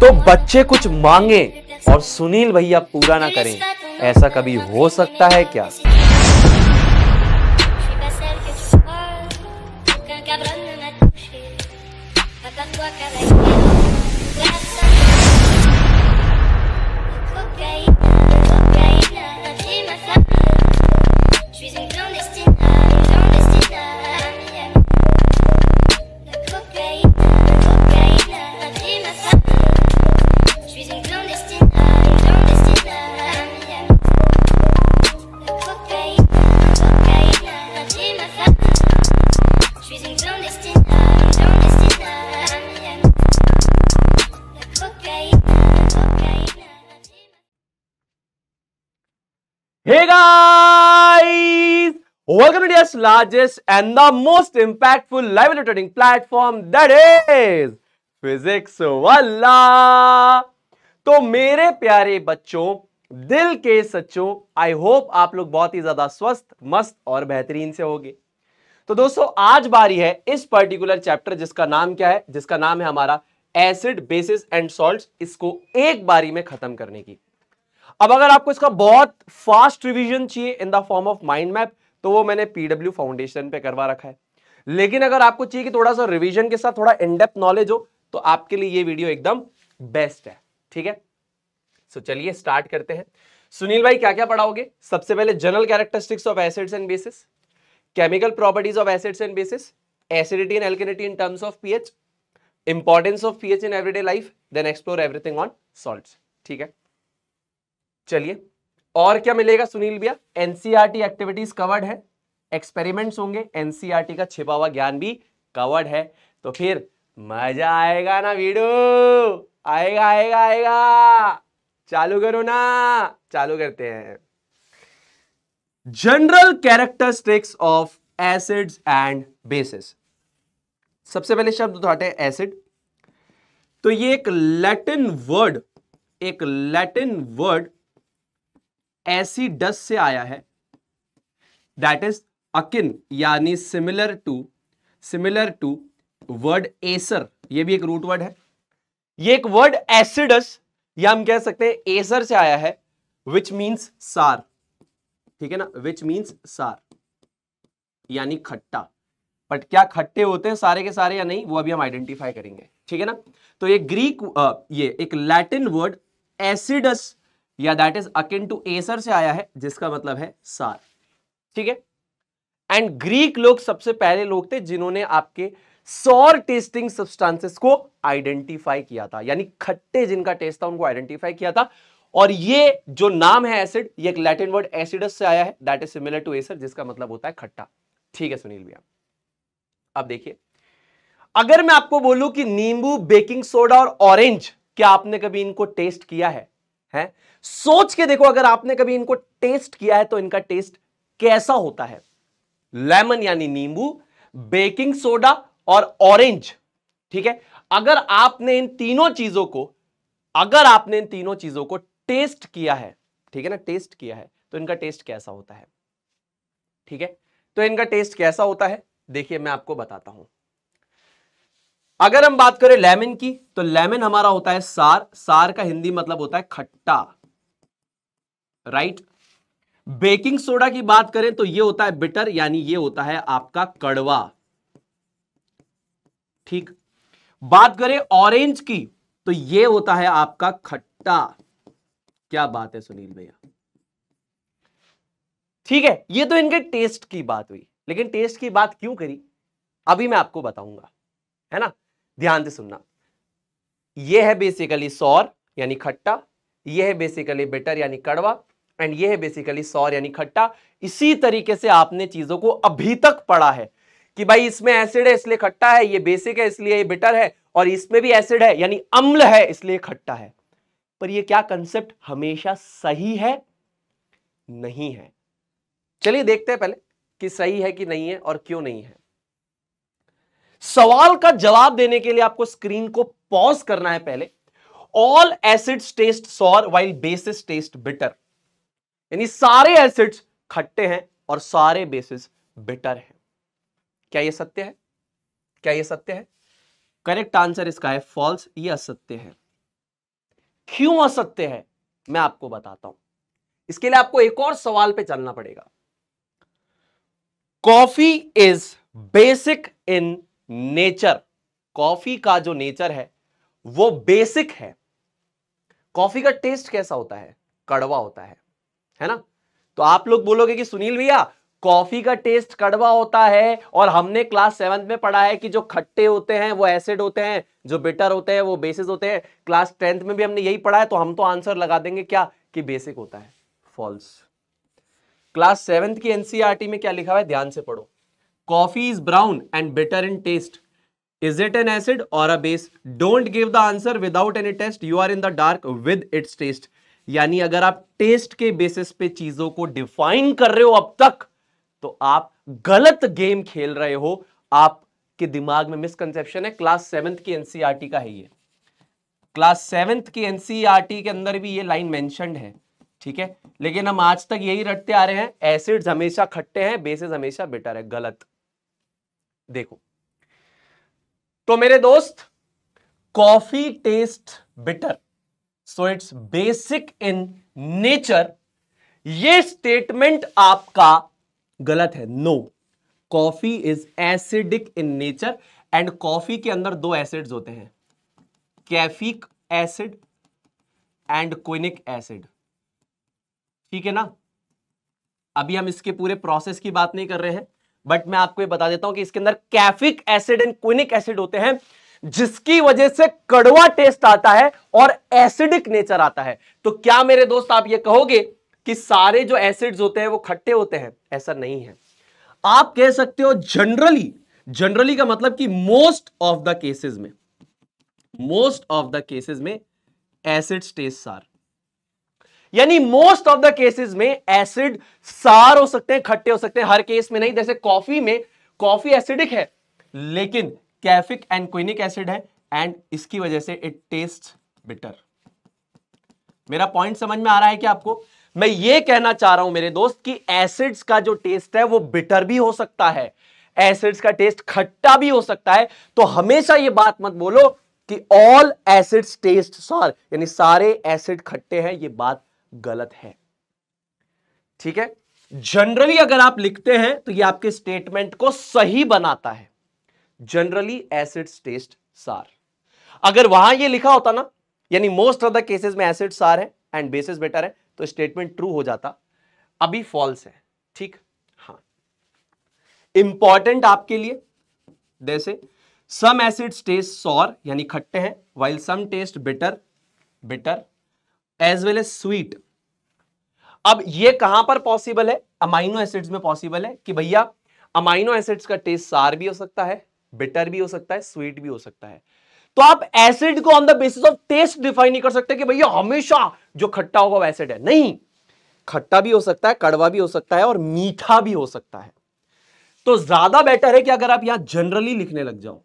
तो बच्चे कुछ मांगे और सुनील भैया पूरा ना करें ऐसा कभी हो सकता है क्या welcome India largest and the most impactful live live platform that is physics वाला तो मेरे प्यारे बच्चों दिल के सच्चों आई होप आप लोग बहुत ही ज्यादा स्वस्थ मस्त और बेहतरीन से होंगे तो दोस्तों आज बारी है इस पर्टिकुलर चैप्टर जिसका नाम क्या है जिसका नाम है हमारा एसिड बेसिस एंड सॉल्ट इसको एक बारी में खत्म करने की अब अगर आपको इसका बहुत फास्ट रिवीजन चाहिए in the form of mind map तो वो मैंने पीडब्ल्यू फाउंडेशन पे करवा रखा है लेकिन अगर आपको चाहिए कि थोड़ा सा रिविजन के साथ थोड़ा इनडेप्थ नॉलेज हो तो आपके लिए ये वीडियो एकदम बेस्ट है ठीक है सो चलिए स्टार्ट करते हैं सुनील भाई क्या क्या पढ़ाओगे सबसे पहले general characteristics of acids and bases chemical properties of acids and bases acidity and alkalinity in terms of pH importance of pH in everyday life then explore everything on salt ठीक है चलिए और क्या मिलेगा सुनील भैया एनसीआर एक्टिविटीज कवर्ड है experiments होंगे NCERT e का छिपा हुआ ज्ञान भी कवर्ड है तो फिर मजा आएगा ना वीडियो आएगा आएगा आएगा चालू करो ना चालू करते हैं general characteristics of acids and bases सबसे पहले शब्द उठाते हैं एसिड तो ये एक लैटिन वर्ड एक लैटिन वर्ड ऐसी डस से आया है दैट इज अकिन यानी similar to similar to word acer ये भी एक रूट वर्ड है ये एक वर्ड एसिडस या हम कह सकते हैं एसर से आया है विच मीन्स सार ठीक है ना विच मीन्स सार यानी खट्टा बट क्या खट्टे होते हैं सारे के सारे या नहीं वो अभी हम आइडेंटिफाई करेंगे ठीक है ना तो ये ग्रीक ये एक लैटिन वर्ड एसिडस या that is akin to acer से आया है जिसका मतलब है सार ठीक है एंड ग्रीक लोग सबसे पहले लोग थे जिन्होंने आपके सौर टेस्टिंग सब्सटेंसेस को आइडेंटिफाई किया था यानी खट्टे जिनका टेस्ट था उनको आइडेंटिफाई किया था और ये जो नाम है एसिड ये एक लैटिन वर्ड एसिडस से आया है that is similar to acer जिसका मतलब होता है खट्टा ठीक है सुनील भैया अब देखिए अगर मैं आपको बोलूं कि नींबू बेकिंग सोडा और ऑरेंज क्या आपने कभी इनको टेस्ट किया है है? सोच के देखो अगर आपने कभी इनको टेस्ट किया है तो इनका टेस्ट कैसा होता है लेमन यानी नींबू बेकिंग सोडा और ऑरेंज ठीक है अगर आपने इन तीनों चीजों को अगर आपने इन तीनों चीजों को टेस्ट किया है ठीक है ना टेस्ट किया है तो इनका टेस्ट कैसा होता है ठीक है तो इनका टेस्ट कैसा होता है देखिए मैं आपको बताता हूं अगर हम बात करें लेमन की तो लेमन हमारा होता है सार सार का हिंदी मतलब होता है खट्टा राइट बेकिंग सोडा की बात करें तो ये होता है बिटर यानी ये होता है आपका कड़वा ठीक बात करें ऑरेंज की तो ये होता है आपका खट्टा क्या बात है सुनील भैया ठीक है ये तो इनके टेस्ट की बात हुई लेकिन टेस्ट की बात क्यों करी अभी मैं आपको बताऊंगा है ना ध्यान से सुनना ये है बेसिकली सौर यानी खट्टा ये है बेसिकली बेटर यानी कड़वा एंड ये है बेसिकली सौर यानी खट्टा इसी तरीके से आपने चीजों को अभी तक पढ़ा है कि भाई इसमें एसिड है इसलिए खट्टा है ये बेसिक है इसलिए ये बिटर है और इसमें भी एसिड है यानी अम्ल है इसलिए खट्टा है पर ये क्या कंसेप्ट हमेशा सही है नहीं है चलिए देखते हैं पहले कि सही है कि नहीं है और क्यों नहीं है सवाल का जवाब देने के लिए आपको स्क्रीन को पॉज करना है पहले all acid taste sour while bases taste bitter यानी सारे एसिड्स खट्टे हैं और सारे बेसिस बेटर हैं क्या ये सत्य है क्या ये सत्य है करेक्ट आंसर इसका है फॉल्स ये असत्य है क्यों असत्य है मैं आपको बताता हूं इसके लिए आपको एक और सवाल पे चलना पड़ेगा coffee is basic in nature coffee का जो नेचर है वो बेसिक है कॉफी का टेस्ट कैसा होता है कड़वा होता है है ना तो आप लोग बोलोगे कि सुनील भैया कॉफी का टेस्ट कड़वा होता है और हमने क्लास सेवंथ में पढ़ा है कि जो खट्टे होते हैं वो एसिड होते हैं जो बिटर होते हैं वो बेसिस होते हैं क्लास टेंथ में भी हमने यही पढ़ा है तो हम तो आंसर लगा देंगे क्या कि बेसिक होता है फॉल्स क्लास सेवेंथ की एनसीईआरटी e में क्या लिखा हुआ है ध्यान से पढ़ो coffee is brown and bitter in taste is it an acid or a base don't give the answer without any taste you are in the dark with its taste यानी अगर आप टेस्ट के बेसिस पे चीजों को define कर रहे हो अब तक तो आप गलत गेम खेल रहे हो आपके दिमाग में मिसकंसेप्शन है क्लास सेवेंथ की एनसीईआरटी e का है ये क्लास सेवेंथ की एनसीईआरटी e के अंदर भी ये लाइन मेंशन है ठीक है लेकिन हम आज तक यही रटते आ रहे हैं एसिड्स हमेशा खट्टे हैं बेसिस हमेशा बेटर है गलत देखो तो मेरे दोस्त coffee taste bitter so it's basic in nature ये स्टेटमेंट आपका गलत है no coffee is acidic in nature and coffee के अंदर दो एसिड्स होते हैं caffeic acid and quinic acid ठीक है ना अभी हम इसके पूरे प्रोसेस की बात नहीं कर रहे हैं बट मैं आपको ये बता देता हूं कि इसके अंदर caffeic acid and quinic acid होते हैं जिसकी वजह से कड़वा टेस्ट आता है और एसिडिक नेचर आता है तो क्या मेरे दोस्त आप ये कहोगे कि सारे जो एसिड्स होते हैं वो खट्टे होते हैं ऐसा नहीं है आप कह सकते हो जनरली जनरली का मतलब कि मोस्ट ऑफ द केसेस में मोस्ट ऑफ द केसेस में एसिड टेस्ट सार यानी मोस्ट ऑफ द केसेस में एसिड सार हो सकते हैं खट्टे हो सकते हैं हर केस में नहीं जैसे कॉफी में कॉफी एसिडिक है लेकिन कैफिक एंड क्विनिक एसिड है एंड इसकी वजह से इट टेस्ट बिटर मेरा पॉइंट समझ में आ रहा है क्या आपको मैं ये कहना चाह रहा हूं मेरे दोस्त कि एसिड्स का जो टेस्ट है वो बिटर भी हो सकता है एसिड्स का टेस्ट खट्टा भी हो सकता है तो हमेशा ये बात मत बोलो कि ऑल एसिड्स टेस्ट सॉर यानी सारे एसिड खट्टे हैं ये बात गलत है ठीक है जनरली अगर आप लिखते हैं तो ये आपके स्टेटमेंट को सही बनाता है जनरली एसिड टेस्ट सार अगर वहां ये लिखा होता ना यानी मोस्ट ऑफ द केसेस में एसिड सार है एंड बेसिस बेटर है तो स्टेटमेंट ट्रू हो जाता अभी फॉल्स है ठीक हाँ इंपॉर्टेंट आपके लिए जैसे सम एसिड टेस्ट सॉर यानी खट्टे हैं while some taste bitter bitter as well as sweet अब ये कहां पर पॉसिबल है अमाइनो एसिड्स में पॉसिबल है कि भैया अमाइनो एसिड्स का टेस्ट सार भी हो सकता है बिटर भी हो सकता है स्वीट भी हो सकता है तो आप एसिड को on the basis of taste define नहीं कर सकते कि भैया हमेशा जो खट्टा होगा वो एसिड है नहीं खट्टा भी हो सकता है कड़वा भी हो सकता है और मीठा भी हो सकता है तो ज्यादा बेटर है कि अगर आप यहां जनरली लिखने लग जाओ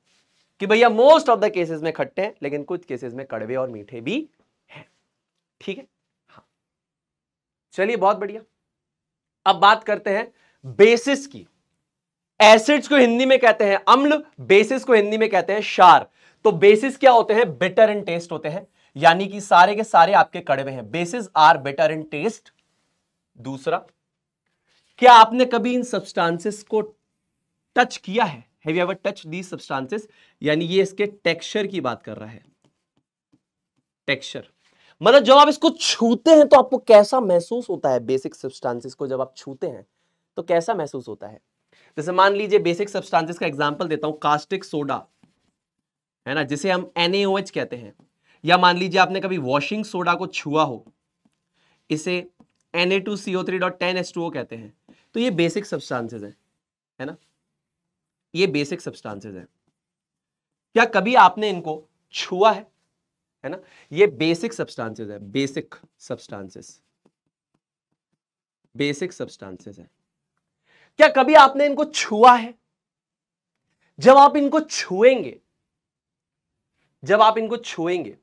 कि भैया मोस्ट ऑफ द केसेस में खट्टे हैं लेकिन कुछ केसेस में कड़वे और मीठे भी हैं ठीक है हाँ। चलिए बहुत बढ़िया अब बात करते हैं बेसिस की एसिड्स को हिंदी में कहते हैं अम्ल बेसिस को हिंदी में कहते हैं शार तो बेसिस क्या होते हैं बेटर इन टेस्ट होते हैं यानी कि सारे के सारे आपके कड़वे हैं bases are bitter in taste दूसरा क्या आपने कभी इन सब्सटेंसेस को टच किया है have you ever touch these substances यानी ये इसके टेक्सचर की बात कर रहा है टेक्सचर मतलब जब आप इसको छूते हैं तो आपको कैसा महसूस होता है बेसिक सब्सटेंसेस को जब आप छूते हैं तो कैसा महसूस होता है जैसे मान लीजिए बेसिक सब्सटेंसेस का एग्जांपल देता हूँ कास्टिक सोडा है ना जिसे हम एन कहते हैं या मान लीजिए आपने कभी वॉशिंग सोडा को छुआ हो इसे N A two C O three dot ten S two O कहते हैं तो ये बेसिक सब्सटेंसेस है है ना ये बेसिक सब्सटेंसेस है क्या कभी आपने इनको छुआ है है ना ये बेसिक सब्सटेंसेस है बेसिक सब्सटेंसेस बेसिक सब्सटांसेस है क्या कभी आपने इनको छुआ है जब आप इनको छुएंगे जब आप इनको छुएंगे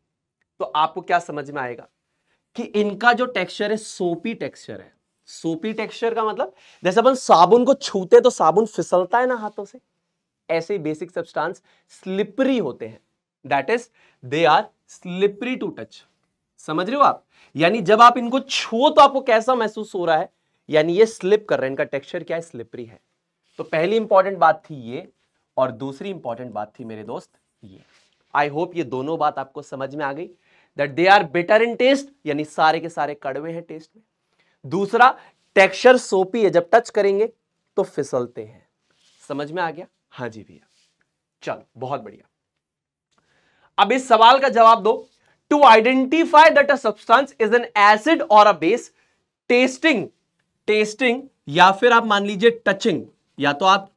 तो आपको क्या समझ में आएगा कि इनका जो टेक्सचर है सोपी टेक्सचर है सोपी टेक्सचर का मतलब जैसे अपन साबुन को छूते तो साबुन फिसलता है ना हाथों से ऐसे बेसिक सब्सटेंस स्लिपरी होते हैं that is they are slippery to touch समझ रहे हो आप यानी जब आप इनको छुओ तो आपको कैसा महसूस हो रहा है यानी ये स्लिप कर रहे हैं इनका टेक्सचर क्या है स्लिपरी है तो पहली इंपॉर्टेंट बात थी ये और दूसरी इंपॉर्टेंट बात थी मेरे दोस्त ये आई होप ये दोनों बात आपको समझ में आ गई that they are bitter in taste यानी सारे के सारे कड़वे हैं टेस्ट में दूसरा टेक्सचर सोपी है जब टच करेंगे तो फिसलते हैं समझ में आ गया हाँ जी भैया चलो बहुत बढ़िया अब इस सवाल का जवाब दो to identify that a substance is an acid or a base testing testing या फिर आप मान लीजिए टचिंग या तो आप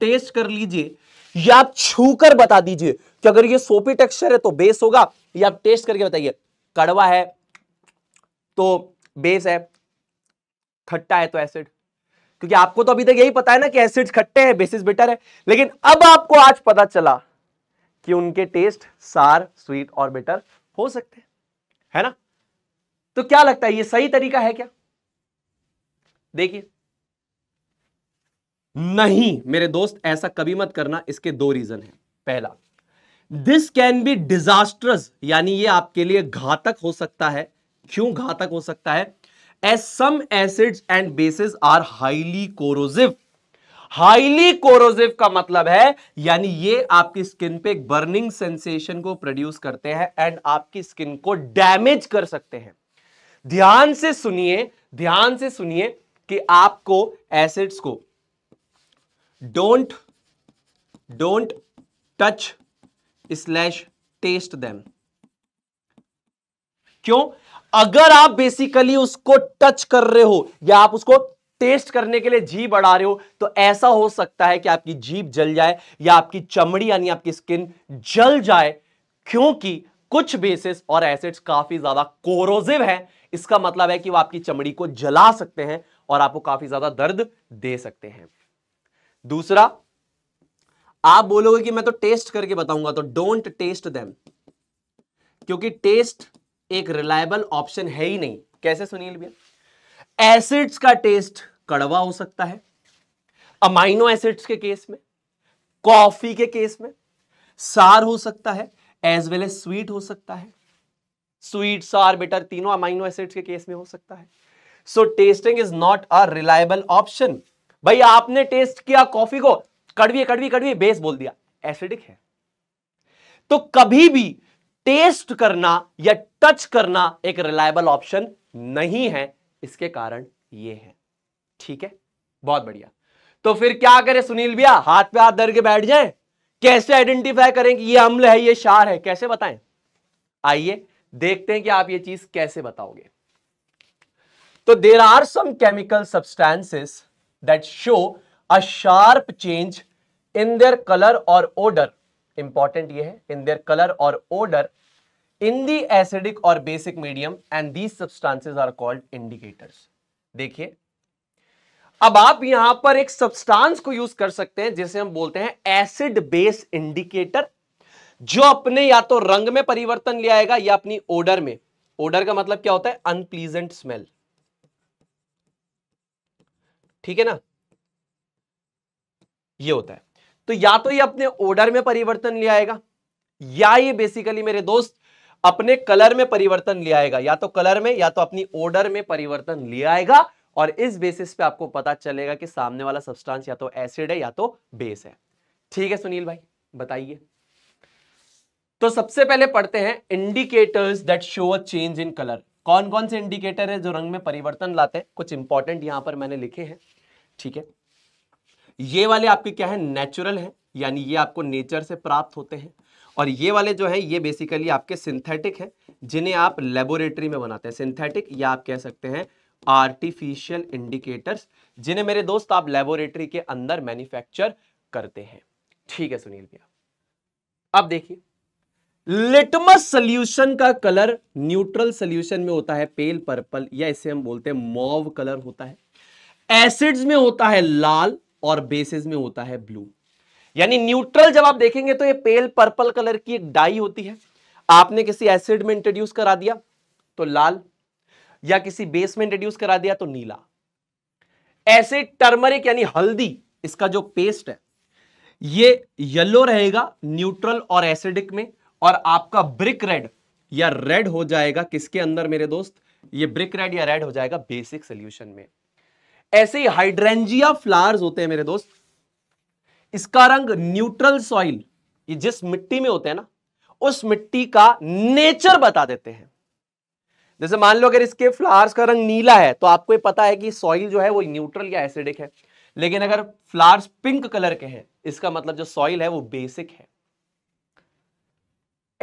टेस्ट कर लीजिए या आप छूकर बता दीजिए कि अगर ये सोपी टेक्सचर है तो बेस होगा या आप टेस्ट करके बताइए कड़वा है तो बेस है खट्टा है तो एसिड क्योंकि आपको तो अभी तक यही पता है ना कि एसिड खट्टे हैं बेसिस बेटर है लेकिन अब आपको आज पता चला कि उनके टेस्ट सार स्वीट और बेटर हो सकते हैं है ना तो क्या लगता है ये सही तरीका है क्या देखिए नहीं मेरे दोस्त ऐसा कभी मत करना इसके दो रीजन है पहला दिस कैन बी डिजास्टर्स यानी ये आपके लिए घातक हो सकता है क्यों घातक हो सकता है as some acids and bases are highly corrosive highly corrosive का मतलब है यानी ये आपकी स्किन पे एक बर्निंग सेंसेशन को प्रोड्यूस करते हैं एंड आपकी स्किन को डैमेज कर सकते हैं ध्यान से सुनिए ध्यान से सुनिए कि आपको एसिड्स को don't don't touch slash taste them क्यों अगर आप बेसिकली उसको टच कर रहे हो या आप उसको टेस्ट करने के लिए जीप बढ़ा रहे हो तो ऐसा हो सकता है कि आपकी जीभ जल जाए या आपकी चमड़ी यानी आपकी स्किन जल जाए क्योंकि कुछ बेसिस और एसिड्स काफी ज्यादा कोरोजिव हैं इसका मतलब है कि वो आपकी चमड़ी को जला सकते हैं और आपको काफी ज्यादा दर्द दे सकते हैं दूसरा आप बोलोगे कि मैं तो टेस्ट करके बताऊंगा तो डोंट टेस्ट देम क्योंकि टेस्ट एक रिलायबल ऑप्शन है ही नहीं कैसे सुनील भैया एसिड्स का टेस्ट कड़वा हो सकता है अमाइनो एसिड्स के केस में कॉफी के केस में सार हो सकता है एज वेल एज स्वीट हो सकता है स्वीट सार बेटर तीनों अमाइनो एसिड्स के केस में हो सकता है so tasting is not a reliable option भाई आपने टेस्ट किया कॉफी को कड़वी कड़वी कड़वी बेस बोल दिया एसिडिक है तो कभी भी टेस्ट करना या टच करना एक रिलायबल ऑप्शन नहीं है इसके कारण ये है ठीक है बहुत बढ़िया तो फिर क्या करें सुनील भैया हाथ पे हाथ धर के बैठ जाए कैसे आइडेंटिफाई करें कि ये अम्ल है ये शार है कैसे बताएं आइए देखते हैं कि आप ये चीज कैसे बताओगे तो there are some chemical substances that show a sharp change in their colour or odour important ये है in their colour or odour in the acidic or basic medium and these substances are called indicators देखिए अब आप यहां पर एक substance को use कर सकते हैं जिसे हम बोलते हैं एसिड बेस इंडिकेटर जो अपने या तो रंग में परिवर्तन ले आएगा या अपनी ओडर में ओडर का मतलब क्या होता है अनप्लीजेंट स्मेल ठीक है ना ये होता है तो या तो ये अपने ऑर्डर में परिवर्तन ले आएगा या ये बेसिकली मेरे दोस्त अपने कलर में परिवर्तन ले आएगा या तो कलर में या तो अपनी ऑर्डर में परिवर्तन ले आएगा और इस बेसिस पे आपको पता चलेगा कि सामने वाला सब्सटेंस या तो एसिड है या तो बेस है ठीक है सुनील भाई बताइए तो सबसे पहले पढ़ते हैं indicators that show a change in colour कौन कौन से इंडिकेटर है जो रंग में परिवर्तन लाते हैं कुछ इंपॉर्टेंट यहां पर मैंने लिखे हैं ठीक है ये वाले आपके क्या है नेचुरल है यानी ये आपको नेचर से प्राप्त होते हैं और ये वाले जो है ये बेसिकली आपके सिंथेटिक है जिन्हें आप लेबोरेटरी में बनाते हैं सिंथेटिक या आप कह सकते हैं आर्टिफिशियल इंडिकेटर्स जिन्हें मेरे दोस्त आप लेबोरेटरी के अंदर मैन्युफैक्चर करते हैं ठीक है सुनील भैया अब देखिए लिटमस सोल्यूशन का कलर न्यूट्रल सोल्यूशन में होता है पेल पर्पल या इसे हम बोलते हैं मॉव कलर होता है एसिड्स में होता है लाल और बेसिस में होता है ब्लू यानी न्यूट्रल जब आप देखेंगे तो ये पेल पर्पल कलर की एक डाई होती है आपने किसी एसिड में इंट्रोड्यूस करा दिया तो लाल या किसी बेस में इंट्रोड्यूस करा दिया तो नीला ऐसे टर्मरिक यानी हल्दी इसका जो पेस्ट है ये येलो रहेगा न्यूट्रल और एसिडिक में और आपका ब्रिक रेड या रेड हो जाएगा किसके अंदर मेरे दोस्त ये ब्रिक रेड या रेड हो जाएगा बेसिक सोल्यूशन में ऐसे ही हाइड्रेंजिया फ्लावर्स होते हैं मेरे दोस्त इसका रंग न्यूट्रल सॉइल ये जिस मिट्टी में होते हैं ना उस मिट्टी का नेचर बता देते हैं जैसे मान लो अगर इसके फ्लावर्स का रंग नीला है तो आपको ये पता है कि सॉइल जो है वो न्यूट्रल या एसिडिक है लेकिन अगर फ्लावर्स पिंक कलर के हैं इसका मतलब जो सॉइल है वो बेसिक है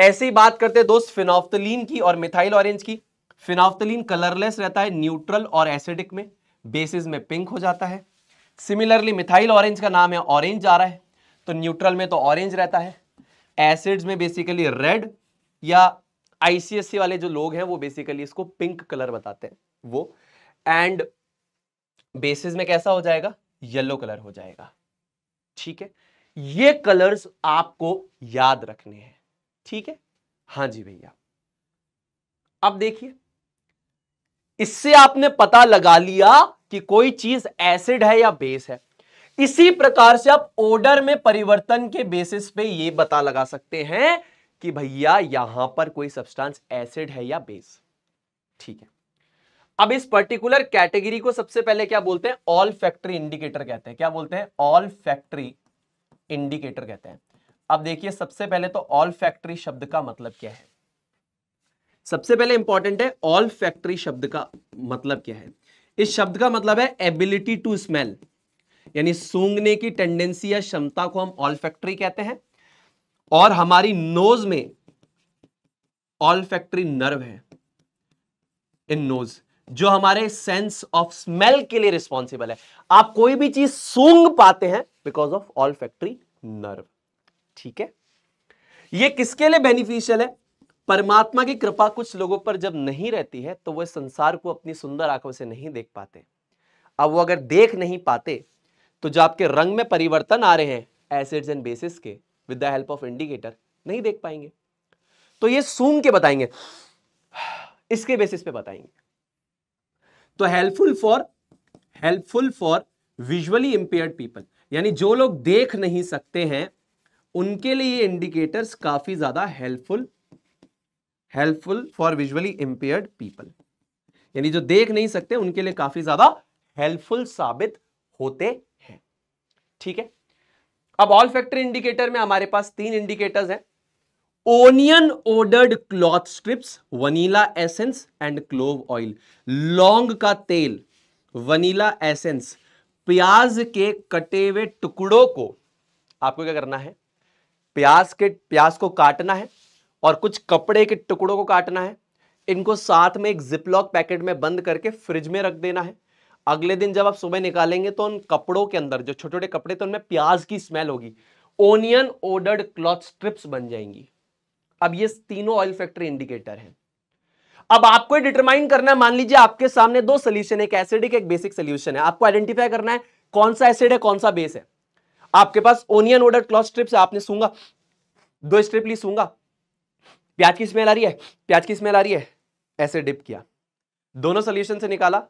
ऐसे ही बात करते हैं दोस्त फिनॉफ्तलीन की और मिथाइल ऑरेंज की फिनॉफ्तलीन कलरलेस रहता है न्यूट्रल और एसिडिक में बेसिस में पिंक हो जाता है सिमिलरली मिथाइल ऑरेंज का नाम है ऑरेंज आ रहा है तो न्यूट्रल में तो ऑरेंज रहता है एसिड्स में बेसिकली रेड या आईसीएससी वाले जो लोग हैं वो बेसिकली इसको पिंक कलर बताते हैं वो एंड बेसिस में कैसा हो जाएगा येलो कलर हो जाएगा ठीक है ये कलर्स आपको याद रखने हैं ठीक है हाँ जी भैया अब देखिए इससे आपने पता लगा लिया कि कोई चीज एसिड है या बेस है इसी प्रकार से आप ऑर्डर में परिवर्तन के बेसिस पे ये पता लगा सकते हैं कि भैया यहां पर कोई सब्सटेंस एसिड है या बेस ठीक है अब इस पर्टिकुलर कैटेगरी को सबसे पहले क्या बोलते हैं ऑल फैक्ट्री इंडिकेटर कहते हैं क्या बोलते हैं ऑल फैक्ट्री इंडिकेटर कहते हैं अब देखिए सबसे पहले तो ऑल फैक्ट्री शब्द का मतलब क्या है सबसे पहले इंपॉर्टेंट है ऑल फैक्ट्री शब्द का मतलब क्या है इस शब्द का मतलब है एबिलिटी टू स्मेल यानी सूंघने की टेंडेंसी या क्षमता को हम ऑल फैक्ट्री कहते हैं और हमारी नोज में ऑल फैक्ट्री नर्व है इन नोज जो हमारे सेंस ऑफ स्मेल के लिए रिस्पॉन्सिबल है आप कोई भी चीज सूंघ पाते हैं because of olfactory nerve ठीक है ये किसके लिए बेनिफिशियल है परमात्मा की कृपा कुछ लोगों पर जब नहीं रहती है तो वह संसार को अपनी सुंदर आंखों से नहीं देख पाते अब वो अगर देख नहीं पाते तो जो आपके रंग में परिवर्तन आ रहे हैं एसिड्स एंड बेसिस के with the help of indicator नहीं देख पाएंगे तो ये सूम के बताएंगे इसके बेसिस पे बताएंगे तो helpful for helpful for visually impaired people यानी जो लोग देख नहीं सकते हैं उनके लिए ये इंडिकेटर्स काफी ज्यादा helpful helpful for visually impaired people यानी जो देख नहीं सकते उनके लिए काफी ज्यादा हेल्पफुल साबित होते हैं ठीक है अब ऑल फैक्टर इंडिकेटर में हमारे पास तीन इंडिकेटर्स हैं onion odoured cloth strips vanilla essence and clove oil लौंग का तेल वनीला एसेंस प्याज के कटे हुए टुकड़ों को आपको क्या करना है प्याज के प्याज को काटना है और कुछ कपड़े के टुकड़ों को काटना है इनको साथ में एक जिपलॉक पैकेट में बंद करके फ्रिज में रख देना है अगले दिन जब आप सुबह निकालेंगे तो उन कपड़ों के अंदर जो छोटे छोटे कपड़े तो उनमें प्याज की स्मेल होगी ओनियन ओडर्ड क्लॉथ स्ट्रिप्स बन जाएंगी अब ये तीनों ऑयल फैक्ट्री इंडिकेटर हैं अब आपको डिटरमाइन करना है मान लीजिए आपके सामने दो सोल्यूशन एक एसिडिक एक बेसिक सोल्यूशन है आपको आइडेंटिफाई करना है कौन सा एसिड है कौन सा बेस है आपके पास ओनियन ओडर क्लॉथ स्ट्रिप्स आपने सूंगा दो स्ट्रिप ली सूंगा प्याज की स्मेल आ रही है प्याज की स्मेल आ रही है ऐसे डिप किया दोनों सोल्यूशन से निकाला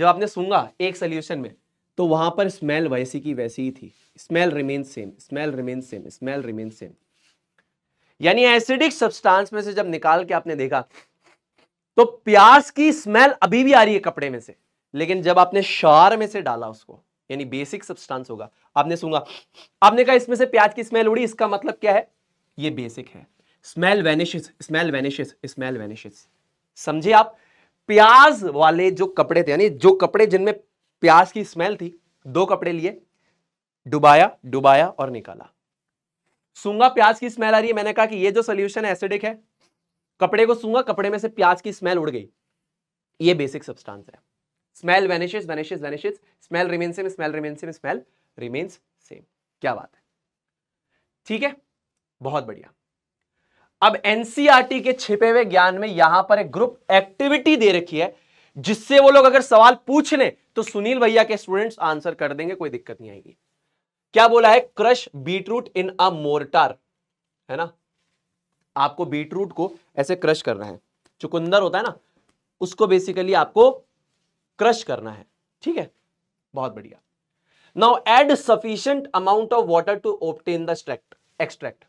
जब आपने सूंगा एक सोल्यूशन में तो वहां पर स्मेल वैसी की वैसी ही थी smell remain same smell remain same smell remain same यानी एसिडिक सब्सटेंस में से जब निकाल के आपने देखा तो प्याज की स्मेल अभी भी आ रही है कपड़े में से लेकिन जब आपने शार में से डाला उसको यानी बेसिक सब्सटेंस होगा आपने सूंगा आपने कहा इसमें से प्याज की स्मेल उड़ी इसका मतलब क्या है ये बेसिक है smell vanishes smell vanishes smell vanishes समझिए आप प्याज वाले जो कपड़े थे यानी जो कपड़े जिनमें प्याज की स्मेल थी दो कपड़े लिए डुबाया डुबाया और निकाला सूंगा प्याज की स्मेल आ रही है मैंने कहा कि ये जो सोल्यूशन एसिडिक है कपड़े को सूंगा कपड़े में से प्याज की स्मेल उड़ गई ये बेसिक सब्सटेंस है smell vanishes vanishes vanishes smell remain same smell remain same smell remains same क्या बात है ठीक है बहुत बढ़िया अब एनसीईआरटी e के छिपे हुए ज्ञान में यहां पर एक ग्रुप एक्टिविटी दे रखी है जिससे वो लोग अगर सवाल पूछ ले तो सुनील भैया के स्टूडेंट्स आंसर कर देंगे कोई दिक्कत नहीं आएगी क्या बोला है crush beetroot in a mortar है ना आपको बीटरूट को ऐसे क्रश करना है चुकंदर होता है ना उसको बेसिकली आपको क्रश करना है ठीक है बहुत बढ़िया now add sufficient amount of water to obtain the extract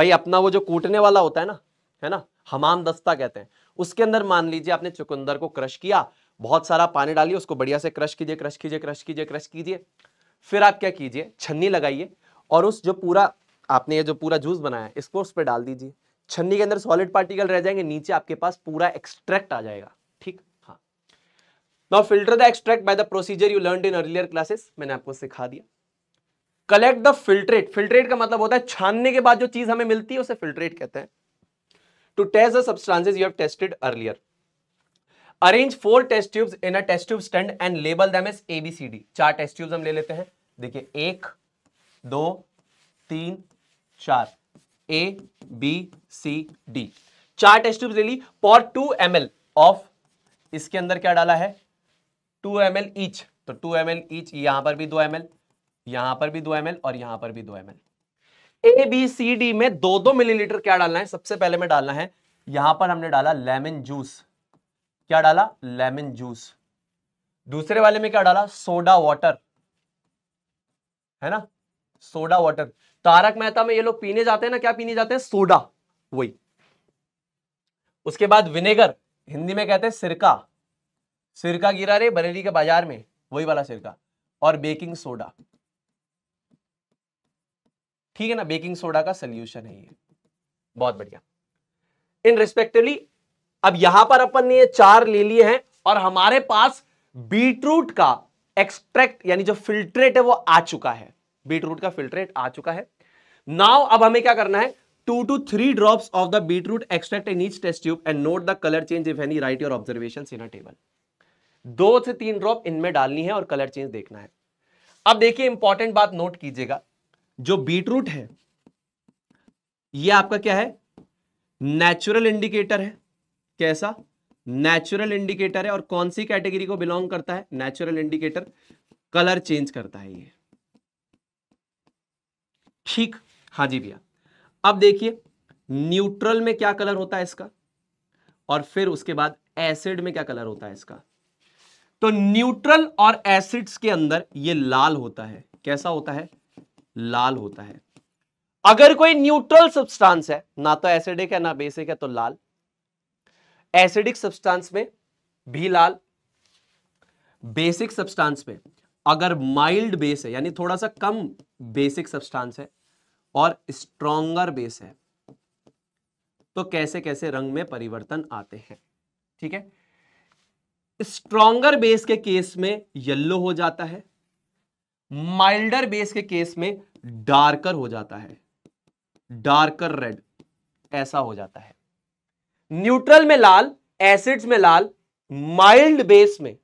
भाई अपना वो जो कूटने वाला होता है ना है ना हमाम दस्ता कहते हैं उसके अंदर मान लीजिए आपने चुकंदर को क्रश किया बहुत सारा पानी डालिए उसको बढ़िया से क्रश कीजिए क्रश कीजिए क्रश कीजिए क्रश कीजिए फिर आप क्या कीजिए छन्नी लगाइए और उस जो पूरा आपने ये जो पूरा जूस बनाया इसको उस पर डाल दीजिए छन्नी के अंदर सॉलिड पार्टिकल रह जाएंगे नीचे आपके पास पूरा एक्सट्रैक्ट आ जाएगा ठीक हाँ now filter the extract by the procedure you learn in earlier classes मैंने आपको सिखा दिया कलेक्ट द फिल्ट्रेट फिल्ट्रेट का मतलब होता है छानने के बाद जो चीज हमें मिलती है उसे फिल्ट्रेट कहते हैं to test the substances you have tested earlier arrange four test tubes in a test tube stand and label them as A B C D चार टेस्ट ट्यूब्स हम ले लेते हैं देखिए एक दो तीन चार ए बी सी डी चार टेस्ट ट्यूब्स ले ली pour two M L of इसके अंदर क्या डाला है टू एम एल ईच तो टू एम एल ईच यहां पर भी दो एम एल यहां पर भी दो एम और यहां पर भी दो M A B C D में दो दो मिलीलीटर क्या डालना है सबसे पहले में डालना है यहां पर हमने डाला लेमन जूस क्या डाला लेमन जूस दूसरे वाले में क्या डाला सोडा वाटर है ना सोडा वाटर तारक मेहता में ये लोग पीने जाते हैं ना क्या पीने जाते हैं सोडा वही उसके बाद विनेगर हिंदी में कहते हैं सिरका सिरका गिरा रे बरेली के बाजार में वही वाला सिरका और बेकिंग सोडा ठीक है ना बेकिंग सोडा का सोल्यूशन है ये बहुत बढ़िया इन रिस्पेक्टिवली अब यहां पर अपन ने ये चार ले लिए हैं और हमारे पास बीटरूट का एक्सट्रैक्ट यानी जो फिल्ट्रेट है वो आ चुका है बीटरूट का फिल्ट्रेट आ चुका है नाउ अब हमें क्या करना है two to three drops of the beetroot extract in each test tube and note the colour change if any write your observation in a table दो से तीन ड्रॉप इनमें डालनी है और कलर चेंज देखना है अब देखिए इंपॉर्टेंट बात नोट कीजिएगा जो बीटरूट है ये आपका क्या है नेचुरल इंडिकेटर है कैसा नेचुरल इंडिकेटर है और कौन सी कैटेगरी को बिलोंग करता है नेचुरल इंडिकेटर कलर चेंज करता है ये ठीक हाँ जी भैया अब देखिए न्यूट्रल में क्या कलर होता है इसका और फिर उसके बाद एसिड में क्या कलर होता है इसका तो न्यूट्रल और एसिड्स के अंदर ये लाल होता है कैसा होता है लाल होता है अगर कोई न्यूट्रल सब्सटेंस है ना तो एसिडिक है ना बेसिक है तो लाल एसिडिक सब्सटेंस में भी लाल बेसिक सब्सटेंस में अगर माइल्ड बेस है यानी थोड़ा सा कम बेसिक सब्सटेंस है और स्ट्रॉन्गर बेस है तो कैसे कैसे रंग में परिवर्तन आते हैं ठीक है स्ट्रॉन्गर बेस के केस में येलो हो जाता है माइल्डर बेस के केस में डार्कर हो जाता है डार्कर रेड ऐसा हो जाता है न्यूट्रल में लाल एसिड्स में लाल माइल्ड बेस में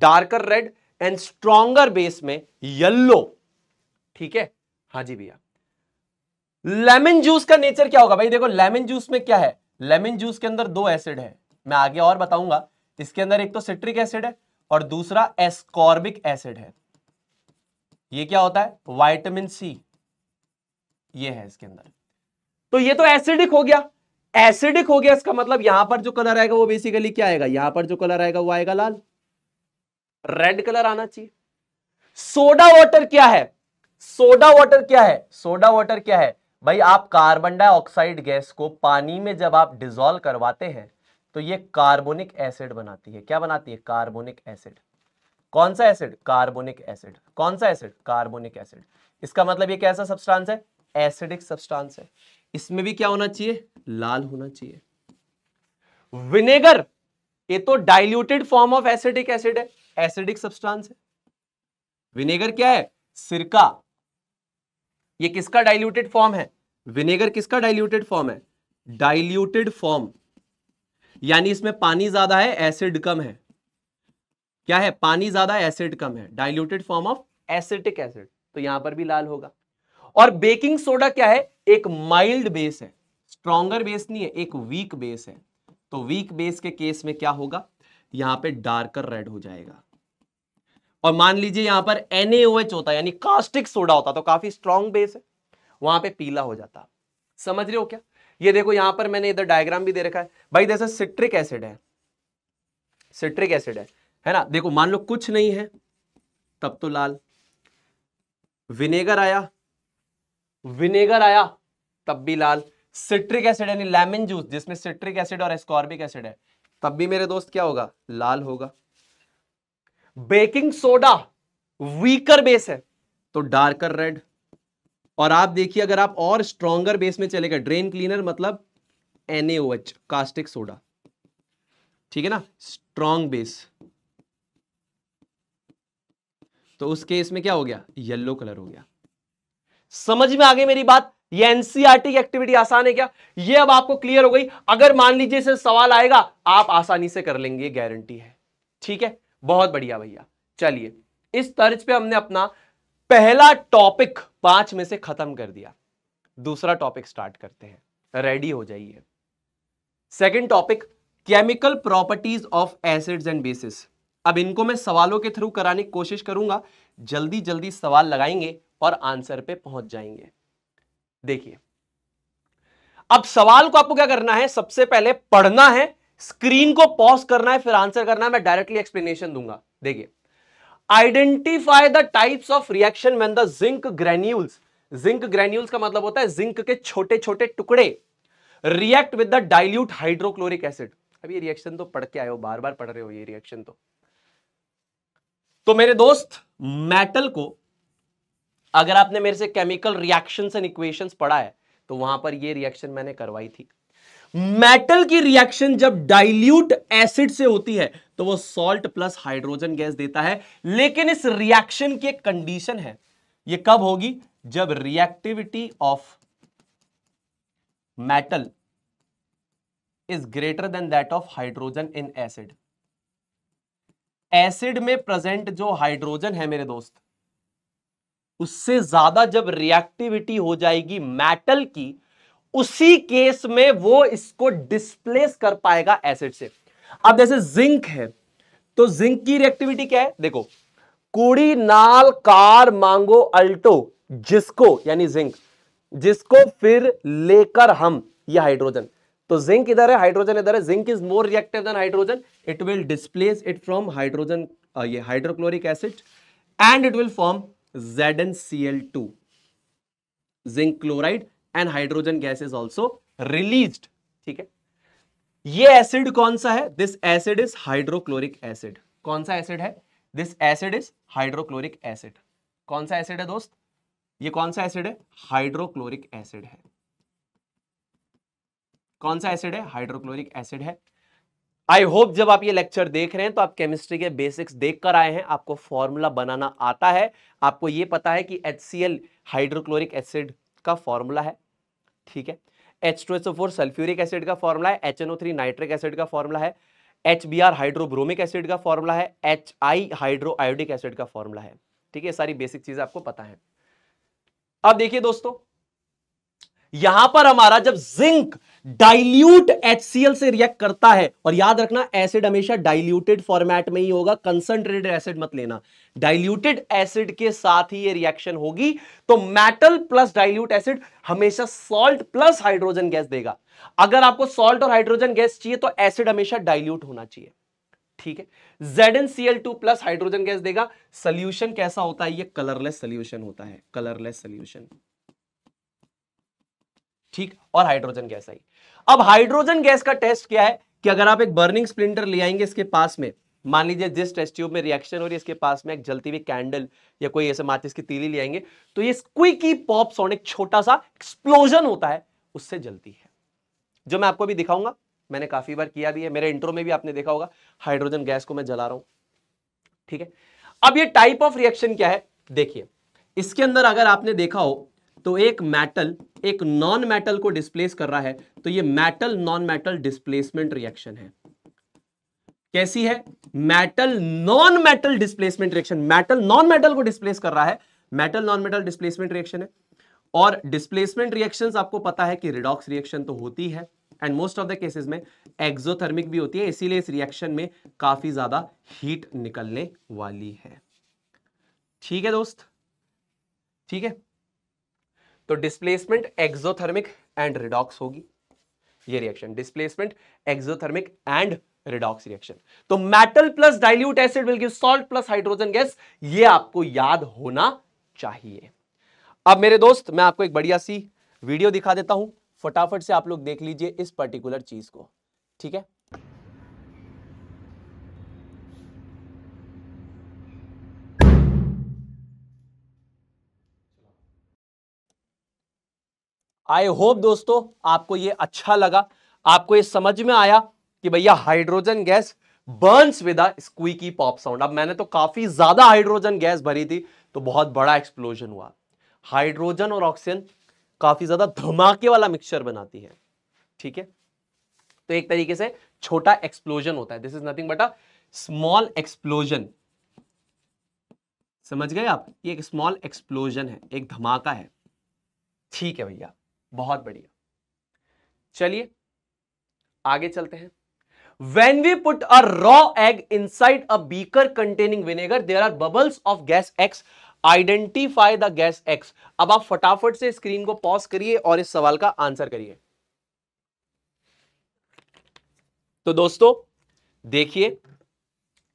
darker red and stronger base में येल्लो ठीक है हाँ जी भैया लेमन जूस का नेचर क्या होगा भाई देखो लेमन जूस में क्या है लेमन जूस के अंदर दो एसिड है मैं आगे और बताऊंगा इसके अंदर एक तो सिट्रिक एसिड है और दूसरा एस्कॉर्बिक एसिड है ये क्या होता है वाइटामिन सी ये है इसके अंदर तो ये तो एसिडिक हो गया एसिडिक हो गया इसका मतलब यहां पर जो कलर आएगा वो बेसिकली क्या आएगा यहां पर जो कलर आएगा वो आएगा लाल रेड कलर आना चाहिए सोडा वाटर क्या है सोडा वाटर क्या है सोडा वाटर क्या है भाई आप कार्बन डाइऑक्साइड गैस को पानी में जब आप डिजोल्व करवाते हैं तो ये कार्बोनिक एसिड बनाती है क्या बनाती है कार्बोनिक एसिड कौन सा एसिड कार्बोनिक एसिड कौन सा एसिड कार्बोनिक एसिड इसका मतलब ये कैसा सब्सटेंस है एसिडिक सब्सटेंस है इसमें भी क्या होना चाहिए लाल होना चाहिए विनेगर ये तो diluted form of acidic acid है एसिडिक सब्सटेंस है विनेगर क्या है सिरका ये किसका डाइल्यूटेड फॉर्म है विनेगर किसका डाइल्यूटेड फॉर्म है डाइल्यूटेड फॉर्म यानी इसमें पानी ज्यादा है एसिड कम है क्या है पानी ज्यादा एसिड कम है diluted form of acetic acid तो यहां पर भी लाल होगा और बेकिंग सोडा क्या है एक माइल्ड बेस है स्ट्रॉन्गर बेस नहीं है एक वीक बेस है तो वीक बेस के केस में क्या होगा यहां पे डार्कर रेड हो जाएगा और मान लीजिए यहां पर NaOH होता यानी कास्टिक सोडा होता तो काफी स्ट्रॉन्ग बेस है वहां पे पीला हो जाता समझ रहे हो क्या ये देखो यहां पर मैंने इधर डायग्राम भी दे रखा है भाई जैसे सिट्रिक एसिड है सिट्रिक एसिड है है ना देखो मान लो कुछ नहीं है तब तो लाल विनेगर आया विनेगर आया तब भी लाल सिट्रिक एसिड यानी लेमन जूस जिसमें सिट्रिक एसिड और एस्कॉर्बिक एसिड है तब भी मेरे दोस्त क्या होगा लाल होगा बेकिंग सोडा वीकर बेस है तो डार्कर रेड और आप देखिए अगर आप और स्ट्रॉन्गर बेस में चले गए ड्रेन क्लीनर मतलब एनएओएच कास्टिक सोडा ठीक है ना स्ट्रॉन्ग बेस तो उस केस में क्या हो गया येलो कलर हो गया समझ में आ गई मेरी बात ये एनसीआरटी e की एक्टिविटी आसान है क्या ये अब आपको क्लियर हो गई अगर मान लीजिए इसे सवाल आएगा आप आसानी से कर लेंगे गारंटी है ठीक है बहुत बढ़िया भैया चलिए इस तर्ज पे हमने अपना पहला टॉपिक पांच में से खत्म कर दिया दूसरा टॉपिक स्टार्ट करते हैं रेडी हो जाइए second topic chemical properties of acids and bases अब इनको मैं सवालों के थ्रू कराने की कोशिश करूंगा जल्दी जल्दी सवाल लगाएंगे और आंसर पे पहुंच जाएंगे देखिए अब सवाल को आपको क्या करना है सबसे पहले पढ़ना है स्क्रीन को पॉज करना है फिर आंसर करना है मैं डायरेक्टली एक्सप्लेनेशन दूंगा देखिए identify the types of reaction when the zinc granules zinc granules का मतलब होता है जिंक के छोटे छोटे टुकड़े react with the dilute hydrochloric acid अब ये रिएक्शन तो पढ़ के आए हो बार बार पढ़ रहे हो ये रिएक्शन तो तो मेरे दोस्त मेटल को अगर आपने मेरे से केमिकल रिएक्शन एंड इक्वेशन पढ़ा है तो वहां पर यह रिएक्शन मैंने करवाई थी मेटल की रिएक्शन जब डाइल्यूट एसिड से होती है तो वो सॉल्ट प्लस हाइड्रोजन गैस देता है लेकिन इस रिएक्शन की एक कंडीशन है ये कब होगी जब reactivity of metal is greater than that of hydrogen in acid acid में प्रेजेंट जो हाइड्रोजन है मेरे दोस्त उससे ज्यादा जब रिएक्टिविटी हो जाएगी मेटल की उसी केस में वो इसको डिस्प्लेस कर पाएगा एसिड से अब जैसे जिंक है तो जिंक की रिएक्टिविटी क्या है देखो कुड़ी नाल कार मांगो अल्टो जिसको यानी जिंक जिसको फिर लेकर हम ये हाइड्रोजन तो जिंक इधर है हाइड्रोजन इधर है zinc is more reactive than hydrogen it will displace it from hydrogen ये hydrochloric acid and it will form Z N C L two zinc chloride and hydrogen gas is also release ठीक है ये acid कौन सा है this acid is hydrochloric acid कौन सा acid है this acid is hydrochloric acid कौन सा एसिड है दोस्त ये कौन सा एसिड है हाइड्रोक्लोरिक एसिड है कौन सा एसिड है हाइड्रोक्लोरिक एसिड है आई होप जब आप ये लेक्चर देख रहे हैं तो आप केमिस्ट्री के बेसिक्स देख कर आए हैं आपको फॉर्मूला बनाना आता है आपको ये पता है कि एच हाइड्रोक्लोरिक एसिड का फॉर्मूला है ठीक है H two O four sulphuric acid का फॉर्मूला है H NO three nitric acid का फॉर्मूला है H B R hydrobromic acid का फॉर्मूला है H I hydro iodic acid का फॉर्मूला है ठीक है सारी बेसिक चीज आपको पता है अब देखिए दोस्तों यहां पर हमारा जब जिंक डाइल्यूट HCl से रिएक्ट करता है और याद रखना एसिड हमेशा डाइल्यूटेड फॉर्मेट में ही होगा कंसंट्रेटेड एसिड मत लेना डाइल्यूटेड एसिड के साथ ही ये रिएक्शन होगी तो मेटल प्लस डाइल्यूट एसिड हमेशा सॉल्ट प्लस हाइड्रोजन गैस देगा अगर आपको सॉल्ट और हाइड्रोजन गैस चाहिए तो एसिड हमेशा डाइल्यूट होना चाहिए ठीक है ZnCl2 प्लस हाइड्रोजन गैस देगा सोल्यूशन कैसा होता है ये कलरलेस सोल्यूशन होता है कलरलेस सोल्यूशन ठीक और हाइड्रोजन गैस आई अब हाइड्रोजन गैस का टेस्ट क्या है कि अगर आप एक बर्निंग स्प्लिंटर ले आएंगे इसके पास में मान लीजिए जिस टेस्ट ट्यूब में रिएक्शन हो रही है इसके पास में एक जलती हुई कैंडल या कोई ऐसे माचिस की तीली ले आएंगे तो ये क्विक ही पॉप साउंड एक छोटा सा एक्सप्लोजन होता है उससे जलती है जो मैं आपको भी दिखाऊंगा मैंने काफी बार किया भी है मेरे इंट्रो में भी आपने देखा होगा हाइड्रोजन गैस को मैं जला रहा हूं ठीक है अब ये टाइप ऑफ रिएक्शन क्या है देखिए इसके अंदर अगर आपने देखा हो तो एक मेटल एक नॉन मेटल को डिस्प्लेस कर रहा है तो ये metal non metal displacement reaction है कैसी है metal non metal displacement reaction metal non metal को डिस्प्लेस कर रहा है metal non metal displacement reaction है और डिस्प्लेसमेंट रिएक्शन आपको पता है कि रिडॉक्स रिएक्शन तो होती है and most of the cases में एक्सोथर्मिक भी होती है इसीलिए इस रिएक्शन में काफी ज्यादा हीट निकलने वाली है ठीक है दोस्त ठीक है तो डिस्प्लेसमेंट एक्सोथर्मिक एंड रिडॉक्स होगी ये reaction displacement exothermic and redox reaction तो metal plus dilute acid will give salt plus hydrogen gas ये आपको याद होना चाहिए अब मेरे दोस्त मैं आपको एक बढ़िया सी वीडियो दिखा देता हूं फटाफट से आप लोग देख लीजिए इस पर्टिकुलर चीज को ठीक है आई होप दोस्तों आपको ये अच्छा लगा आपको ये समझ में आया कि भैया hydrogen gas burns with a squeaky pop sound अब मैंने तो काफी ज्यादा हाइड्रोजन गैस भरी थी तो बहुत बड़ा एक्सप्लोजन हुआ हाइड्रोजन और ऑक्सीजन काफी ज्यादा धमाके वाला मिक्सचर बनाती है ठीक है तो एक तरीके से छोटा एक्सप्लोजन होता है this is nothing but a small explosion समझ गए आप ये एक स्मॉल एक्सप्लोजन है एक धमाका है ठीक है भैया बहुत बढ़िया चलिए आगे चलते हैं when we put a raw egg inside a beaker containing vinegar there are bubbles of gas x identify the gas x अब आप फटाफट से स्क्रीन को पॉज करिए और इस सवाल का आंसर करिए तो दोस्तों देखिए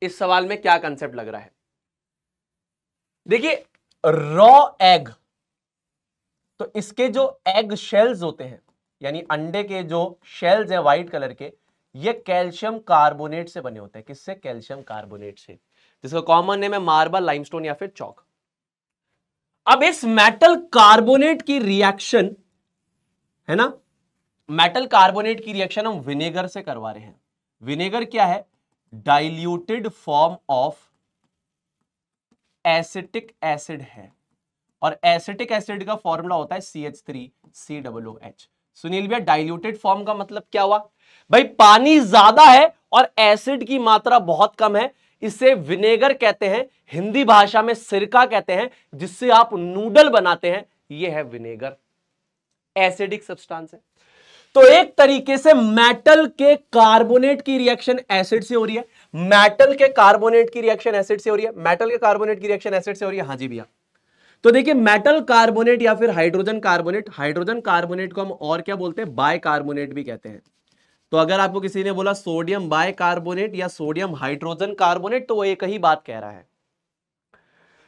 इस सवाल में क्या कंसेप्ट लग रहा है देखिए रॉ एग तो इसके जो एग शेल्स होते हैं यानी अंडे के जो शेल्स है व्हाइट कलर के ये कैल्शियम कार्बोनेट से बने होते हैं किससे कैल्शियम कार्बोनेट से जिसका कॉमन नेम है मार्बल लाइमस्टोन या फिर चौक अब इस मेटल कार्बोनेट की रिएक्शन है ना मेटल कार्बोनेट की रिएक्शन हम विनेगर से करवा रहे हैं विनेगर क्या है diluted form of acetic acid है और एसिटिक एसिड का फॉर्मूला होता है C H three C W H Sunil भैया डाइल्यूटेड फॉर्म का मतलब क्या हुआ भाई पानी ज्यादा है और एसिड की मात्रा बहुत कम है इसे विनेगर कहते हैं हिंदी भाषा में सिरका कहते हैं जिससे आप नूडल बनाते हैं यह है विनेगर एसिडिक सब्सटेंस है तो एक तरीके से मेटल के कार्बोनेट की रिएक्शन एसिड से हो रही है मेटल के कार्बोनेट की रिएक्शन एसिड से हो रही है मेटल के कार्बोनेट की रिएक्शन एसिड से हो रही है हाँ जी भैया तो देखिए मेटल कार्बोनेट या फिर हाइड्रोजन कार्बोनेट हाइड्रोजन कार्बोनेट को हम और क्या बोलते हैं बाय कार्बोनेट भी कहते हैं तो अगर आपको किसी ने बोला सोडियम बाय कार्बोनेट या सोडियम हाइड्रोजन कार्बोनेट तो वो एक ही बात कह रहा है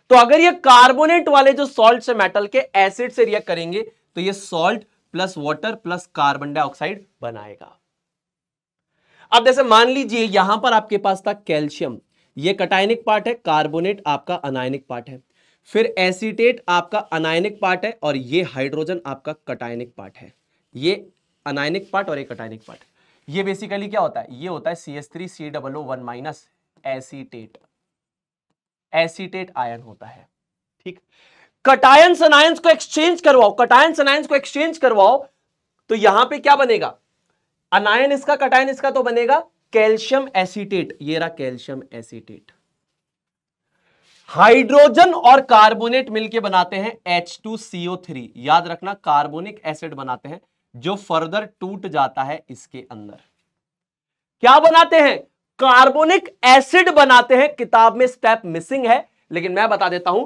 तो अगर ये कार्बोनेट वाले जो सॉल्ट से मेटल के एसिड से रिएक्ट करेंगे तो ये salt plus water plus carbon dioxide बनाएगा अब जैसे मान लीजिए यहां पर आपके पास था कैल्शियम ये कटायनिक पार्ट है कार्बोनेट आपका अनायनिक पार्ट है फिर एसीटेट आपका अनायनिक पार्ट है और ये हाइड्रोजन आपका कटायनिक पार्ट है ये अनायनिक पार्ट और ये कटायनिक पार्ट ये बेसिकली क्या होता है ये होता है C S three C double O one minus acetate acetate ion होता है ठीक कटायन सनायंस को एक्सचेंज करवाओ कटायन सनायंस को एक्सचेंज करवाओ तो यहां पे क्या बनेगा अनायन इसका कटायन इसका तो बनेगा कैल्शियम एसीटेट ये रहा कैल्शियम एसीटेट हाइड्रोजन और कार्बोनेट मिलके बनाते हैं H2CO3 याद रखना कार्बोनिक एसिड बनाते हैं जो फर्दर टूट जाता है इसके अंदर क्या बनाते हैं कार्बोनिक एसिड बनाते हैं किताब में स्टेप मिसिंग है लेकिन मैं बता देता हूं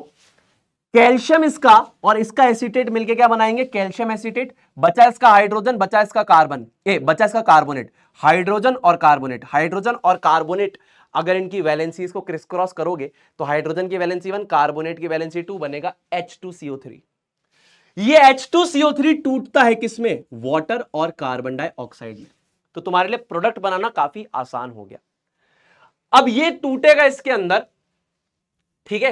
कैल्शियम इसका और इसका एसिटेट मिलके क्या बनाएंगे कैल्शियम एसिटेट बचा इसका हाइड्रोजन बचा इसका कार्बन ए बचा इसका कार्बोनेट हाइड्रोजन और कार्बोनेट हाइड्रोजन और कार्बोनेट अगर इनकी वैलेंसीज को क्रिस क्रॉस करोगे तो हाइड्रोजन की वैलेंसी वन कार्बोनेट की वैलेंसी टू बनेगा एच टू सीओ थ्री ये एच टू सीओ थ्री टूटता है किसमें वॉटर और कार्बन डाइऑक्साइड में तो तुम्हारे लिए प्रोडक्ट बनाना काफी आसान हो गया अब ये टूटेगा इसके अंदर ठीक है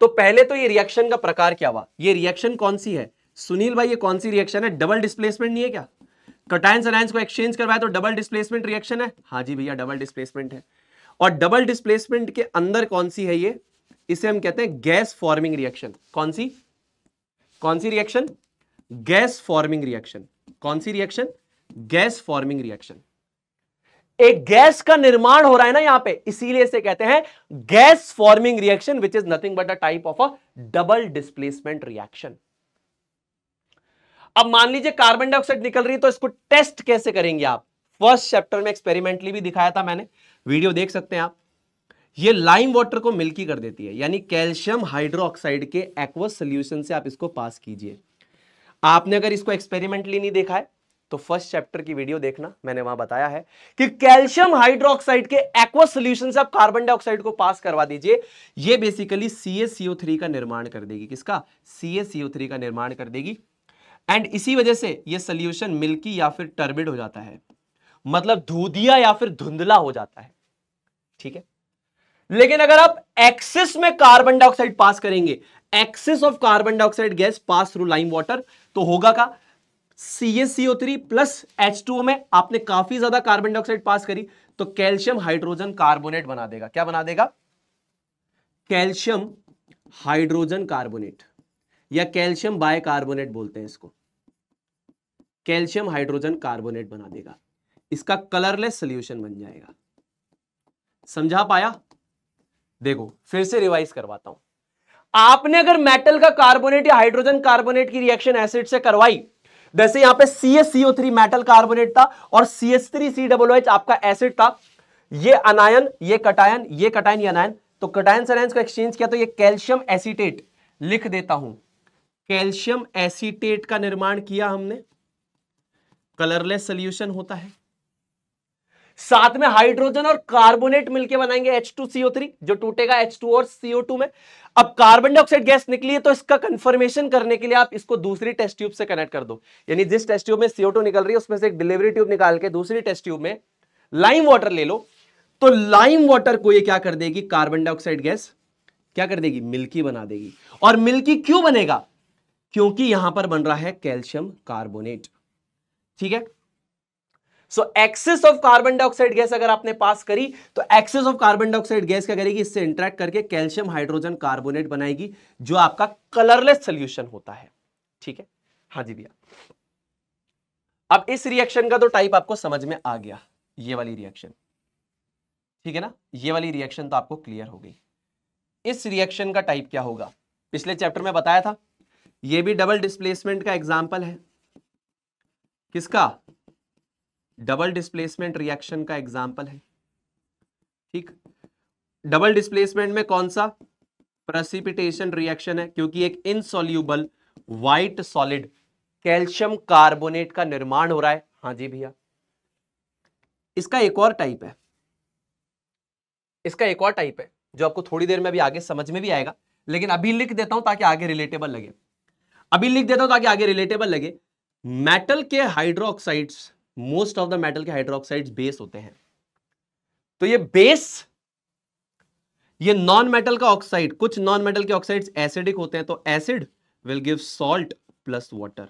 तो पहले तो ये रिएक्शन का प्रकार क्या हुआ ये रिएक्शन कौन सी है सुनील भाई ये कौन सी रिएक्शन है डबल डिस्प्लेसमेंट नहीं है क्या कटायंस को एक्सचेंज करवाया तो डबल डिस्प्लेसमेंट रिएक्शन है हाँ जी भैया डबल डिस्प्लेसमेंट है और डबल डिस्प्लेसमेंट के अंदर कौन सी है ये इसे हम कहते हैं गैस फॉर्मिंग रिएक्शन कौन सी कौन सी रिएक्शन गैस फॉर्मिंग रिएक्शन कौन सी रिएक्शन गैस फॉर्मिंग रिएक्शन एक गैस का निर्माण हो रहा है ना यहां पे इसीलिए इसे कहते हैं gas forming reaction which is nothing but a type of a double displacement reaction अब मान लीजिए कार्बन डाइऑक्साइड निकल रही है तो इसको टेस्ट कैसे करेंगे आप फर्स्ट चैप्टर में एक्सपेरिमेंटली भी दिखाया था मैंने वीडियो देख सकते हैं आप ये लाइम वाटर को मिल्की कर देती है यानी कैल्शियम हाइड्रोक्साइड के एक्वस सोल्यूशन से आप इसको पास कीजिए आपने अगर इसको एक्सपेरिमेंटली नहीं देखा है तो फर्स्ट चैप्टर की वीडियो देखना मैंने वहां बताया है कि कैल्शियम हाइड्रोक्साइड के एक्वस सोल्यूशन से आप कार्बन डाइऑक्साइड को पास करवा दीजिए ये बेसिकली CaCO3 का निर्माण कर देगी किसका CaCO3 का निर्माण कर देगी एंड इसी वजह से यह सोल्यूशन मिल्की या फिर टर्बिड हो जाता है मतलब धूधिया या फिर धुंधला हो जाता है ठीक है लेकिन अगर आप एक्सिस में कार्बन डाइऑक्साइड पास करेंगे excess of carbon dioxide gas pass through lime water तो होगा का C S C O three plus H two में आपने काफी ज्यादा कार्बन डाइऑक्साइड पास करी तो कैल्शियम हाइड्रोजन कार्बोनेट बना देगा क्या बना देगा कैल्शियम हाइड्रोजन कार्बोनेट या कैल्शियम बाय कार्बोनेट बोलते हैं इसको कैल्शियम हाइड्रोजन कार्बोनेट बना देगा इसका कलरलेस सोल्यूशन बन जाएगा समझा पाया देखो फिर से रिवाइज करवाता हूं आपने अगर मेटल का कार्बोनेट या हाइड्रोजन कार्बोनेट की रिएक्शन एसिड से करवाई जैसे यहां पे CaCO3 मेटल कार्बोनेट था और CH3COOH आपका एसिड था ये अनायन ये कटायन ये कटायन ये अनायन तो कटायन से को एक्सचेंज किया तो ये कैल्शियम एसिटेट लिख देता हूं कैल्शियम एसिटेट का निर्माण किया हमने कलरलेस सोल्यूशन होता है साथ में हाइड्रोजन और कार्बोनेट मिलकर बनाएंगे H2CO3 जो टूटेगा H2 और CO2 में अब कार्बन डाइऑक्साइड गैस निकली है तो इसका कंफर्मेशन करने के लिए आप इसको दूसरी टेस्ट ट्यूब से कनेक्ट कर दो यानी जिस टेस्ट ट्यूब में CO2 निकल रही है उसमें से एक डिलीवरी ट्यूब निकाल के दूसरी टेस्ट ट्यूब में लाइम वाटर ले लो तो लाइम वाटर को यह क्या कर देगी कार्बन डाइऑक्साइड गैस क्या कर देगी मिल्की बना देगी और मिल्की क्यों बनेगा क्योंकि यहां पर बन रहा है कैल्शियम कार्बोनेट ठीक है so excess of carbon dioxide gas अगर आपने पास करी तो excess of carbon dioxide gas क्या करेगी इससे इंटरेक्ट करके कैल्शियम हाइड्रोजन कार्बोनेट बनाएगी जो आपका कलरलेस सोल्यूशन होता है ठीक है हाँ जी भैया अब इस रिएक्शन का तो टाइप आपको समझ में आ गया ये वाली रिएक्शन ठीक है ना ये वाली रिएक्शन तो आपको क्लियर हो गई इस रिएक्शन का टाइप क्या होगा पिछले चैप्टर में बताया था ये भी डबल डिस्प्लेसमेंट का एग्जाम्पल है किसका डबल डिस्प्लेसमेंट रिएक्शन का एग्जाम्पल है ठीक डबल डिस्प्लेसमेंट में कौन सा प्रसिपिटेशन रिएक्शन है क्योंकि एक insoluble white solid calcium carbonate का निर्माण हो रहा है हाँ जी भैया इसका एक और टाइप है इसका एक और टाइप है जो आपको थोड़ी देर में अभी आगे समझ में भी आएगा लेकिन अभी लिख देता हूं ताकि आगे रिलेटेबल लगे अभी लिख देता हूं ताकि आगे रिलेटेबल लगे मेटल के hydroxides most of the metal के हाइड्रोक्साइड्स बेस होते हैं तो ये बेस ये नॉन मेटल का ऑक्साइड कुछ नॉन मेटल के ऑक्साइड्स एसिडिक होते हैं तो acid will give salt plus water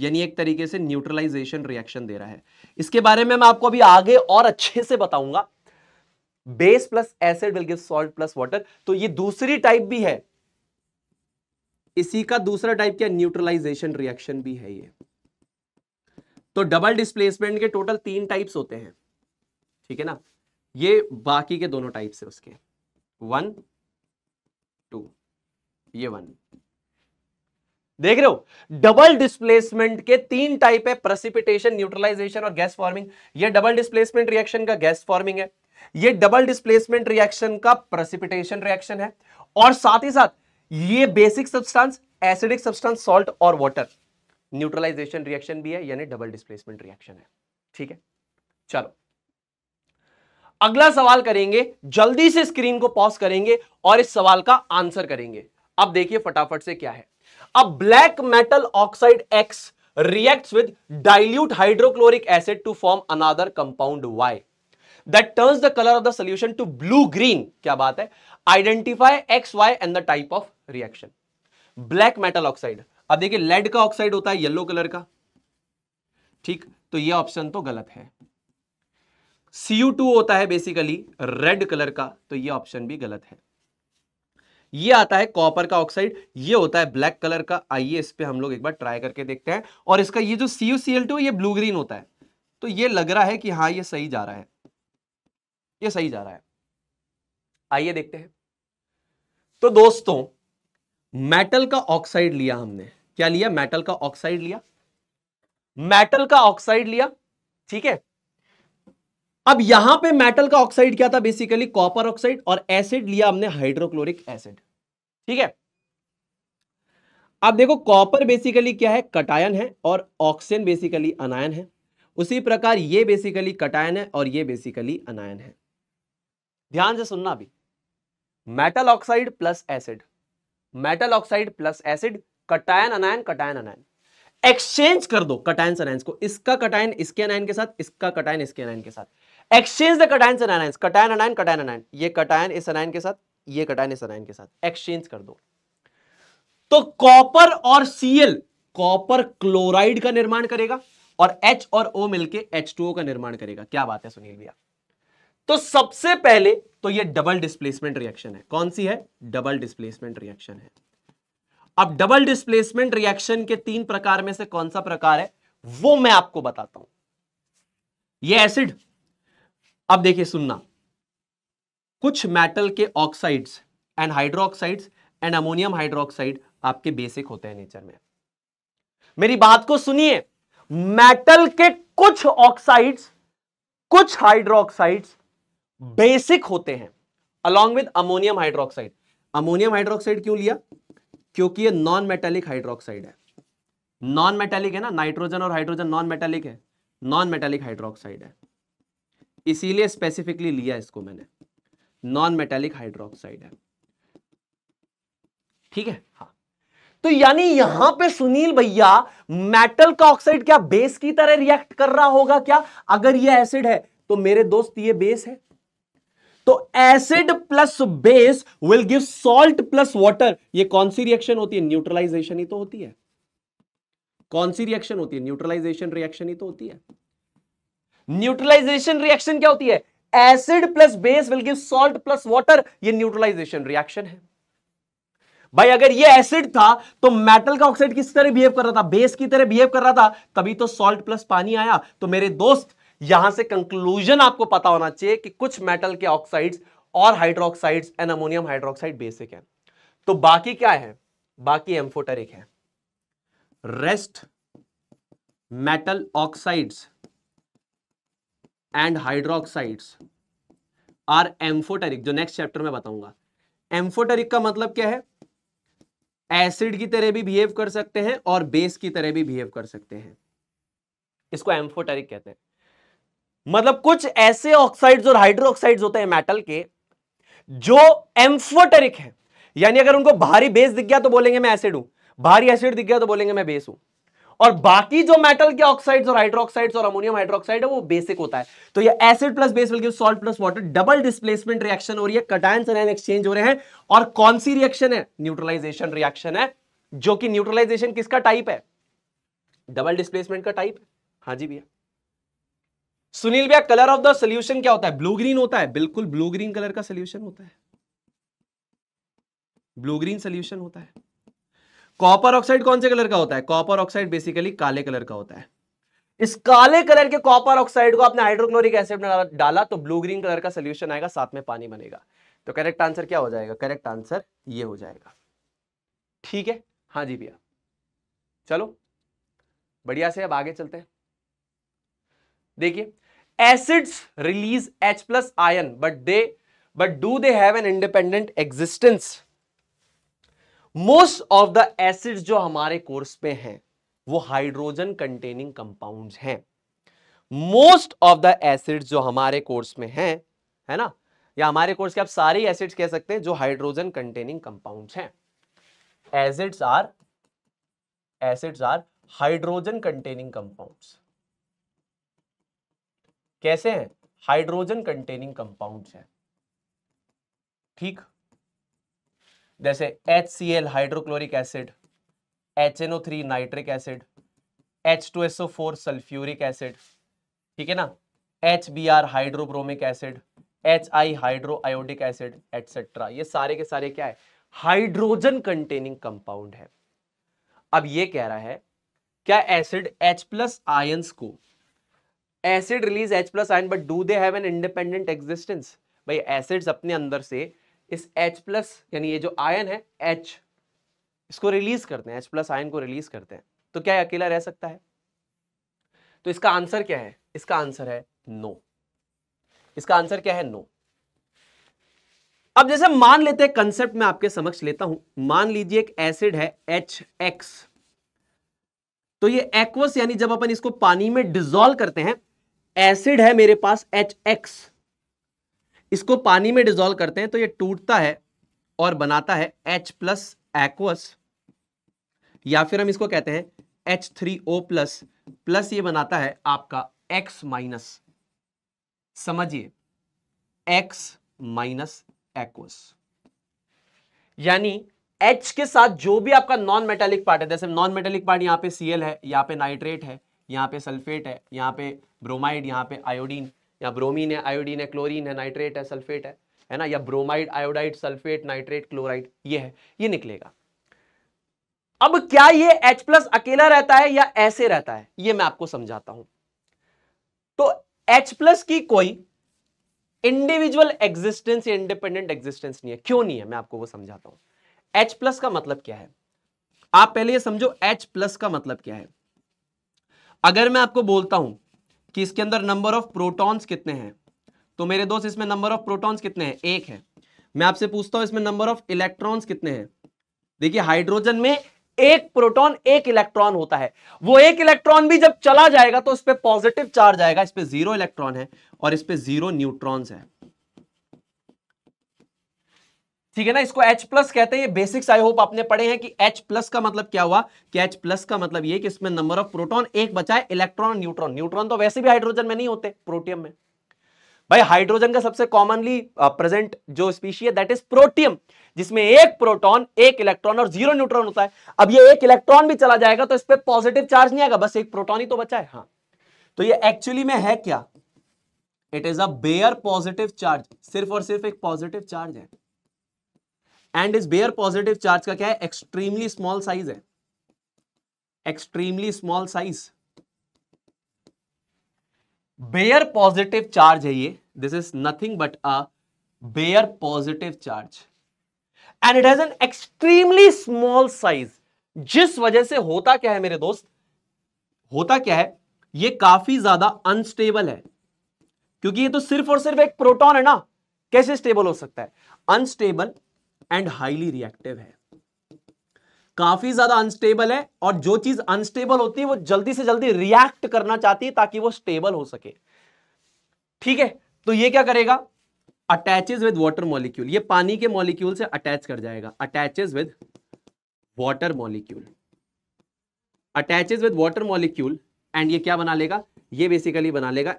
यानी एक तरीके से न्यूट्रलाइजेशन रिएक्शन दे रहा है इसके बारे में मैं आपको अभी आगे और अच्छे से बताऊंगा base plus acid will give salt plus water तो ये दूसरी टाइप भी है इसी का दूसरा टाइप क्या न्यूट्रलाइजेशन रिएक्शन भी है ये तो डबल डिस्प्लेसमेंट के टोटल तीन टाइप्स होते हैं ठीक है ना ये बाकी के दोनों टाइप्स है उसके वन टू ये वन देख रहे हो डबल डिस्प्लेसमेंट के तीन टाइप है प्रेसिपिटेशन न्यूट्रलाइजेशन और गैस फॉर्मिंग ये डबल डिस्प्लेसमेंट रिएक्शन का गैस फॉर्मिंग है ये डबल डिस्प्लेसमेंट रिएक्शन का प्रेसिपिटेशन रिएक्शन है और साथ ही साथ ये basic substance acidic substance salt और वाटर न्यूट्रलाइजेशन रिएक्शन भी है यानी डबल डिस्प्लेसमेंट रिएक्शन है ठीक है चलो अगला सवाल करेंगे जल्दी से स्क्रीन को पॉज करेंगे और इस सवाल का आंसर करेंगे अब देखिए फटाफट से क्या है अब black metal oxide X reacts with dilute hydrochloric acid to form another compound Y that turns the colour of the solution to blue green क्या बात है identify X Y and the type of reaction black metal oxide अब देखिए lead का oxide होता है yellow colour का ठीक तो ये ऑप्शन तो गलत है टू होता है बेसिकली रेड कलर का तो ये ऑप्शन भी गलत है ये आता है कॉपर का ऑक्साइड ये होता है ब्लैक कलर का आइए इस पर हम लोग एक बार ट्राई करके देखते हैं और इसका ये जो CuCl2 ये ब्लू ग्रीन होता है तो ये लग रहा है कि हाँ ये सही जा रहा है ये सही जा रहा है आइए देखते हैं तो दोस्तों मेटल का ऑक्साइड लिया हमने क्या लिया मेटल का ऑक्साइड लिया मेटल का ऑक्साइड लिया ठीक है अब यहां पे मेटल का ऑक्साइड क्या था बेसिकली कॉपर ऑक्साइड और एसिड लिया हमने हाइड्रोक्लोरिक एसिड ठीक है अब देखो कॉपर बेसिकली क्या है कटायन है और ऑक्सीजन बेसिकली अनायन है उसी प्रकार ये बेसिकली कटायन है और ये बेसिकली अनायन है ध्यान से सुनना अभी metal oxide plus acid metal oxide plus acid cation anion cation anion exchange कर दो कटायन अनायन को इसका कटायन इसके अनायन के साथ इसका कटायन इसके अनायन के साथ exchange the cation anion cation anion cation anion ये कटायन इस अनायन के साथ ये कटायन इस अनायन के साथ एक्सचेंज कर दो तो कॉपर और सीएल कॉपर क्लोराइड का निर्माण करेगा और एच और ओ मिलके एच का निर्माण करेगा क्या बात है सुनील भैया तो सबसे पहले तो ये डबल डिस्प्लेसमेंट रिएक्शन है कौन सी है डबल डिस्प्लेसमेंट रिएक्शन है अब डबल डिस्प्लेसमेंट रिएक्शन के तीन प्रकार में से कौन सा प्रकार है वो मैं आपको बताता हूं ये एसिड अब देखिए सुनना कुछ मेटल के oxides and hydroxides and ammonium hydroxide आपके बेसिक होते हैं नेचर में मेरी बात को सुनिए मेटल के कुछ ऑक्साइड्स कुछ हाइड्रोक्साइड्स बेसिक होते हैं along with ammonium hydroxide ammonium hydroxide क्यों लिया क्योंकि ये नॉन मेटेलिक हाइड्रोक्साइड है नॉन मेटेलिक है ना नाइट्रोजन और हाइड्रोजन नॉन मेटेलिक है नॉन मेटेलिक हाइड्रोक्साइड है इसीलिए स्पेसिफिकली लिया इसको मैंने नॉन मेटेलिक हाइड्रोक्साइड है ठीक है हाँ तो यानी यहां पे सुनील भैया मेटल का ऑक्साइड क्या बेस की तरह रिएक्ट कर रहा होगा क्या अगर ये एसिड है तो मेरे दोस्त ये बेस है तो acid plus base will give salt plus water ये कौन सी रिएक्शन होती है न्यूट्रलाइजेशन ही तो होती है कौन सी रिएक्शन होती है न्यूट्रलाइजेशन रिएक्शन ही तो होती है न्यूट्रलाइजेशन रिएक्शन क्या होती है acid plus base will give salt plus water ये न्यूट्रलाइजेशन रिएक्शन है भाई अगर ये एसिड था तो मेटल का ऑक्साइड किस तरह बिहेव कर रहा था बेस की तरह बिहेव कर रहा था तभी तो सॉल्ट प्लस पानी आया तो मेरे दोस्त यहां से कंक्लूजन आपको पता होना चाहिए कि कुछ मेटल के ऑक्साइड्स और hydroxides and ammonium hydroxide basic है तो बाकी क्या है बाकी एम्फोटेरिक है rest metal oxides and hydroxides are amphoteric जो नेक्स्ट चैप्टर में बताऊंगा एम्फोटेरिक का मतलब क्या है एसिड की तरह भी बिहेव कर सकते हैं और बेस की तरह भी बिहेव कर सकते हैं इसको एम्फोटेरिक कहते हैं मतलब कुछ ऐसे ऑक्साइड्स और हाइड्रोक्साइड्स होते हैं मेटल के जो एम्फोटेरिक है यानी अगर उनको भारी बेस दिख गया तो बोलेंगे मैं एसिड हूं भारी एसिड दिख गया तो बोलेंगे मैं बेस हूं और बाकी जो मेटल के ऑक्साइड्स और हाइड्रोक्साइड्स और अमोनियम हाइड्रोक्साइड है वो बेसिक होता है तो ये acid plus base will give salt plus water double displacement reaction हो रही है कटायंस एनायन एक्सचेंज हो रहे हैं और कौन सी रिएक्शन है न्यूट्रलाइजेशन रिएक्शन है जो कि न्यूट्रलाइजेशन किसका टाइप है डबल डिस्प्लेसमेंट का टाइप हाँ जी भैया सुनील भैया कलर ऑफ द सोल्यूशन क्या होता है ब्लू ग्रीन होता है बिल्कुल ब्लू ग्रीन कलर का सोल्यूशन होता है ब्लू ग्रीन सोल्यूशन होता है कॉपर ऑक्साइड कौन से कलर का होता है कॉपर ऑक्साइड बेसिकली काले कलर का होता है इस काले कलर के कॉपर ऑक्साइड को आपने हाइड्रोक्लोरिक एसिड में डाला तो ब्लू ग्रीन कलर का सोल्यूशन आएगा साथ में पानी बनेगा तो करेक्ट आंसर क्या हो जाएगा करेक्ट आंसर ये हो जाएगा ठीक है हाँ जी भैया चलो बढ़िया से अब आगे चलते हैं देखिए acids release H plus ion but they but do they have an independent existence most of the acids जो हमारे कोर्स में हैं वो हाइड्रोजन कंटेनिंग कंपाउंड्स हैं मोस्ट ऑफ द एसिड्स जो हमारे कोर्स में हैं है ना या हमारे कोर्स के आप सारे एसिड्स कह सकते हैं जो हाइड्रोजन कंटेनिंग कंपाउंड्स हैं acids are acids are hydrogen containing compounds कैसे हैं हाइड्रोजन कंटेनिंग कंपाउंड्स हैं ठीक जैसे H C L hydrochloric acid H N O three nitric acid H two S O four sulphuric acid ठीक है ना H B R hydrobromic acid H I hydro iodic acid etcetera ये सारे के सारे क्या है हाइड्रोजन कंटेनिंग कंपाउंड है अब ये कह रहा है क्या एसिड H प्लस आयंस को acid release H plus ion but do they have an independent existence भाई एसिड्स अपने अंदर से इस एच प्लस यानी ये जो आयन है एच इसको रिलीज करते हैं एच प्लस आयन को रिलीज करते हैं तो क्या अकेला रह सकता है तो इसका आंसर क्या है इसका आंसर है नो इसका आंसर क्या है नो अब जैसे मान लेते हैं कंसेप्ट में आपके समक्ष लेता हूं मान लीजिए एक एसिड है एच एक्स तो ये एक्वस यानी जब अपन इसको पानी में डिजोल्व करते हैं एसिड है मेरे पास एच एक्स इसको पानी में डिजोल्व करते हैं तो ये टूटता है और बनाता है एच प्लस एक्वस या फिर हम इसको कहते हैं H three O plus plus ये बनाता है आपका X माइनस समझिए X माइनस एक्वस यानी H के साथ जो भी आपका नॉन मेटेलिक पार्ट है जैसे नॉन मेटेलिक पार्ट यहां पे Cl है यहां पे नाइट्रेट है यहाँ पे सल्फेट है यहाँ पे ब्रोमाइड यहाँ पे आयोडीन या ब्रोमीन है आयोडीन है क्लोरीन है नाइट्रेट है सल्फेट है है ना या bromide iodide sulphate nitrate chloride ये है ये निकलेगा अब क्या ये H प्लस अकेला रहता है या ऐसे रहता है ये मैं आपको समझाता हूं तो H प्लस की कोई इंडिविजुअल एग्जिस्टेंस या इंडिपेंडेंट एग्जिस्टेंस नहीं है क्यों नहीं है मैं आपको वो समझाता हूं H प्लस का मतलब क्या है आप पहले ये समझो H प्लस का मतलब क्या है अगर मैं आपको बोलता हूं कि इसके अंदर नंबर ऑफ प्रोटॉन्स कितने हैं तो मेरे दोस्त इसमें नंबर ऑफ प्रोटॉन्स कितने हैं एक है मैं आपसे पूछता हूं इसमें नंबर ऑफ इलेक्ट्रॉन्स कितने हैं देखिए हाइड्रोजन में एक प्रोटॉन एक इलेक्ट्रॉन होता है वो एक इलेक्ट्रॉन भी जब चला जाएगा तो उस पर पॉजिटिव चार्ज आएगा इस पर जीरो इलेक्ट्रॉन है और इस पर जीरो न्यूट्रॉन्स है ठीक है ना इसको H प्लस कहते हैं ये बेसिक्स आई होप आपने पढ़े हैं कि H प्लस का मतलब क्या हुआ कि H प्लस का मतलब ये कि इसमें नंबर ऑफ प्रोटॉन एक बचा है इलेक्ट्रॉन न्यूट्रॉन न्यूट्रॉन तो वैसे भी हाइड्रोजन में नहीं होते प्रोटियम में भाई हाइड्रोजन का सबसे कॉमनली प्रेजेंट जो स्पीशी है दैट इज प्रोटियम जिसमें एक प्रोटॉन एक इलेक्ट्रॉन और जीरो न्यूट्रॉन होता है अब ये एक इलेक्ट्रॉन भी चला जाएगा तो इस पर पॉजिटिव चार्ज नहीं आएगा बस एक प्रोटॉन ही तो बचा है हाँ तो ये एक्चुअली में है क्या it is a bare positive charge सिर्फ और सिर्फ एक पॉजिटिव चार्ज है एंड इस बेयर पॉजिटिव चार्ज का क्या है एक्सट्रीमली स्मॉल साइज है extremely small size bare positive charge है ये this is nothing but a bare positive charge and it has an extremely small size जिस वजह से होता क्या है मेरे दोस्त होता क्या है ये काफी ज्यादा अनस्टेबल है क्योंकि ये तो सिर्फ और सिर्फ एक प्रोटॉन है ना कैसे स्टेबल हो सकता है अनस्टेबल एंड हाईली रिएक्टिव है काफी ज्यादा अनस्टेबल है और जो चीज अनस्टेबल होती है वो जल्दी से जल्दी रिएक्ट करना चाहती है ताकि वो स्टेबल हो सके ठीक है तो ये क्या करेगा अटैचेज विद वॉटर मॉलिक्यूल ये पानी के मॉलिक्यूल से अटैच कर जाएगा attaches with water molecule attaches with water molecule and ये क्या बना लेगा ये बेसिकली बना लेगा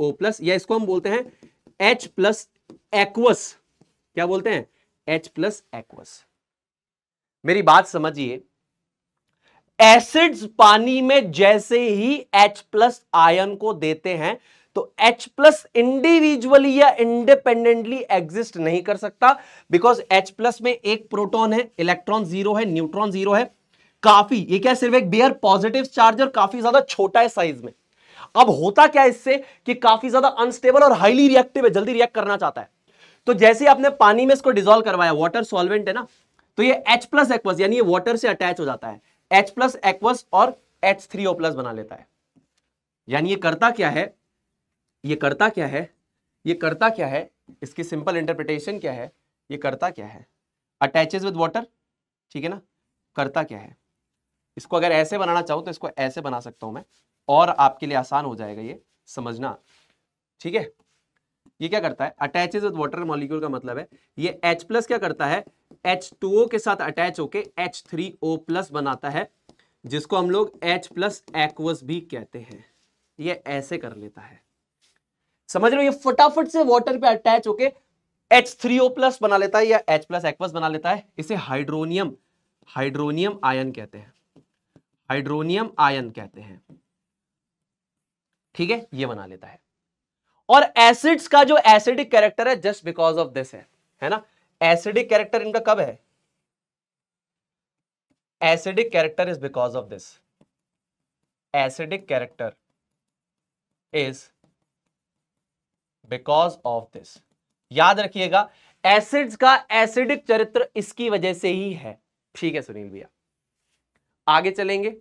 ओ प्लस या इसको हम बोलते हैं एच प्लस एक्वस क्या बोलते हैं एच प्लस एक्वस मेरी बात समझिए एसिड्स पानी में जैसे ही एच प्लस आयन को देते हैं तो एच प्लस इंडिविजुअली या इंडिपेंडेंटली एग्जिस्ट नहीं कर सकता बिकॉज एच प्लस में एक प्रोटॉन है इलेक्ट्रॉन जीरो है न्यूट्रॉन जीरो है काफी ये क्या सिर्फ एक बेयर पॉजिटिव चार्ज और काफी ज्यादा छोटा है साइज में अब होता क्या इससे कि काफी ज्यादा अनस्टेबल और हाईली रिएक्टिव है जल्दी रिएक्ट करना चाहता है तो जैसे आपने पानी में इसको डिजोल्व करवाया वाटर सॉल्वेंट है ना तो ये एच प्लस एक्वस यानी ये वाटर से अटैच हो जाता है एच प्लस एक्वस और एच थ्री ओ प्लस बना लेता है यानी ये करता क्या है ये करता क्या है ये करता क्या है इसकी सिंपल इंटरप्रिटेशन क्या है ये करता क्या है अटैचेज विद वाटर ठीक है ना करता क्या है इसको अगर ऐसे बनाना चाहूँ तो इसको ऐसे बना सकता हूँ मैं और आपके लिए आसान हो जाएगा ये समझना ठीक है ये क्या करता है अटैचेज विद वाटर मॉलिक्यूल का मतलब है ये एच प्लस क्या करता है एच टू ओ के साथ अटैच होके एच थ्री ओ प्लस बनाता है जिसको हम लोग एच प्लस एक्वस भी कहते हैं ये ऐसे कर लेता है समझ लो ये फटाफट से वाटर पे अटैच होके एच थ्री ओ प्लस बना लेता है या एच प्लस एक्वस बना लेता है इसे हाइड्रोनियम हाइड्रोनियम आयन कहते हैं हाइड्रोनियम आयन कहते हैं ठीक है ये बना लेता है और एसिड्स का जो एसिडिक कैरेक्टर है जस्ट बिकॉज ऑफ दिस है है ना एसिडिक कैरेक्टर इनका कब है acidic character is because of this acidic character is because of this याद रखिएगा एसिड्स का एसिडिक चरित्र इसकी वजह से ही है ठीक है सुनील भैया आगे चलेंगे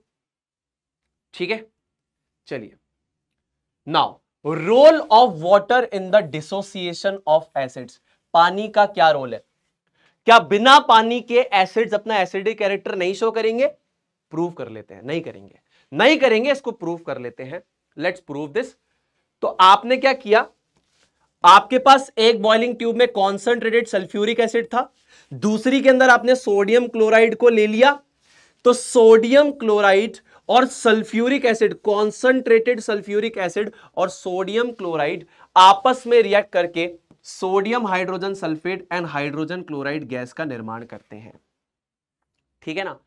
ठीक है चलिए now role of water in the dissociation of acids पानी का क्या रोल है क्या बिना पानी के एसिड्स अपना एसिडिक कैरेक्टर नहीं शो करेंगे प्रूव कर लेते हैं नहीं करेंगे नहीं करेंगे इसको प्रूव कर लेते हैं लेट्स प्रूव दिस तो आपने क्या किया आपके पास एक बॉइलिंग ट्यूब में कॉन्सेंट्रेटेड सल्फ्यूरिक एसिड था दूसरी के अंदर आपने सोडियम क्लोराइड को ले लिया तो सोडियम क्लोराइड और sulphuric acid concentrated sulphuric acid और सोडियम क्लोराइड आपस में रिएक्ट करके sodium hydrogen sulphate and hydrogen chloride gas का निर्माण करते हैं ठीक है ना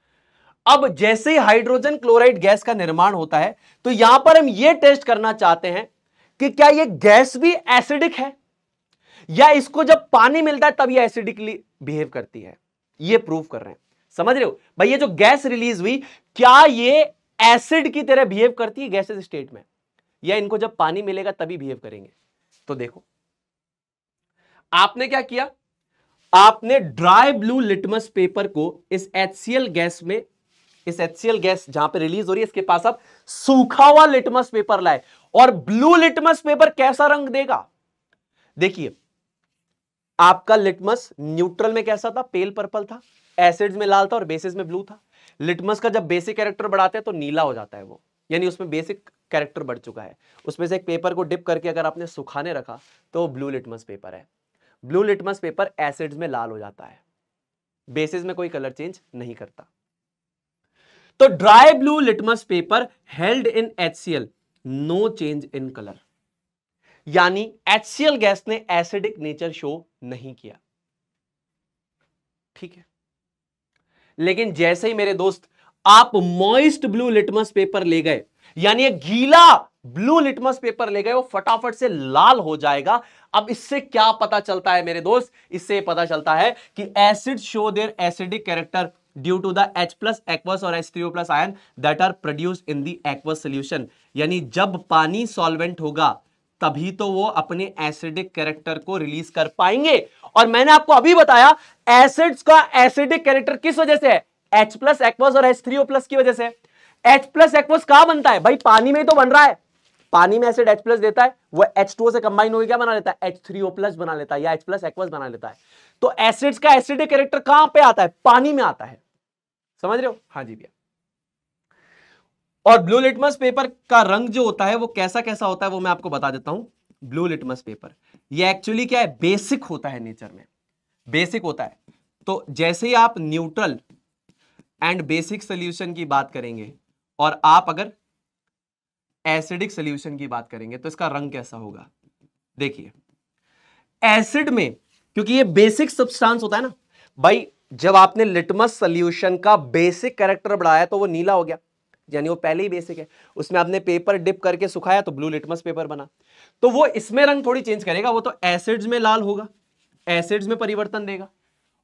अब जैसे ही हाइड्रोजन क्लोराइड गैस का निर्माण होता है तो यहां पर हम यह टेस्ट करना चाहते हैं कि क्या यह गैस भी एसिडिक है या इसको जब पानी मिलता है तब यह एसिडिकली बिहेव करती है यह प्रूव कर रहे हैं समझ रहे हो भाई ये जो गैस रिलीज हुई क्या ये एसिड की तरह बिहेव करती है गैसेज स्टेट में या इनको जब पानी मिलेगा तभी बिहेव करेंगे तो देखो आपने क्या किया आपने ड्राई ब्लू लिटमस पेपर को इस एचसीएल गैस में इस एचसीएल गैस जहां पे रिलीज हो रही है इसके पास आप सूखा हुआ लिटमस पेपर लाए और ब्लू लिटमस पेपर कैसा रंग देगा देखिए आपका लिटमस न्यूट्रल में कैसा था पेल पर्पल था एसिड्स में लाल था और बेसिस में ब्लू था लिटमस का जब बेसिक कैरेक्टर बढ़ाते हैं तो नीला हो जाता है वो यानी उसमें बेसिक कैरेक्टर बढ़ चुका है उसमें से एक पेपर को डिप करके अगर आपने सुखाने रखा तो ब्लू लिटमस पेपर है ब्लू लिटमस पेपर एसिड्स में लाल हो जाता है बेसिस में कोई कलर चेंज नहीं करता तो dry blue litmus paper held in HCl no change in colour यानी एचसीएल गैस ने एसिडिक नेचर शो नहीं किया ठीक है लेकिन जैसे ही मेरे दोस्त आप मॉइस्ट ब्लू लिटमस पेपर ले गए यानी गीला ब्लू लिटमस पेपर ले गए वो फटाफट से लाल हो जाएगा अब इससे क्या पता चलता है मेरे दोस्त इससे पता चलता है कि acid show their acidic character due to the H plus aqueous और H three plus ion that are produce in the aqueous solution यानी जब पानी सॉल्वेंट होगा तभी तो वो अपने एसिडिक कैरेक्टर को रिलीज कर पाएंगे और मैंने आपको अभी बताया एसिड्स का एसिडिक कैरेक्टर किस वजह से है एच प्लस एक्वस और एच थ्री ओ प्लस की वजह से एच प्लस एक्वस कहा बनता है भाई पानी में ही तो बन रहा है पानी में एसिड एच प्लस देता है वो एच टू से कंबाइन होकर क्या बना लेता है एच थ्री ओ प्लस बना लेता है या एच प्लस एक्वस बना लेता है तो एसिड्स का एसिडिक कैरेक्टर कहां पर आता है पानी में आता है समझ रहे हो हाँ जी भैया और ब्लू लिटमस पेपर का रंग जो होता है वो कैसा कैसा होता है वो मैं आपको बता देता हूं ब्लू लिटमस पेपर ये एक्चुअली क्या है बेसिक होता है नेचर में बेसिक होता है तो जैसे ही आप न्यूट्रल एंड बेसिक सोल्यूशन की बात करेंगे और आप अगर एसिडिक सोल्यूशन की बात करेंगे तो इसका रंग कैसा होगा देखिए एसिड में क्योंकि ये बेसिक सब्सटेंस होता है ना भाई जब आपने लिटमस सोल्यूशन का बेसिक कैरेक्टर बढ़ाया तो वो नीला हो गया यानी वो पहले ही बेसिक है उसमें आपने पेपर डिप करके सुखाया तो ब्लू लिटमस पेपर बना तो वो इसमें रंग थोड़ी चेंज करेगा वो तो एसिड्स में लाल होगा एसिड्स में परिवर्तन देगा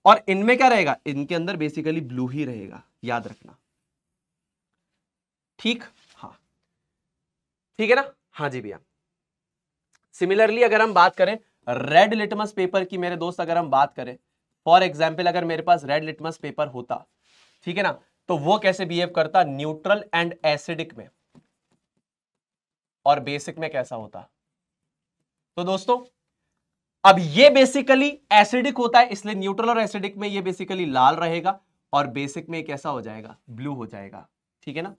और इनमें क्या रहेगा इनके अंदर बेसिकली ब्लू ही रहेगा याद रखना ठीक हाँ ठीक है ना हाँ जी भैया सिमिलरली अगर हम बात करें रेड लिटमस पेपर की मेरे दोस्त अगर हम बात करें फॉर एग्जाम्पल अगर मेरे पास रेड लिटमस पेपर होता ठीक है ना तो वो कैसे बिहेव करता न्यूट्रल एंड एसिडिक में और बेसिक में कैसा होता तो दोस्तों अब ये बेसिकली एसिडिक होता है इसलिए न्यूट्रल और एसिडिक में ये बेसिकली लाल रहेगा और बेसिक में कैसा हो जाएगा ब्लू हो जाएगा ठीक है ना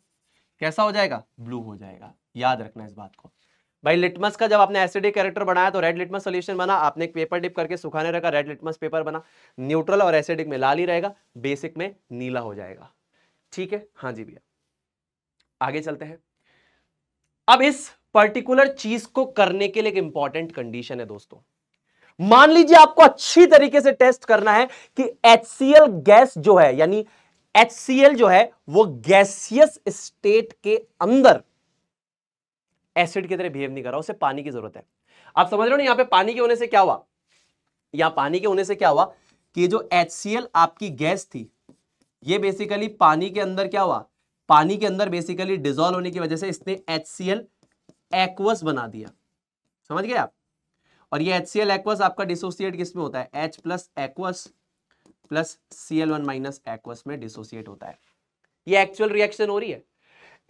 कैसा हो जाएगा ब्लू हो जाएगा याद रखना इस बात को भाई लिटमस का जब आपने एसिडिक कैरेक्टर बनाया तो रेड लिटमस सोल्यूशन बना आपने एक पेपर डिप करके सुखाने रखा रेड लिटमस पेपर बना न्यूट्रल और एसिडिक में लाल ही रहेगा बेसिक में नीला हो जाएगा ठीक है हाँ जी भैया आगे चलते हैं अब इस पर्टिकुलर चीज को करने के लिए एक इंपॉर्टेंट कंडीशन है दोस्तों मान लीजिए आपको अच्छी तरीके से टेस्ट करना है कि HCl गैस जो है यानी HCl जो है वो गैसियस स्टेट के अंदर एसिड की तरह बिहेव नहीं कर रहा उसे पानी की जरूरत है आप समझ रहे हो ना यहां पे पानी के होने से क्या हुआ यहां पानी के होने से क्या हुआ कि जो HCl आपकी गैस थी ये बेसिकली पानी के अंदर क्या हुआ पानी के अंदर बेसिकली डिजोल्व होने की वजह से इसने एच सी एल एक्वस बना दिया समझ गए आप और ये एच सी एल एक्वस आपका डिसोसिएट किसमें होता है H plus aqueous plus C L one minus aqueous में डिसोसिएट होता है ये एक्चुअल रिएक्शन हो रही है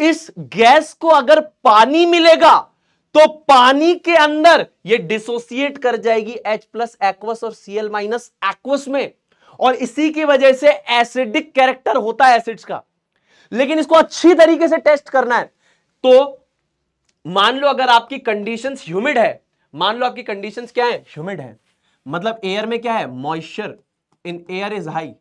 इस गैस को अगर पानी मिलेगा तो पानी के अंदर ये डिसोसिएट कर जाएगी H प्लस एक्वस और Cl माइनस एक्वस में और इसी की वजह से एसिडिक कैरेक्टर होता है एसिड्स का लेकिन इसको अच्छी तरीके से टेस्ट करना है तो मान लो अगर आपकी कंडीशन ह्यूमिड है मान लो आपकी कंडीशन क्या है ह्यूमिड है मतलब एयर में क्या है moisture in air is high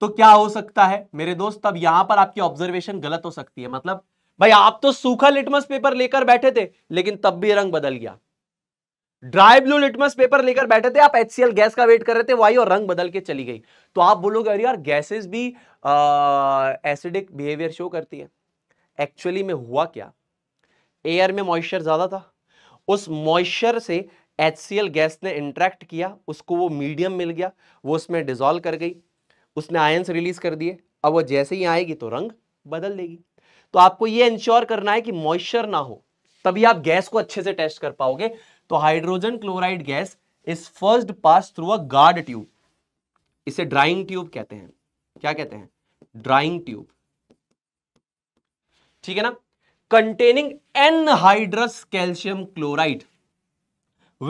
तो क्या हो सकता है मेरे दोस्त तब यहां पर आपकी ऑब्जर्वेशन गलत हो सकती है मतलब भाई आप तो सूखा लिटमस पेपर लेकर बैठे थे लेकिन तब भी रंग बदल गया ड्राई ब्लू लिटमस पेपर लेकर बैठे थे आप एच गैस का वेट कर रहे थे वाई और रंग बदल के चली गई तो आप बोलोगे अरे यार गैसेस भी एसिडिक बिहेवियर शो करती है एक्चुअली में हुआ क्या एयर में मॉइस्चर ज्यादा था उस मॉइस्चर से एच गैस ने इंट्रैक्ट किया उसको वो मीडियम मिल गया वो उसमें डिजोल्व कर गई उसने आयंस रिलीज कर दिए अब वो जैसे ही आएगी तो रंग बदल देगी तो आपको ये इंश्योर करना है कि मॉइस्चर ना हो तभी आप गैस को अच्छे से टेस्ट कर पाओगे तो hydrogen chloride gas is first pass through a guard tube इसे ड्राइंग ट्यूब कहते हैं क्या कहते हैं ड्राइंग ट्यूब ठीक है ना containing anhydrous calcium chloride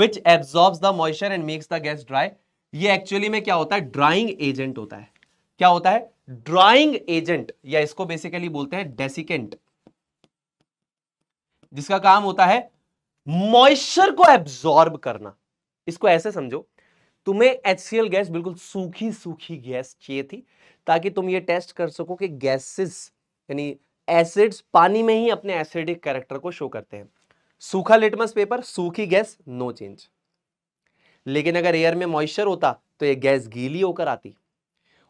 which absorb the moisture and makes the gas dry ये एक्चुअली में क्या होता है ड्राइंग एजेंट होता है क्या होता है ड्राइंग एजेंट या इसको बेसिकली बोलते हैं डेसिकेंट जिसका काम होता है मॉइस्चर को एब्जॉर्ब करना इसको ऐसे समझो तुम्हें एच गैस बिल्कुल सूखी सूखी गैस चाहिए थी ताकि तुम ये टेस्ट कर सको कि गैसेस यानी एसिड्स पानी में ही अपने एसिडिक कैरेक्टर को शो करते हैं सूखा लिटमस पेपर सूखी गैस नो चेंज लेकिन अगर एयर में मॉइस्चर होता तो ये गैस गीली होकर आती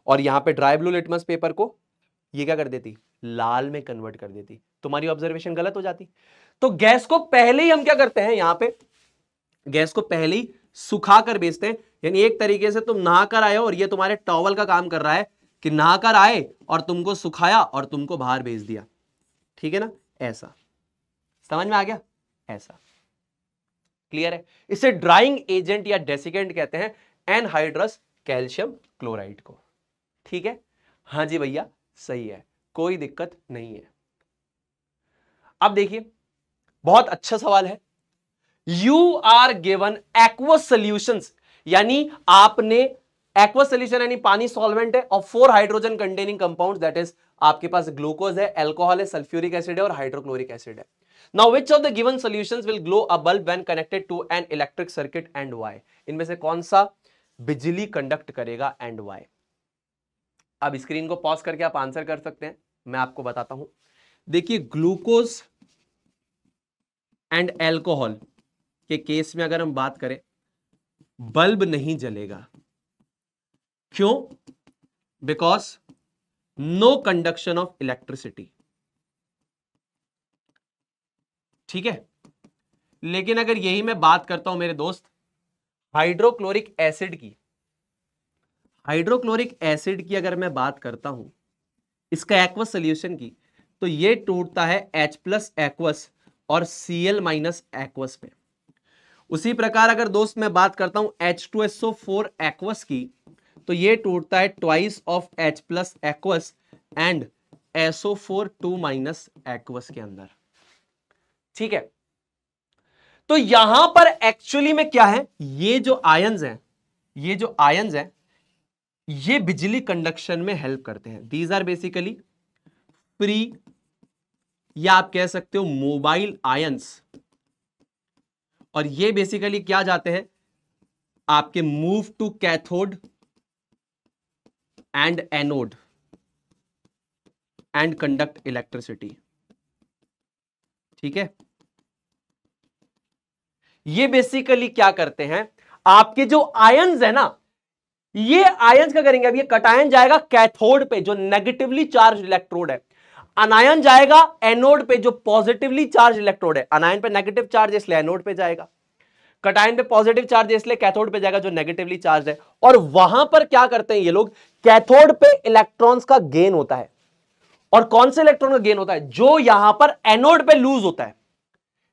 और यहां पे ड्राई ब्लू लिटमस पेपर को ये क्या कर देती लाल में कन्वर्ट कर देती तुम्हारी ऑब्जर्वेशन गलत हो जाती तो गैस को पहले ही हम क्या करते हैं यहां पे गैस को पहले ही सुखा कर बेचते हैं यानी एक तरीके से तुम नहा कर आए हो और ये तुम्हारे टॉवल का काम कर रहा है कि नहा कर आए और तुमको सुखाया और तुमको बाहर भेज दिया ठीक है ना ऐसा समझ में आ गया ऐसा क्लियर है इसे ड्राइंग एजेंट या डेसिकेंट कहते हैं एनहाइड्रस कैल्शियम क्लोराइड को ठीक है हाँ जी भैया सही है कोई दिक्कत नहीं है अब देखिए बहुत अच्छा सवाल है you are given aqueous solution यानी आपने एक्वस सोल्यूशन यानी पानी सॉल्वेंट है और four hydrogen containing compound that is आपके पास ग्लूकोज है एल्कोहल है सल्फ्यूरिक एसिड है और हाइड्रोक्लोरिक एसिड है now which of the given solution will glow a bulb when connected to an electric circuit and why इनमें से कौन सा बिजली कंडक्ट करेगा एंड वाई अब स्क्रीन को पॉज करके आप आंसर कर सकते हैं मैं आपको बताता हूं देखिए ग्लूकोज एंड एल्कोहल के केस में अगर हम बात करें बल्ब नहीं जलेगा क्यों because no conduction of electricity ठीक है लेकिन अगर यही मैं बात करता हूं मेरे दोस्त हाइड्रोक्लोरिक एसिड की हाइड्रोक्लोरिक एसिड की अगर मैं बात करता हूं इसका एक्वस सोल्यूशन की तो ये टूटता है H प्लस एक्वस और सी एल माइनस एक्वस में उसी प्रकार अगर दोस्त मैं बात करता हूं H two SO four aqueous की तो ये टूटता है twice of H plus aqueous and SO four two minus aqueous के अंदर ठीक है तो यहां पर एक्चुअली में क्या है ये जो आयंस हैं ये जो आयंस हैं ये बिजली कंडक्शन में हेल्प करते हैं दीज आर बेसिकली फ्री या आप कह सकते हो मोबाइल आयंस और ये बेसिकली क्या जाते हैं आपके move to cathode and anode and conduct electricity ठीक है ये बेसिकली क्या करते हैं आपके जो आयंस है ना ये आयंस क्या करेंगे अब ये कटायन जाएगा कैथोड पे जो नेगेटिवली चार्ज इलेक्ट्रोड है अनायन जाएगा एनोड पे जो पॉजिटिवली चार्ज इलेक्ट्रोड है अनायन पे नेगेटिव चार्ज इसलिए एनोड पे जाएगा कटायन पे पॉजिटिव चार्ज इसलिए कैथोड पे जाएगा जो नेगेटिवली चार्ज है और वहां पर क्या करते हैं ये लोग कैथोड पे इलेक्ट्रॉन्स का गेन होता है और कौन से इलेक्ट्रॉन का गेन होता है जो यहां पर एनोड पे लूज होता है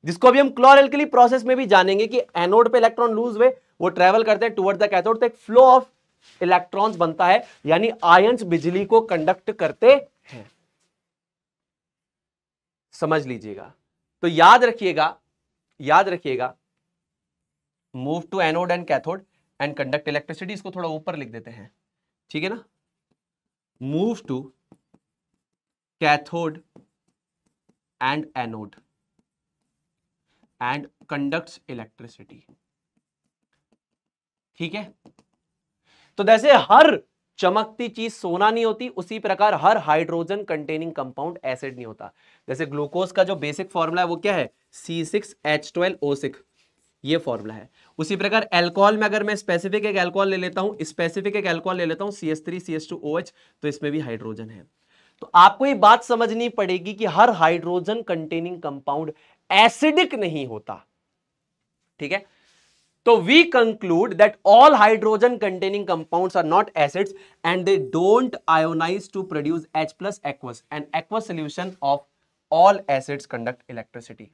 जिसको अभी हम क्लोर एल्कली प्रोसेस में भी जानेंगे कि एनोड पे इलेक्ट्रॉन लूज हुए वो ट्रेवल करते हैं टुवर्ड द कैथोड तो एक फ्लो ऑफ इलेक्ट्रॉन्स बनता है यानी आयंस बिजली को कंडक्ट करते हैं समझ लीजिएगा तो याद रखिएगा याद रखिएगा move to anode and cathode and conduct electricity इसको थोड़ा ऊपर लिख देते हैं ठीक है ना move to cathode and anode and conducts electricity ठीक है तो जैसे हर चमकती चीज सोना नहीं होती उसी प्रकार हर हाइड्रोजन कंटेनिंग कंपाउंड एसिड नहीं होता जैसे ग्लूकोज का जो बेसिक फॉर्मूला है वो क्या है C six H twelve O six ये फॉर्मूला है उसी प्रकार एल्कोहल में अगर मैं स्पेसिफिक एक एल्कोहल ले लेता हूं स्पेसिफिक एक एल्कोहल ले लेता हूं C S three C S two O H तो इसमें भी हाइड्रोजन है तो आपको ये बात समझनी पड़ेगी कि हर हाइड्रोजन कंटेनिंग कंपाउंड एसिडिक नहीं होता ठीक है तो we conclude that all hydrogen containing compounds are not acids and they don't ionize to produce H plus aqueous and aqueous solution of all acids conduct electricity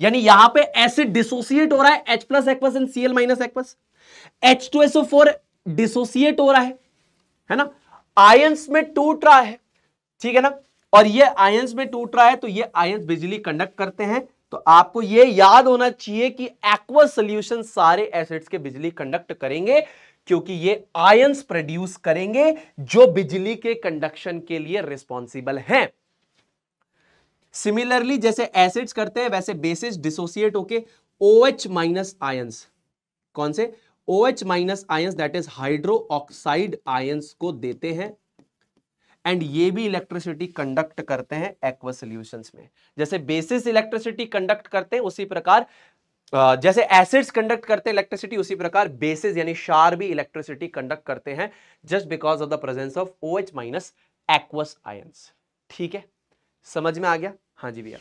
यानी यहां पे acid dissociate हो रहा है H plus aqueous and Cl minus aqueous H two SO four dissociate हो रहा है है ना आयंस में टूट रहा है ठीक है ना और ये आयंस में टूट रहा है तो ये आयंस बिजली कंडक्ट करते हैं तो आपको यह याद होना चाहिए कि एक्वा सोल्यूशन सारे एसिड्स के बिजली कंडक्ट करेंगे क्योंकि ये आयंस प्रोड्यूस करेंगे जो बिजली के कंडक्शन के लिए रिस्पॉन्सिबल हैं सिमिलरली जैसे एसिड्स करते हैं वैसे बेसिस डिसोसिएट होके ओ एच माइनस आयंस कौन से O H minus ions that is hydro oxide ions को देते हैं एंड ये भी इलेक्ट्रिसिटी कंडक्ट करते हैं एक्वा सोल्यूशन में जैसे बेसिस इलेक्ट्रिसिटी कंडक्ट करते हैं उसी प्रकार जैसे एसिड्स कंडक्ट करते हैं इलेक्ट्रिसिटी उसी प्रकार बेसिस यानी शार भी इलेक्ट्रिसिटी कंडक्ट करते हैं just because of the presence of O H minus aqueous ions ठीक है समझ में आ गया हाँ जी भैया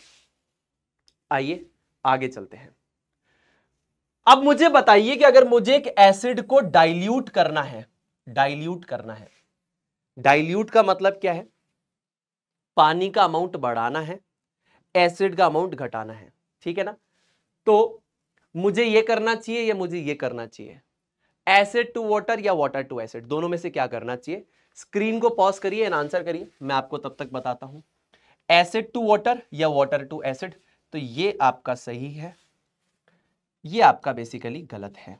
आइए आगे चलते हैं अब मुझे बताइए कि अगर मुझे एक एसिड को डाइल्यूट करना है डाइल्यूट करना है डाइल्यूट का मतलब क्या है पानी का अमाउंट बढ़ाना है एसिड का अमाउंट घटाना है ठीक है ना तो मुझे यह करना चाहिए या मुझे यह करना चाहिए एसिड टू वाटर या वाटर टू एसिड दोनों में से क्या करना चाहिए स्क्रीन को पॉज करिए एंड आंसर करिए मैं आपको तब तक बताता हूं एसिड टू वाटर या वाटर टू एसिड तो ये आपका सही है ये आपका बेसिकली गलत है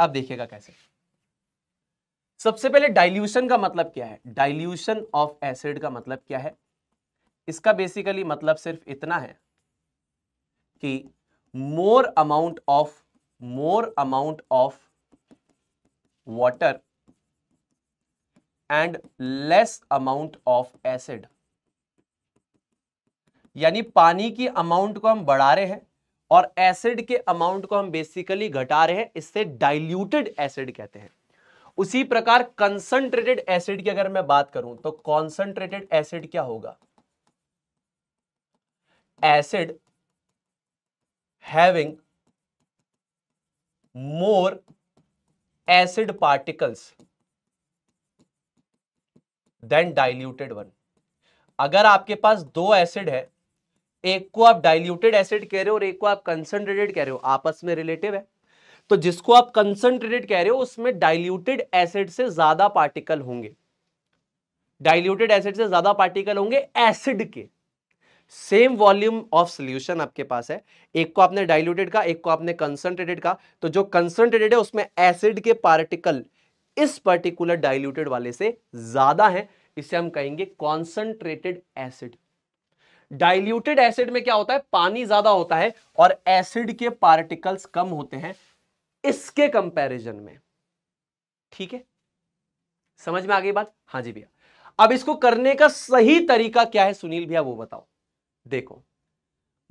अब देखिएगा कैसे सबसे पहले डाइल्यूशन का मतलब क्या है डाइल्यूशन ऑफ एसिड का मतलब क्या है इसका बेसिकली मतलब सिर्फ इतना है कि more amount of more amount of water and less amount of acid यानी पानी की अमाउंट को हम बढ़ा रहे हैं और एसिड के अमाउंट को हम बेसिकली घटा रहे हैं इससे डाइल्यूटेड एसिड कहते हैं उसी प्रकार कंसंट्रेटेड एसिड की अगर मैं बात करूं तो कंसंट्रेटेड एसिड क्या होगा acid having more acid particles than diluted one अगर आपके पास दो एसिड है एक को आप डाइल्यूटेड एसिड कह रहे हो और एक को आप कंसंट्रेटेड कह रहे हो आपस में रिलेटिव है तो जिसको आप कंसंट्रेटेड कह रहे हो उसमें डाइल्यूटेड एसिड से ज्यादा पार्टिकल होंगे डाइल्यूटेड एसिड से ज्यादा पार्टिकल होंगे एसिड के सेम वॉल्यूम ऑफ सोल्यूशन आपके पास है एक को आपने डाइल्यूटेड का एक को आपने कंसंट्रेटेड का तो जो कंसंट्रेटेड है उसमें एसिड के पार्टिकल इस पर्टिकुलर डाइल्यूटेड वाले से ज्यादा है इसे हम कहेंगे कॉन्सेंट्रेटेड एसिड डाइल्यूटेड एसिड में क्या होता है पानी ज्यादा होता है और एसिड के पार्टिकल्स कम होते हैं इसके कंपैरिजन में ठीक है समझ में आ गई बात हाँ जी भैया अब इसको करने का सही तरीका क्या है सुनील भैया वो बताओ देखो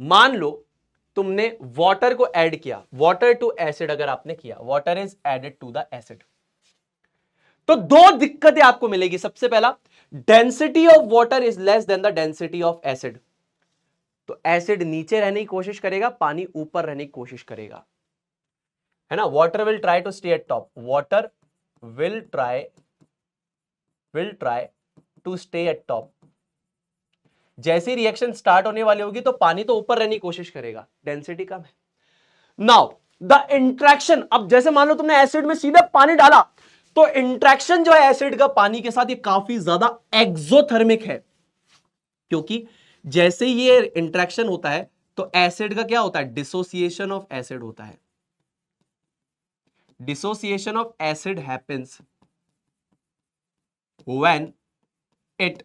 मान लो तुमने वाटर को ऐड किया वाटर टू एसिड अगर आपने किया water is added to the acid तो दो दिक्कतें आपको मिलेगी सबसे पहला density of water is less than the density of acid तो एसिड नीचे रहने की कोशिश करेगा पानी ऊपर रहने की कोशिश करेगा है ना water will try to stay at top water will try will try to stay at top जैसी रिएक्शन स्टार्ट होने वाली होगी तो पानी तो ऊपर रहने की कोशिश करेगा डेंसिटी कम है नाउ द इंट्रैक्शन अब जैसे मान लो तुमने एसिड में सीधा पानी डाला तो इंट्रैक्शन जो है एसिड का पानी के साथ ये काफी ज्यादा एक्सोथर्मिक है क्योंकि जैसे ये इंट्रैक्शन होता है तो एसिड का क्या होता है डिसोसिएशन ऑफ एसिड होता है dissociation of acid happens when it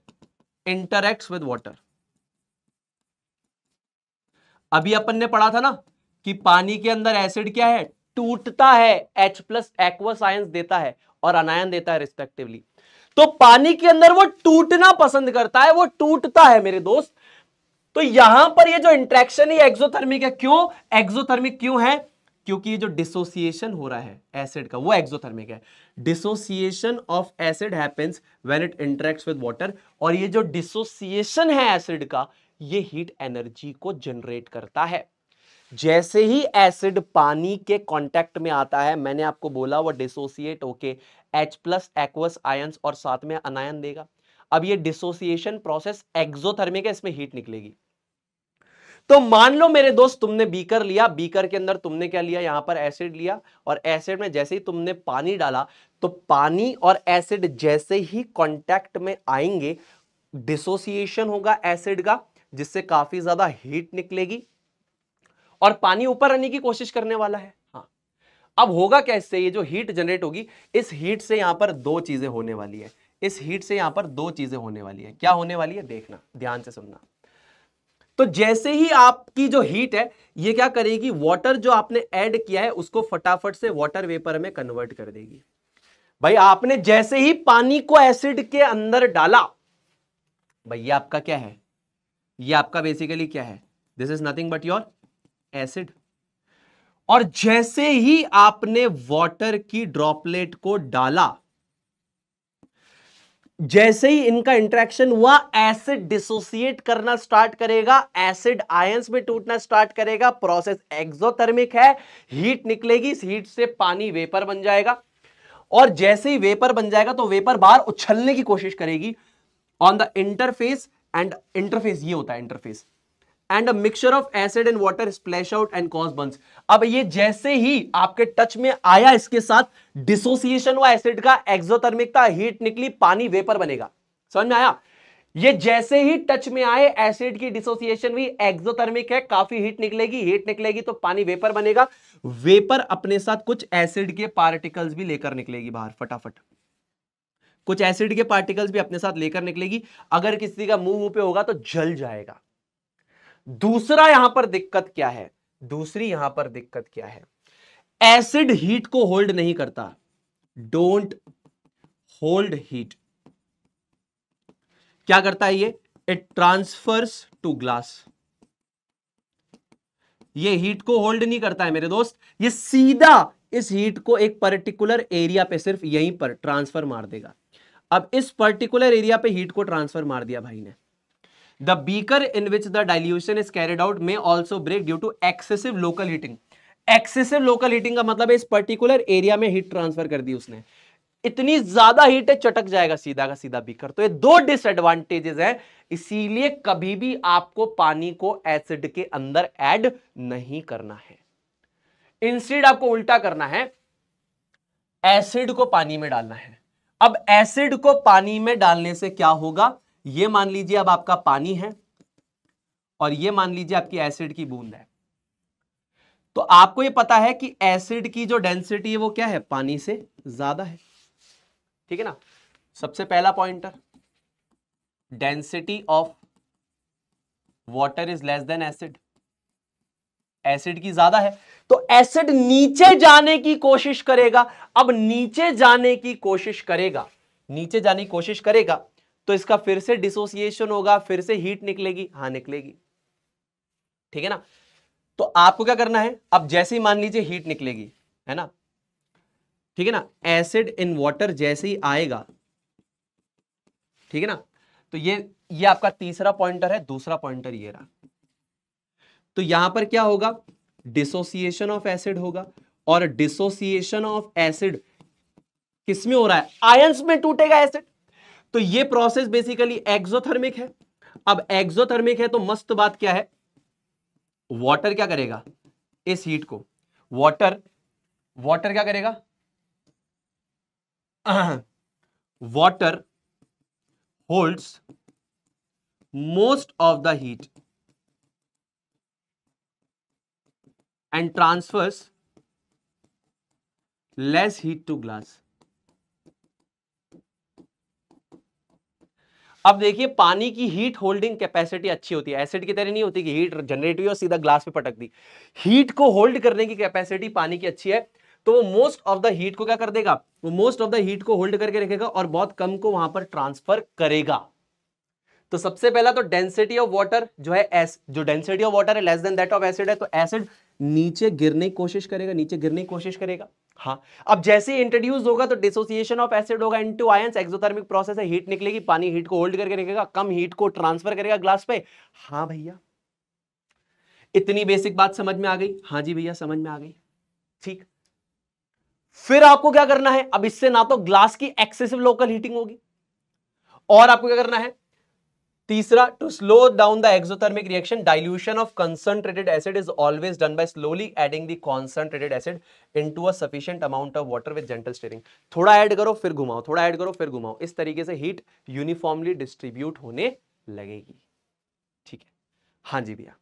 interacts with water अभी अपन ने पढ़ा था ना कि पानी के अंदर एसिड क्या है टूटता है H प्लस एक्वस देता है और अनायन देता है रिस्पेक्टिवली तो पानी के अंदर वो टूटना पसंद करता है वो टूटता है मेरे दोस्त तो यहां पर ये जो इंट्रैक्शन एक्सोथर्मिक है क्यों एक्सोथर्मिक क्यों है क्योंकि ये जो डिसोसिएशन हो रहा है एसिड का वो एक्सोथर्मिक है dissociation of acid happens when it interacts with water और ये जो डिसोसिएशन है एसिड का ये हीट एनर्जी को जनरेट करता है जैसे ही एसिड पानी के कांटेक्ट में आता है मैंने आपको बोला वो डिसोसिएट होके एच प्लस एक्वस आयंस और साथ में अनायन देगा अब ये डिसोसिएशन प्रोसेस एक्सोथर्मिक है इसमें हीट निकलेगी तो मान लो मेरे दोस्त तुमने बीकर लिया बीकर के अंदर तुमने क्या लिया यहां पर एसिड लिया और एसिड में जैसे ही तुमने पानी डाला तो पानी और एसिड जैसे ही कॉन्टैक्ट में आएंगे डिसोसिएशन होगा एसिड का जिससे काफी ज्यादा हीट निकलेगी और पानी ऊपर आने की कोशिश करने वाला है हाँ अब होगा क्या इससे ये जो हीट जनरेट होगी इस हीट से यहां पर दो चीजें होने वाली है इस हीट से यहां पर दो चीजें होने वाली है क्या होने वाली है देखना ध्यान से सुनना तो जैसे ही आपकी जो हीट है ये क्या करेगी वाटर जो आपने ऐड किया है उसको फटाफट से वाटर वेपर में कन्वर्ट कर देगी भाई आपने जैसे ही पानी को एसिड के अंदर डाला भाई ये आपका क्या है ये आपका बेसिकली क्या है this is nothing but your acid और जैसे ही आपने वाटर की ड्रॉपलेट को डाला जैसे ही इनका इंट्रैक्शन हुआ एसिड डिसोसिएट करना स्टार्ट करेगा एसिड आयंस में टूटना स्टार्ट करेगा प्रोसेस एक्सोथर्मिक है हीट निकलेगी इस हीट से पानी वेपर बन जाएगा और जैसे ही वेपर बन जाएगा तो वेपर बाहर उछलने की कोशिश करेगी on the interface and interface ये होता है interface and a mixture of acid and water splash out and cause burns अब ये जैसे ही आपके टच में आया इसके साथ डिसोसिएशन हुआ एसिड का एक्सोथर्मिकता हीट निकली पानी वेपर बनेगा समझ में आया ये जैसे ही टच में आए एसिड की डिसोसिएशन भी एक्सोथर्मिक है काफी हीट निकलेगी हीट निकलेगी तो पानी वेपर बनेगा वेपर अपने साथ कुछ एसिड के पार्टिकल्स भी लेकर निकलेगी बाहर फटाफट कुछ एसिड के पार्टिकल्स भी अपने साथ लेकर निकलेगी अगर किसी का मुंह मुंह पे होगा तो जल जाएगा दूसरा यहां पर दिक्कत क्या है दूसरी यहां पर दिक्कत क्या है एसिड हीट को होल्ड नहीं करता डोंट होल्ड हीट क्या करता है ये इट ट्रांसफर्स टू ग्लास ये हीट को होल्ड नहीं करता है मेरे दोस्त ये सीधा इस हीट को एक पर्टिकुलर एरिया पे सिर्फ यहीं पर ट्रांसफर मार देगा अब इस पर्टिकुलर एरिया पे हीट को ट्रांसफर मार दिया भाई ने the beaker in which the dilution is carried out may also break due to excessive local heating excessive local heating का मतलब है इस पर्टिकुलर एरिया में हीट ट्रांसफर कर दी उसने इतनी ज्यादा हीट है चटक जाएगा सीधा का सीधा बीकर तो ये दो डिसएडवांटेजेस हैं इसीलिए कभी भी आपको पानी को एसिड के अंदर ऐड नहीं करना है इंस्टेड आपको उल्टा करना है एसिड को पानी में डालना है अब एसिड को पानी में डालने से क्या होगा ये मान लीजिए अब आपका पानी है और ये मान लीजिए आपकी एसिड की बूंद है तो आपको ये पता है कि एसिड की जो डेंसिटी है वो क्या है पानी से ज्यादा है ठीक है ना सबसे पहला pointer density of water is less than acid acid की ज्यादा है तो एसिड नीचे जाने की कोशिश करेगा अब नीचे जाने की कोशिश करेगा नीचे जाने की कोशिश करेगा तो इसका फिर से डिसोसिएशन होगा फिर से हीट निकलेगी हाँ निकलेगी ठीक है ना तो आपको क्या करना है अब जैसे ही मान लीजिए हीट निकलेगी है ना ठीक है ना एसिड इन वाटर जैसे ही आएगा ठीक है ना तो ये ये आपका तीसरा पॉइंटर है दूसरा पॉइंटर ये रहा तो यहां पर क्या होगा डिसोसिएशन ऑफ एसिड होगा और डिसोसिएशन ऑफ एसिड किसमें हो रहा है आयंस में टूटेगा एसिड तो ये प्रोसेस बेसिकली एक्सोथर्मिक है अब एक्सोथर्मिक है तो मस्त बात क्या है वाटर क्या करेगा इस हीट को वाटर वाटर क्या करेगा water holds most of the heat and transfers less heat to glass अब देखिए पानी की हीट होल्डिंग कैपेसिटी अच्छी होती है एसिड की तरह नहीं होती कि हीट जनरेट हुई और सीधा ग्लास पे पटक दी हीट को होल्ड करने की कैपेसिटी पानी की अच्छी है तो वो मोस्ट ऑफ द हीट को क्या कर देगा वो मोस्ट ऑफ द हीट को होल्ड करके रखेगा और बहुत कम को वहां पर ट्रांसफर करेगा तो सबसे पहला तो डेंसिटी ऑफ वाटर जो है एस जो डेंसिटी ऑफ वाटर है less than that of acid है तो एसिड नीचे गिरने की कोशिश करेगा नीचे गिरने की कोशिश करेगा हाँ अब जैसे इंट्रोड्यूस होगा तो डिसोसिएशन ऑफ एसिड होगा इनटू आयंस एक्सोथर्मिक प्रोसेस है हीट निकलेगी पानी हीट को होल्ड करके रखेगा कम हीट को ट्रांसफर करेगा ग्लास पे हाँ भैया इतनी बेसिक बात समझ में आ गई हाँ जी भैया समझ में आ गई ठीक फिर आपको क्या करना है अब इससे ना तो ग्लास की एक्सेसिव लोकल हीटिंग होगी और आपको क्या करना है तीसरा to slow down the exothermic reaction dilution of concentrated acid is always done by slowly adding the concentrated acid into a sufficient amount of water with gentle stirring थोड़ा add करो फिर घुमाओ थोड़ा ऐड करो फिर घुमाओ इस तरीके से हीट यूनिफॉर्मली डिस्ट्रीब्यूट होने लगेगी ठीक है हाँ जी भैया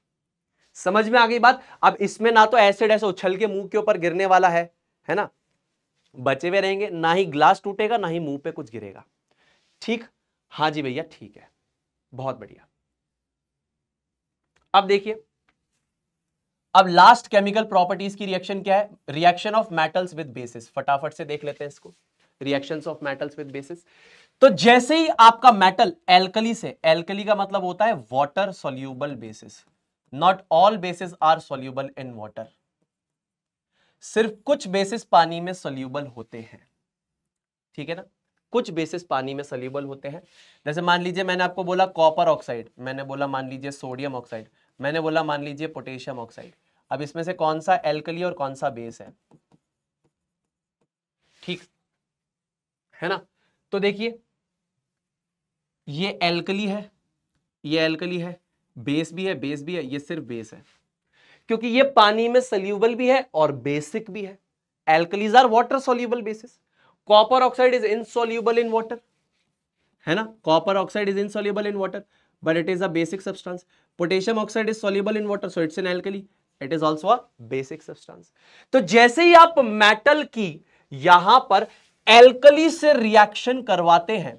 समझ में आ गई बात अब इसमें ना तो एसिड ऐसे उछल के मुंह के ऊपर गिरने वाला है है ना बचे हुए रहेंगे ना ही ग्लास टूटेगा ना ही मुंह पे कुछ गिरेगा ठीक हाँ जी भैया ठीक है बहुत बढ़िया अब देखिए अब लास्ट केमिकल प्रॉपर्टीज की रिएक्शन क्या है reaction of metals with bases फटाफट से देख लेते हैं इसको reactions of metals with bases तो जैसे ही आपका मेटल एल्कली से एल्कली का मतलब होता है water soluble bases not all bases are soluble in water सिर्फ कुछ बेसिस पानी में सोल्यूबल होते हैं ठीक है ना कुछ बेसिस पानी में सल्यूबल होते हैं जैसे मान लीजिए मैंने आपको बोला कॉपर ऑक्साइड मैंने बोला मान लीजिए सोडियम ऑक्साइड मैंने बोला मान लीजिए पोटेशियम ऑक्साइड अब इसमें से कौन सा एल्कली और कौन सा बेस है ठीक है ना तो देखिए ये एल्कली है ये एल्कली है बेस भी है बेस भी है ये सिर्फ बेस है क्योंकि ये पानी में सल्यूबल भी है और बेसिक भी है alkalis are water soluble bases copper oxide is insoluble in water है ना copper oxide is insoluble in water but it is a basic substance potassium oxide is soluble in water so it's an alkali it is also basic substance तो जैसे ही आप metal की यहां पर alkali से रिएक्शन करवाते हैं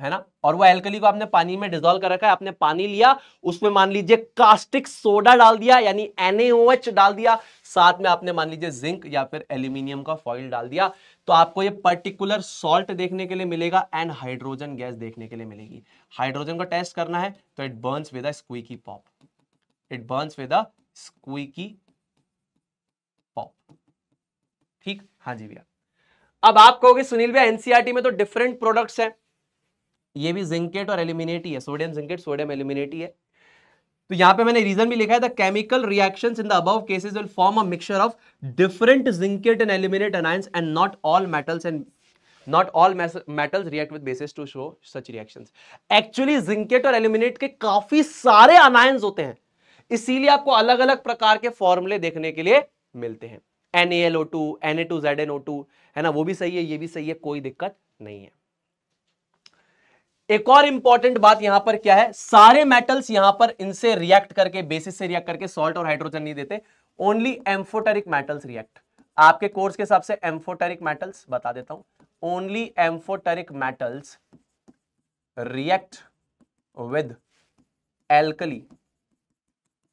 है ना और वो एल्कली को आपने पानी में डिजोल्व कर रखा है आपने पानी लिया उसमें मान लीजिए कास्टिक सोडा डाल दिया यानी एनएओएच डाल दिया साथ में आपने मान लीजिए जिंक या फिर एल्यूमिनियम का फॉइल डाल दिया तो आपको ये पर्टिकुलर सॉल्ट देखने के लिए मिलेगा एंड हाइड्रोजन गैस देखने के लिए मिलेगी हाइड्रोजन का टेस्ट करना है तो it burns with a squeaky pop it burns with a squeaky pop ठीक हाँ जी भैया अब आप कहोगे सुनील भैया एनसीआरटी e में तो डिफरेंट प्रोडक्ट्स हैं ये भी जिंकेट और एलिमिनेट ही है सोडियम जिंकेट सोडियम एलिमिनेट ही है तो यहां पे मैंने रीजन भी लिखा है the chemical reaction in the above cases will form a mixture of different zincate and aluminate anions and not all metals and not all metals react with bases to show such reactions actually zincate और aluminate के काफी सारे anions होते हैं इसीलिए आपको अलग अलग प्रकार के फॉर्मूले देखने के लिए मिलते हैं N A L O two N A two Z N O two है ना वो भी सही है ये भी सही है कोई दिक्कत नहीं है एक और इंपॉर्टेंट बात यहां पर क्या है सारे मेटल्स यहां पर इनसे रिएक्ट करके बेसिस से रिएक्ट करके सॉल्ट और हाइड्रोजन नहीं देते ओनली एम्फोटेरिक मेटल्स रिएक्ट आपके कोर्स के हिसाब से एम्फोटेरिक मेटल्स बता देता हूं only amphoteric metals react with alkali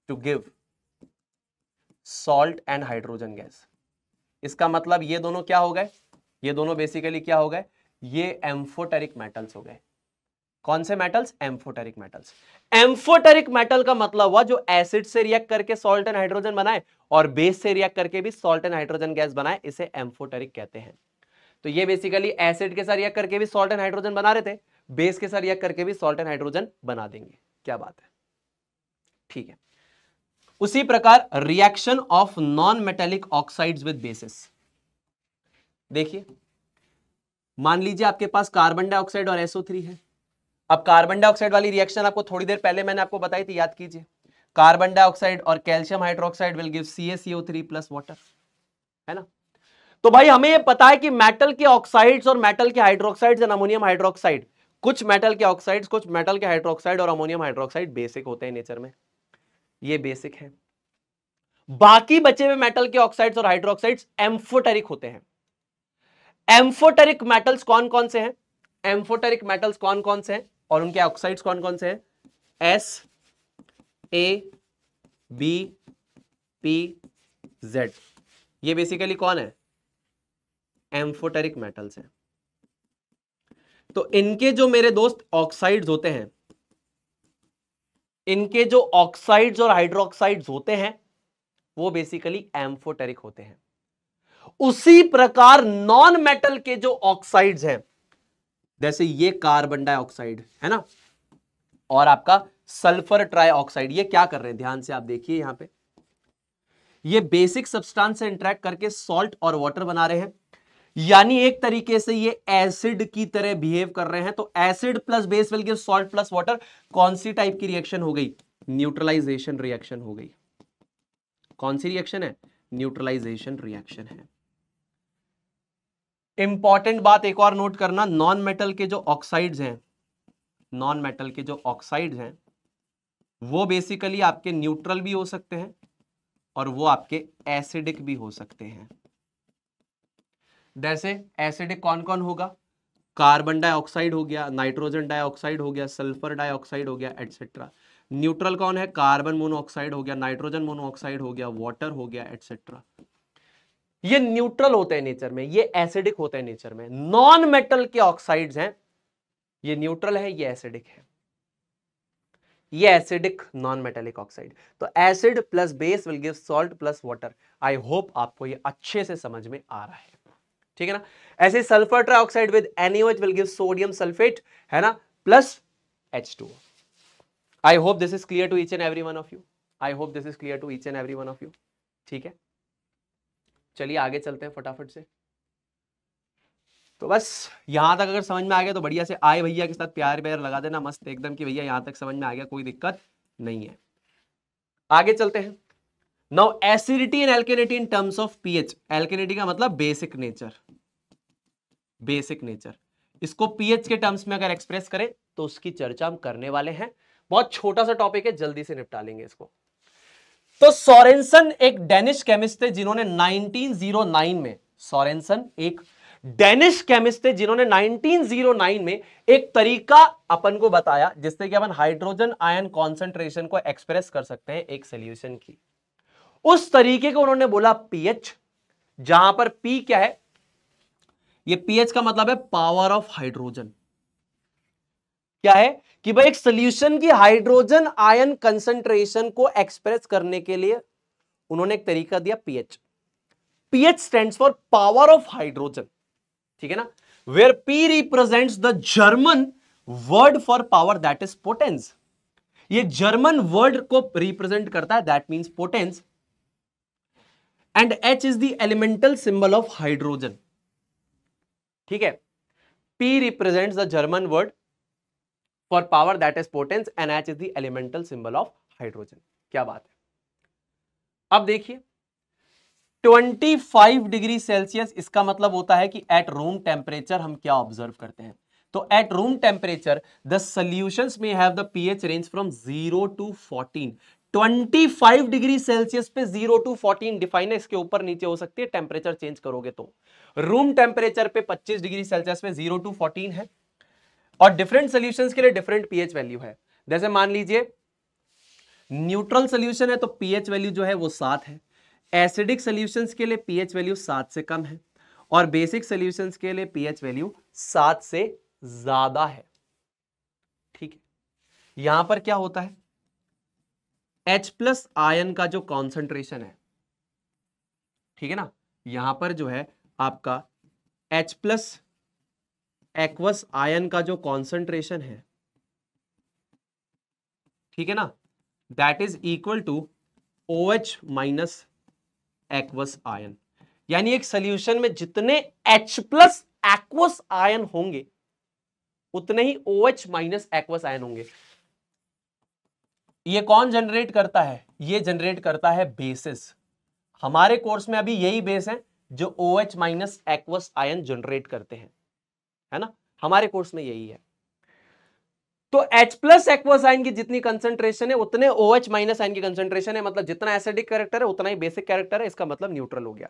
to give salt and hydrogen gas इसका मतलब ये दोनों क्या हो गए ये दोनों बेसिकली क्या हो गए ये एम्फोटेरिक मेटल्स हो गए कौन से metals amphoteric metals amphoteric metal का मतलब हुआ जो एसिड से रिएक्ट करके सॉल्ट एंड हाइड्रोजन बनाए और बेस से रिएक्ट करके भी सॉल्ट एंड हाइड्रोजन गैस बनाए इसे एम्फोटेरिक कहते हैं तो ये बेसिकली एसिड के साथ रिएक्ट करके भी सॉल्ट एंड हाइड्रोजन बना रहे थे बेस के साथ रिएक्ट करके भी सॉल्ट एंड हाइड्रोजन बना देंगे क्या बात है ठीक है उसी प्रकार reaction of non metallic oxides with bases देखिए मान लीजिए आपके पास कार्बन डाइऑक्साइड और एसओ थ्री है अब कार्बन डाइऑक्साइड वाली रिएक्शन आपको थोड़ी देर पहले मैंने आपको बताई थी याद कीजिए कार्बन डाइऑक्साइड और calcium hydroxide will give C S three plus water है ना तो भाई हमें ये पता है कि मेटल के ऑक्साइड्स और मेटल के हाइड्रोक्साइड्स एंड अमोनियम हाइड्रोक्साइड कुछ मेटल के ऑक्साइड्स कुछ मेटल के हाइड्रोक्साइड और अमोनियम हाइड्रोक्साइड बेसिक होते हैं नेचर में ये बेसिक है बाकी बचे हुए मेटल के ऑक्साइड्स और हाइड्रोक्साइड्स एम्फोटेरिक होते हैं एम्फोटेरिक मेटल्स कौन कौन से हैं एम्फोटेरिक मेटल्स कौन कौन से हैं और उनके ऑक्साइड्स कौन कौन से हैं S A B P Z ये बेसिकली कौन है एम्फोटेरिक मेटल्स हैं तो इनके जो मेरे दोस्त ऑक्साइड्स होते हैं इनके जो ऑक्साइड्स और हाइड्रोक्साइड्स होते हैं वो बेसिकली एम्फोटेरिक होते हैं उसी प्रकार नॉन मेटल के जो ऑक्साइड्स हैं जैसे ये कार्बन डाइऑक्साइड है ना और आपका सल्फर ट्राईऑक्साइड ये क्या कर रहे हैं ध्यान से आप देखिए यहां पे ये बेसिक सब्सटेंस से इंट्रैक्ट करके सॉल्ट और वाटर बना रहे हैं यानी एक तरीके से ये एसिड की तरह बिहेव कर रहे हैं तो acid plus base will give salt plus water कौन सी टाइप की रिएक्शन हो गई न्यूट्रलाइजेशन रिएक्शन हो गई कौन सी रिएक्शन है न्यूट्रलाइजेशन रिएक्शन है इंपॉर्टेंट बात एक और नोट करना नॉन मेटल के जो ऑक्साइड्स हैं नॉन मेटल के जो ऑक्साइड्स हैं वो बेसिकली आपके न्यूट्रल भी हो सकते हैं और वो आपके एसिडिक भी हो सकते हैं जैसे एसिडिक कौन कौन होगा कार्बन डाइऑक्साइड हो गया नाइट्रोजन डाइऑक्साइड हो गया सल्फर डाइऑक्साइड हो गया एटसेट्रा न्यूट्रल कौन है कार्बन मोनोऑक्साइड हो गया नाइट्रोजन मोनोऑक्साइड हो गया वाटर हो गया एटसेट्रा ये न्यूट्रल होते हैं नेचर में ये एसिडिक होते हैं नेचर में नॉन मेटल के ऑक्साइड्स हैं ये न्यूट्रल है ये एसिडिक है ये एसिडिक नॉन मेटेलिक ऑक्साइड तो acid plus base will give salt plus water I hope आपको ये अच्छे से समझ में आ रहा है ठीक है ना ऐसे sulphur trioxide with NH will give sodium sulphate है ना plus H two I hope this is clear to each and every one of you I hope this is clear to each and every one of you ठीक है चलिए आगे चलते हैं फटाफट से तो बस यहाँ तक अगर समझ में आ गया तो बढ़िया से आए भैया के साथ प्यार प्यार लगा देना मस्त एकदम कि भैया यहां तक समझ में आ गया कोई दिक्कत नहीं है आगे चलते हैं now acidity and alkalinity in terms of pH alkalinity का मतलब बेसिक नेचर बेसिक नेचर इसको पीएच के टर्म्स में अगर एक्सप्रेस करें तो उसकी चर्चा हम करने वाले हैं बहुत छोटा सा टॉपिक है जल्दी से निपटा लेंगे इसको तो सोरेनसन एक डेनिश केमिस्ट थे जिन्होंने 1909 में सोरेनसन एक डेनिश केमिस्ट थे जिन्होंने 1909 में एक तरीका अपन को बताया जिससे कि अपन हाइड्रोजन आयन कॉन्सेंट्रेशन को एक्सप्रेस कर सकते हैं एक सोल्यूशन की उस तरीके को उन्होंने बोला पीएच जहां पर पी क्या है ये पीएच का मतलब है पावर ऑफ हाइड्रोजन क्या है कि भाई एक सोल्यूशन की हाइड्रोजन आयन कंसंट्रेशन को एक्सप्रेस करने के लिए उन्होंने एक तरीका दिया pH pH stand for power of hydrogen ठीक है ना where P represents the German word for power that is potenz ये जर्मन वर्ड को रिप्रेजेंट करता है that mean potenz and H is the elemental symbol of hydrogen ठीक है P represent the German word for power that is potenz and H is the elemental symbol of hydrogen क्या बात है अब देखिए 25 डिग्री सेल्सियस इसका मतलब होता है कि एट रूम टेम्परेचर हम क्या ऑब्जर्व करते हैं तो at room temperature the solution में have the pH range from 0 to 14 25 degree Celsius पे 0 टू 14 डिफाइन है इसके ऊपर नीचे हो सकती है टेम्परेचर चेंज करोगे तो रूम टेम्परेचर पे 25 डिग्री सेल्सियस पे 0 टू 14 है और डिफरेंट सोल्यूशन के लिए डिफरेंट पीएच वैल्यू है जैसे मान लीजिए न्यूट्रल सोल्यूशन है तो पीएच वैल्यू जो है वो सात है एसिडिक सोल्यूशन के लिए पीएच वैल्यू सात से कम है और बेसिक सोल्यूशन के लिए पीएच वैल्यू सात से ज्यादा है ठीक है यहां पर क्या होता है एच प्लस आयन का जो कॉन्सेंट्रेशन है ठीक है ना यहां पर जो है आपका एच प्लस एक्वस आयन का जो कॉन्सेंट्रेशन है ठीक है ना that is equal to O H minus aqueous ion यानी एक सोल्यूशन में जितने H प्लस एक्वस आयन होंगे उतने ही O H minus aqueous ion होंगे ये कौन जनरेट करता है ये जनरेट करता है बेसिस हमारे कोर्स में अभी यही बेस है जो O H minus aqueous ion generate करते हैं है ना हमारे कोर्स में यही है तो H प्लस एक्वस आइन की जितनी कंसेंट्रेशन है उतने ओ एच माइनस आइन की कंसेंट्रेशन है मतलब जितना एसिडिक कैरेक्टर है उतना ही बेसिक कैरेक्टर है इसका मतलब न्यूट्रल हो गया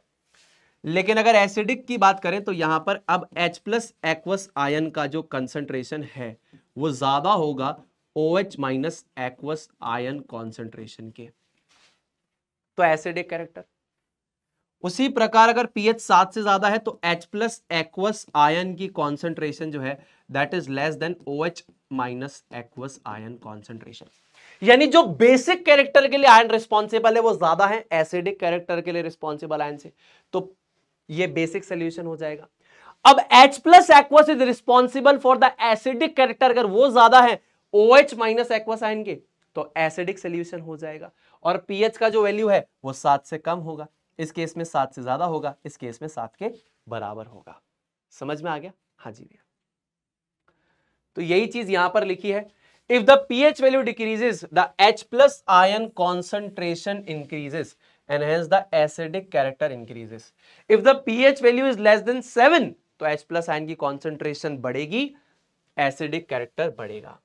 लेकिन अगर एसिडिक की बात करें तो यहां पर अब H प्लस एक्वस आयन का जो कंसेंट्रेशन है वो ज्यादा होगा O H minus aqueous ion concentration के तो एसिडिक कैरेक्टर उसी प्रकार अगर पीएच सात से ज्यादा है तो एच प्लस एक्वस आयन की कॉन्सेंट्रेशन जो है that is less than O H minus aqueous ion concentration यानी जो बेसिक कैरेक्टर के लिए आयन रिस्पॉन्सिबल है वो ज्यादा है एसिडिक कैरेक्टर के लिए रिस्पॉन्सिबल आयन से तो ये बेसिक सोल्यूशन हो जाएगा अब H plus aqueous is responsible for the acidic character अगर वो ज्यादा है O H minus aqueous ion के तो एसिडिक सोल्यूशन हो जाएगा और पीएच का जो वैल्यू है वो सात से कम होगा इस केस में सात से ज़्यादा होगा इस केस में सात के बराबर होगा समझ में आ गया हाँ जी भैया तो यही चीज यहां पर लिखी है if the pH value decreases the H plus ion concentration increases enhance the acidic character increases if the P H value is less than seven तो एच प्लस आयन की कॉन्सेंट्रेशन बढ़ेगी एसिडिक कैरेक्टर बढ़ेगा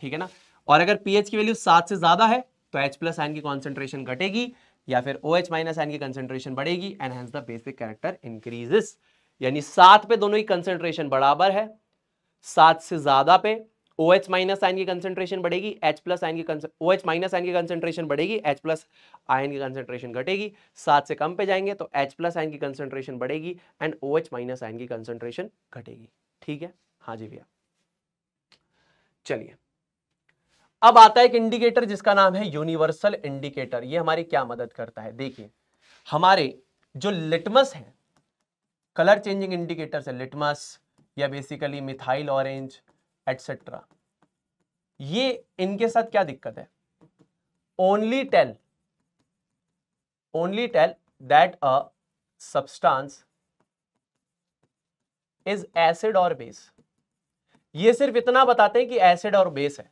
ठीक है ना और अगर पीएच की वैल्यू सात से ज्यादा है तो एच प्लस आयन की कॉन्सेंट्रेशन घटेगी या फिर ओ एच माइनस एन की कंसेंट्रेशन बढ़ेगी enhance the basic character increases यानी सात पे दोनों की कंसेंट्रेशन बराबर है सात से ज्यादा पे ओ एच माइनस आयन की कंसेंट्रेशन बढ़ेगी एच प्लस आयन की ओ एच माइनस आयन की कंसेंट्रेशन बढ़ेगी एच प्लस आयन की कंसेंट्रेशन घटेगी सात से कम पे जाएंगे तो एच प्लस आयन की कंसेंट्रेशन बढ़ेगी and O H minus ion की कंसेंट्रेशन घटेगी ठीक है हाँ जी भैया चलिए अब आता है एक इंडिकेटर जिसका नाम है यूनिवर्सल इंडिकेटर ये हमारी क्या मदद करता है देखिए हमारे जो लिटमस है कलर चेंजिंग इंडिकेटर्स है लिटमस या बेसिकली मिथाइल ऑरेंज एटसेट्रा ये इनके साथ क्या दिक्कत है only tell only tell that a substance is acid और बेस ये सिर्फ इतना बताते हैं कि एसिड और बेस है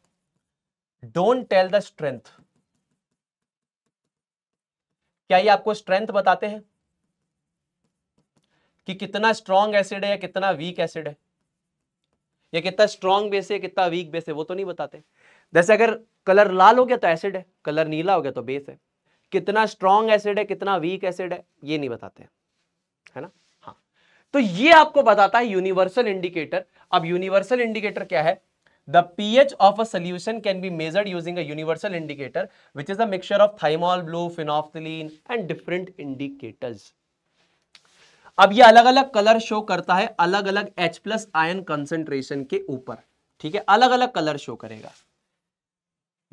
डोंट टेल द स्ट्रेंथ क्या ये आपको स्ट्रेंथ बताते हैं कि कितना स्ट्रॉन्ग एसिड है या कितना वीक एसिड है या कितना स्ट्रॉन्ग बेस है कितना वीक बेस है वो तो नहीं बताते जैसे अगर कलर लाल हो गया तो एसिड है कलर नीला हो गया तो बेस है कितना स्ट्रॉन्ग एसिड है कितना वीक एसिड है ये नहीं बताते है ना हाँ तो ये आपको बताता है यूनिवर्सल इंडिकेटर अब यूनिवर्सल इंडिकेटर क्या है The pH of a solution can be measured using a universal indicator, which is a mixture of thymol blue, phenolphthalein and different indicators. अब ये अलग अलग कलर शो करता है अलग अलग H प्लस आयन कंसेंट्रेशन के ऊपर ठीक है अलग अलग कलर शो करेगा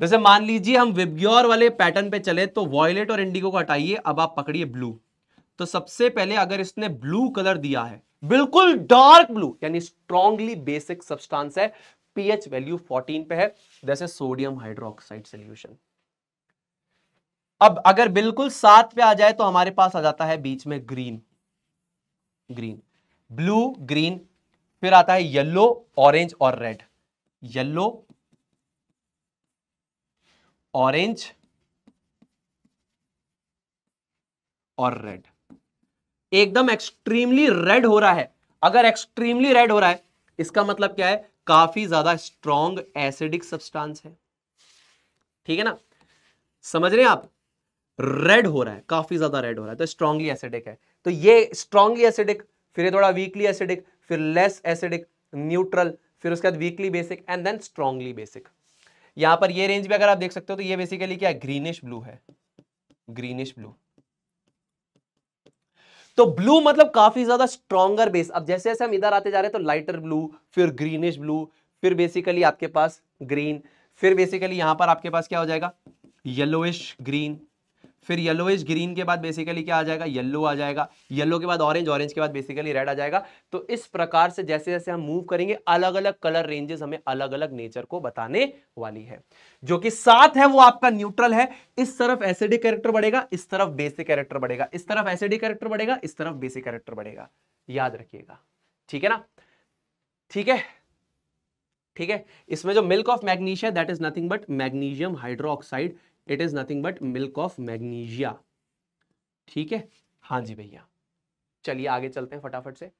जैसे मान लीजिए हम विब्योर वाले पैटर्न पे चले तो वॉयलेट और इंडिगो को हटाइए अब आप पकड़िए ब्लू तो सबसे पहले अगर इसने ब्लू कलर दिया है बिल्कुल डार्क ब्लू यानी स्ट्रॉन्गली बेसिक सब्सटेंस है पीएच वैल्यू 14 पे है जैसे सोडियम हाइड्रोक्साइड सोल्यूशन अब अगर बिल्कुल सात पे आ जाए तो हमारे पास आ जाता है बीच में ग्रीन ग्रीन ब्लू ग्रीन फिर आता है येलो ऑरेंज और रेड येलो ऑरेंज और रेड एकदम एक्सट्रीमली रेड हो रहा है अगर एक्सट्रीमली रेड हो रहा है इसका मतलब क्या है काफी ज्यादा स्ट्रॉन्ग एसिडिक सब्सटेंस है ठीक है ना समझ रहे हैं आप रेड हो रहा है काफी ज्यादा रेड हो रहा है तो स्ट्रॉन्गली एसिडिक है तो ये स्ट्रॉन्गली एसिडिक फिर ये थोड़ा वीकली एसिडिक फिर लेस एसिडिक न्यूट्रल फिर उसके बाद weakly basic and then strongly basic यहां पर ये रेंज भी अगर आप देख सकते हो तो ये बेसिकली क्या ग्रीनिश ब्लू है ग्रीनिश ब्लू तो ब्लू मतलब काफी ज्यादा स्ट्रॉगर बेस अब जैसे जैसे हम इधर आते जा रहे हैं तो लाइटर ब्लू फिर ग्रीनिश ब्लू फिर बेसिकली आपके पास ग्रीन फिर बेसिकली यहां पर आपके पास क्या हो जाएगा येलोइश ग्रीन फिर येलो इज ग्रीन के बाद बेसिकली क्या आ जाएगा येलो आ जाएगा येलो के बाद ऑरेंज ऑरेंज के बाद बेसिकली रेड आ जाएगा तो इस प्रकार से जैसे जैसे हम मूव करेंगे अलग अलग कलर रेंजेस हमें अलग अलग नेचर को बताने वाली है जो कि सात है वो आपका न्यूट्रल है इस तरफ एसिडिक कैरेक्टर बढ़ेगा इस तरफ बेसिक कैरेक्टर बढ़ेगा इस तरफ एसिडिक कैरेक्टर बढ़ेगा इस तरफ बेसिक कैरेक्टर बढ़ेगा याद रखिएगा ठीक है ना ठीक है ठीक है इसमें जो milk of magnesia that is nothing but magnesium hydroxide it is nothing but milk of magnesia ठीक है हाँ जी भैया चलिए आगे चलते हैं फटाफट से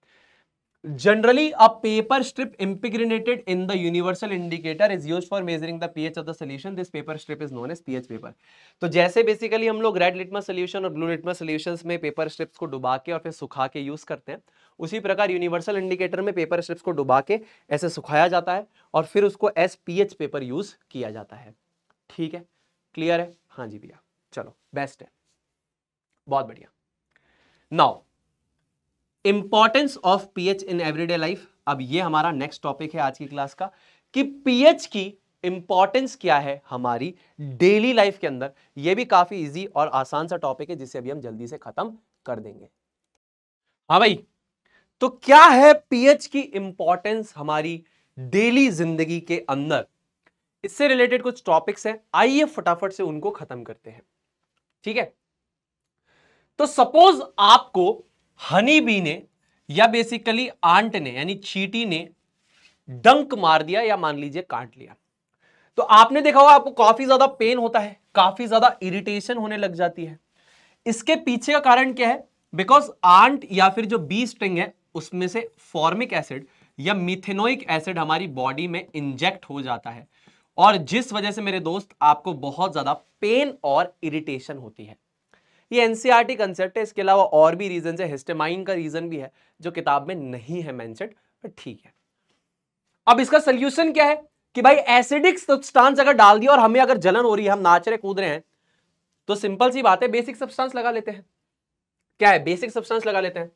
generally a paper strip impregnated in the universal indicator is use for measuring the ph of the this paper strip is known as P H paper तो जैसे बेसिकली हम लोग रेड लिटमस सोल्यूशन और ब्लू लिटमस सोल्यूशन में paper strips को डुबा के और फिर सुखा के यूज करते हैं उसी प्रकार यूनिवर्सल इंडिकेटर में पेपर स्ट्रिप्स को डुबा के ऐसे सुखाया जाता है और फिर उसको as P H paper use किया जाता है ठीक है क्लियर है हाँ जी भैया चलो बेस्ट है बहुत बढ़िया now importance of pH in everyday life अब ये हमारा नेक्स्ट टॉपिक है आज की क्लास का कि पीएच की इंपॉर्टेंस क्या है हमारी डेली लाइफ के अंदर ये भी काफी इजी और आसान सा टॉपिक है जिसे अभी हम जल्दी से खत्म कर देंगे हाँ भाई तो क्या है पीएच की इंपॉर्टेंस हमारी डेली जिंदगी के अंदर इससे रिलेटेड कुछ टॉपिक्स है आइए फटाफट से उनको खत्म करते हैं ठीक है तो सपोज आपको हनी बी ने या बेसिकली आंट ने यानी चीटी ने डंक मार दिया या मान लीजिए काट लिया तो आपने देखा होगा आपको काफी ज्यादा पेन होता है काफी ज्यादा इरिटेशन होने लग जाती है इसके पीछे का कारण क्या है बिकॉज आंट या फिर जो बी स्ट्रिंग है उसमें से फॉर्मिक एसिड या मिथेनोइक एसिड हमारी बॉडी में इंजेक्ट हो जाता है और जिस वजह से मेरे दोस्त आपको बहुत ज़्यादा पेन और इरिटेशन होती है ये एनसीआरटी कंसेप्ट e है इसके अलावा और भी रीजन है हिस्टेमाइन का रीजन भी है जो किताब में नहीं है मैंसेड ठीक है अब इसका सोल्यूशन क्या है कि भाई एसिडिक सब्सटेंस अगर डाल दिया और हमें अगर जलन हो रही है हम नाच रहे कूद रहे हैं तो सिंपल सी बात है बेसिक सब्सटेंस लगा लेते हैं क्या है बेसिक सब्सटेंस लगा लेते हैं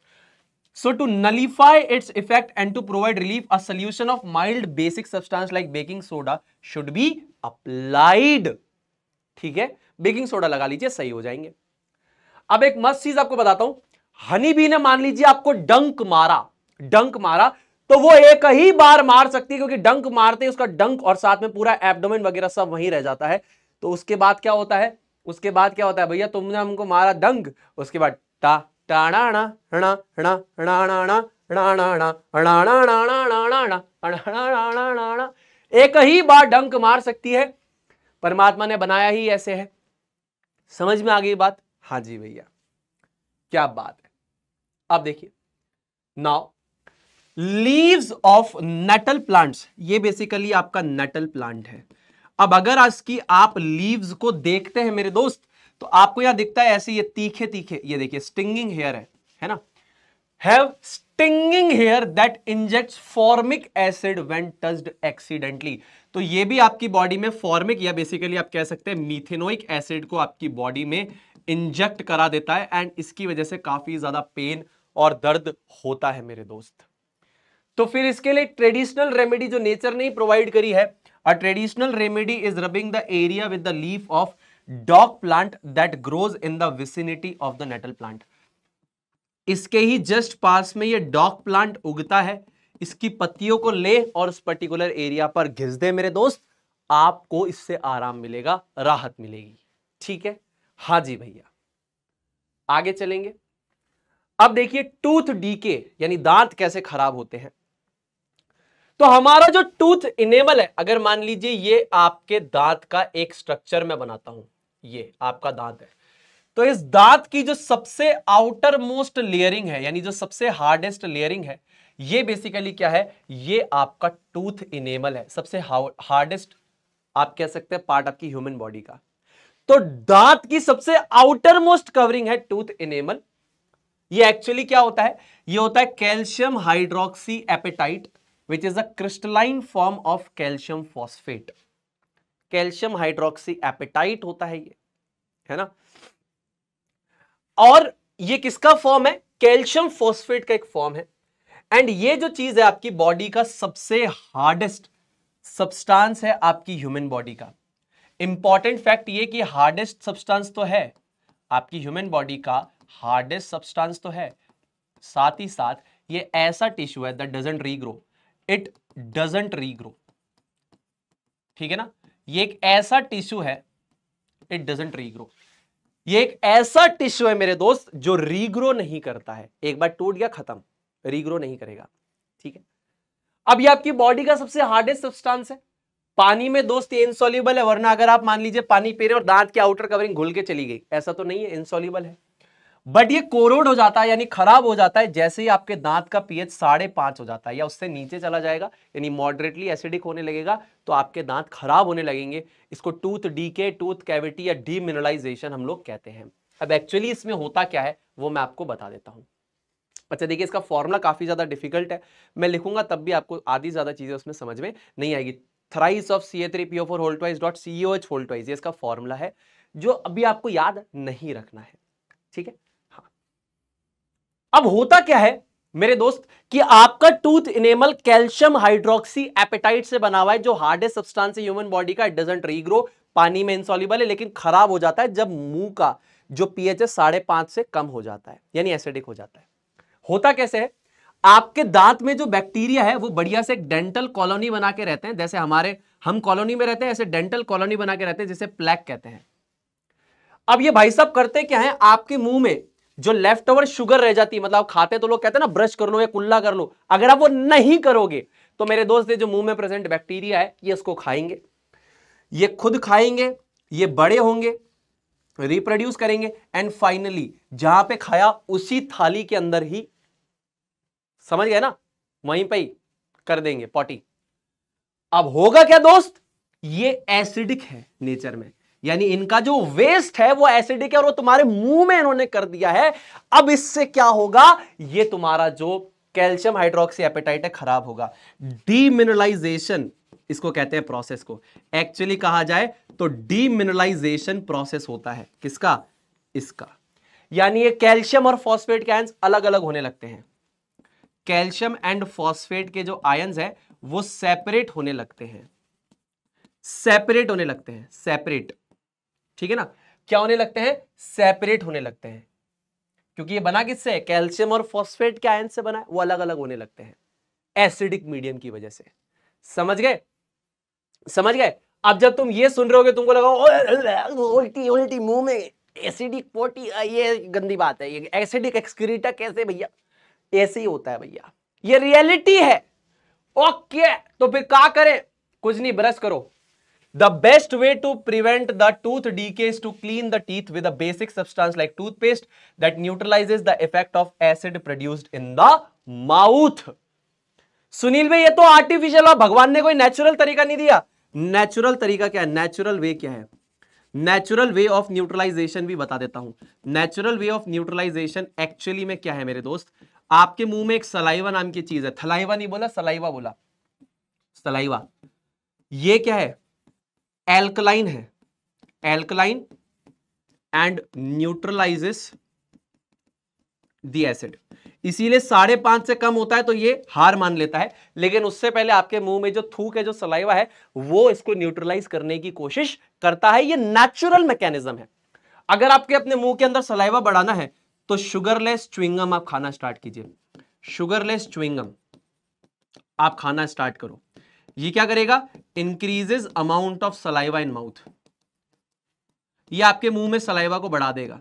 So to nullify its effect and to provide relief, a solution of mild basic substance like baking soda should be applied. ठीक है बेकिंग सोडा लगा लीजिए सही हो जाएंगे अब एक मस्त चीज आपको बताता हूं हनी बी ने मान लीजिए आपको डंक मारा डंक मारा तो वो एक ही बार मार सकती है क्योंकि डंक मारते ही उसका डंक और साथ में पूरा एब्डोमेन वगैरह सब वहीं रह जाता है तो उसके बाद क्या होता है उसके बाद क्या होता है भैया तुमने हमको मारा डंक उसके बाद टा एक ही बार डंक मार सकती है परमात्मा ने बनाया ही ऐसे है समझ में आ गई बात हाँ जी भैया क्या बात है अब देखिए now leaves of nettle plants ये बेसिकली आपका नेटल प्लांट है अब अगर आज की आप लीव्स को देखते हैं मेरे दोस्त तो आपको यहां दिखता है ऐसे ये तीखे तीखे ये देखिए स्टिंगिंग हेयर है है ना have stinging hair that injects formic acid when touched accidentally तो ये भी आपकी बॉडी में फॉर्मिक या बेसिकली आप कह सकते हैं मीथेनोइक एसिड को आपकी बॉडी में इंजेक्ट करा देता है एंड इसकी वजह से काफी ज्यादा पेन और दर्द होता है मेरे दोस्त तो फिर इसके लिए ट्रेडिशनल रेमेडी जो नेचर ने प्रोवाइड करी है a traditional remedy is rubbing the area with the leaf of dock plant that grows in the vicinity of the nettle plant इसके ही जस्ट पास में ये डॉग प्लांट उगता है इसकी पत्तियों को ले और उस पर्टिकुलर एरिया पर घिस दे मेरे दोस्त आपको इससे आराम मिलेगा राहत मिलेगी ठीक है हाँ जी भैया आगे चलेंगे अब देखिए टूथ डीके यानी दांत कैसे खराब होते हैं तो हमारा जो टूथ इनेबल है अगर मान लीजिए ये आपके दांत का एक स्ट्रक्चर में बनाता हूं ये आपका दांत है तो इस दांत की जो सबसे आउटर मोस्ट लेयरिंग है यानी जो सबसे हार्डेस्ट लेयरिंग है ये बेसिकली क्या है ये आपका टूथ इनेमल है सबसे हार्डेस्ट आप कह सकते हैं पार्ट आपकी ह्यूमन बॉडी का तो दांत की सबसे आउटर मोस्ट कवरिंग है टूथ इनेमल ये एक्चुअली क्या होता है ये होता है calcium hydroxyapatite which is a crystalline form of calcium phosphate calcium hydroxy होता है ये है ना और ये किसका फॉर्म है कैल्शियम फोस्फेट का एक फॉर्म है एंड ये जो चीज है आपकी बॉडी का सबसे हार्डेस्ट सब्सटेंस है आपकी ह्यूमन बॉडी का इंपॉर्टेंट फैक्ट ये कि हार्डेस्ट सब्सटेंस तो है आपकी ह्यूमन बॉडी का हार्डेस्ट सब्सटेंस तो है साथ ही साथ ये ऐसा टिश्यू है that doesn't regrow it doesn't regrow ठीक है ना ये एक ऐसा टिश्यू है इट डजेंट रीग्रो ये एक ऐसा टिश्यू है मेरे दोस्त जो रीग्रो नहीं करता है एक बार टूट गया खत्म रीग्रो नहीं करेगा ठीक है अब ये आपकी बॉडी का सबसे हार्डेस्ट सब्सटेंस है पानी में दोस्त ये इंसॉल्यूबल है वरना अगर आप मान लीजिए पानी पी रहे और दांत की आउटर कवरिंग घुल के चली गई ऐसा तो नहीं है इनसॉल्युबल है बट ये कोरोड हो जाता है यानी खराब हो जाता है जैसे ही आपके दांत का पीएच साढ़े पांच हो जाता है या उससे नीचे चला जाएगा यानी मॉडरेटली एसिडिक होने लगेगा तो आपके दांत खराब होने लगेंगे इसको टूथ डीके टूथ कैविटी या डीमिनलाइजेशन हम लोग कहते हैं अब एक्चुअली इसमें होता क्या है वो मैं आपको बता देता हूँ अच्छा देखिए इसका फॉर्मूला काफ़ी ज़्यादा डिफिकल्ट है मैं लिखूंगा तब भी आपको आधी ज़्यादा चीज़ें उसमें समझ में नहीं आएगी thrice of C A three P O four whole twice dot C O H whole twice ये इसका फॉर्मूला है जो अभी आपको याद नहीं रखना है ठीक है अब होता क्या है मेरे दोस्त कि आपका tooth enamel calcium hydroxyapatite से बना हुआ है जो हार्डेस्ट सब्सटेंस है ह्यूमन बॉडी का इट डजेंट रीग्रो पानी में इंसॉल्यूबल है लेकिन खराब हो जाता है जब मुंह का जो पीएच है साढ़े पांच से कम हो जाता है यानी एसिडिक हो जाता है होता कैसे है आपके दांत में जो बैक्टीरिया है वो बढ़िया से एक डेंटल कॉलोनी बना के रहते हैं जैसे हमारे हम कॉलोनी में रहते हैं ऐसे डेंटल कॉलोनी बना के रहते हैं जिसे प्लैक कहते हैं अब ये भाई साहब करते क्या है आपके मुंह में जो लेफ्ट ओवर शुगर रह जाती है मतलब खाते तो लोग कहते हैं ना ब्रश कर लो या कुल्ला कर लो अगर आप वो नहीं करोगे तो मेरे दोस्त जो मुंह में प्रेजेंट बैक्टीरिया है ये इसको खाएंगे ये खुद खाएंगे ये बड़े होंगे रिप्रोड्यूस करेंगे एंड फाइनली जहां पे खाया उसी थाली के अंदर ही समझ गए ना वहीं पे ही कर देंगे पॉटी अब होगा क्या दोस्त ये एसिडिक है नेचर में यानी इनका जो वेस्ट है वो एसिडिक है और वो तुम्हारे मुंह में इन्होंने कर दिया है अब इससे क्या होगा ये तुम्हारा जो कैल्शियम हाइड्रोक्सी एपेटाइट है खराब होगा डीमिनलाइजेशन इसको कहते हैं प्रोसेस को एक्चुअली कहा जाए तो डीमिनलाइजेशन प्रोसेस होता है किसका इसका यानी ये कैल्शियम और फॉस्फेट के आयंस अलग अलग होने लगते हैं कैल्शियम एंड फॉस्फेट के जो आयंस है वो सेपरेट होने लगते हैं सेपरेट होने लगते हैं सेपरेट ठीक है ना क्या होने लगते हैं सेपरेट होने लगते हैं क्योंकि ये बना किससे कैल्शियम और फॉस्फेट के आयन से बना है वो अलग अलग होने लगते हैं एसिडिक मीडियम की वजह से समझ गए समझ गए अब जब तुम ये सुन रहे होगे तुमको लगा उल्टी उल्टी मुंह में एसिडिक पोटी ये गंदी बात है ये एसिडिक एक्सक्रीटा कैसे भैया ऐसे ही होता है भैया ये रियलिटी है ओके तो फिर क्या करें कुछ नहीं ब्रश करो the best way to prevent the tooth decay to clean the teeth with a basic substance like toothpaste that that the effect of acid produced in the mouth Sunil भाई ये तो आर्टिफिशियल और भगवान ने कोई नेचुरल तरीका नहीं दिया नेचुरल तरीका क्या है नेचुरल वे क्या है नेचुरल वे ऑफ न्यूट्रलाइजेशन भी बता देता हूं natural way of neutralization actually में क्या है मेरे दोस्त आपके मुंह में एक सलाइवा नाम की चीज है थलाइवा नहीं बोला सलाइवा बोला सलाइवा ये क्या है एल्कलाइन है alkaline and neutralizes the acid इसीलिए साढ़े पांच से कम होता है तो ये हार मान लेता है लेकिन उससे पहले आपके मुंह में जो थूक है जो सलाइवा है वो इसको न्यूट्रलाइज करने की कोशिश करता है ये नेचुरल मैकेनिज्म है अगर आपके अपने मुंह के अंदर सलाइवा बढ़ाना है तो शुगरलेस च्विंगम आप खाना स्टार्ट कीजिए शुगरलेस च्विंगम आप खाना स्टार्ट करो ये क्या करेगा increases amount of saliva in mouth ये आपके मुंह में सलाइवा को बढ़ा देगा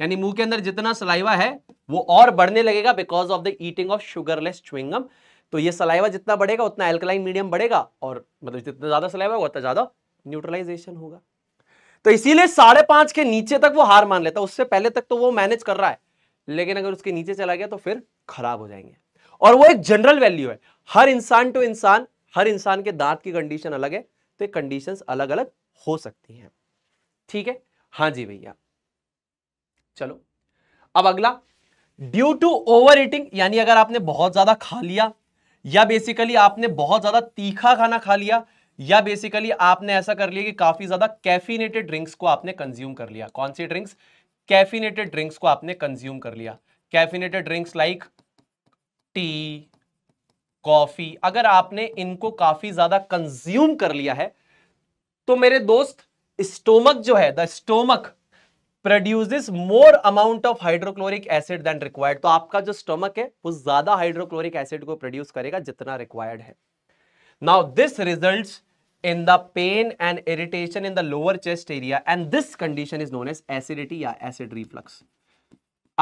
यानी मुंह के अंदर जितना सलाइवा है वो और बढ़ने लगेगा because of the eating of sugarless chewing gum तो ये सलाइवा जितना बढ़ेगा उतना एल्कलाइन मीडियम बढ़ेगा और मतलब जितना ज्यादा सलाइवा होगा उतना ज्यादा न्यूट्रलाइजेशन होगा तो इसीलिए साढ़े पांच के नीचे तक वो हार मान लेता उससे पहले तक तो वो मैनेज कर रहा है लेकिन अगर उसके नीचे चला गया तो फिर खराब हो जाएंगे और वो एक जनरल वैल्यू है हर इंसान टू इंसान हर इंसान के दांत की कंडीशन अलग है तो कंडीशन अलग अलग हो सकती हैं ठीक है हाँ जी भैया चलो अब अगला ड्यू टू ओवर ईटिंग यानी अगर आपने बहुत ज्यादा खा लिया या बेसिकली आपने बहुत ज्यादा तीखा खाना खा लिया या बेसिकली आपने ऐसा कर लिया कि काफी ज्यादा कैफिनेटेड ड्रिंक्स को आपने कंज्यूम कर लिया कौन सी ड्रिंक्स कैफिनेटेड ड्रिंक्स को आपने कंज्यूम कर लिया caffeinated drinks like tea coffee अगर आपने इनको काफी ज्यादा कंज्यूम कर लिया है तो मेरे दोस्त स्टोमक जो है the stomach produces more amount of hydrochloric acid than required तो आपका जो स्टोमक है वो ज्यादा हाइड्रोक्लोरिक एसिड को प्रोड्यूस करेगा जितना रिक्वायर्ड है now this result in the pain and irritation in the lower chest area and this condition is known as acidity या एसिड रिफ्लक्स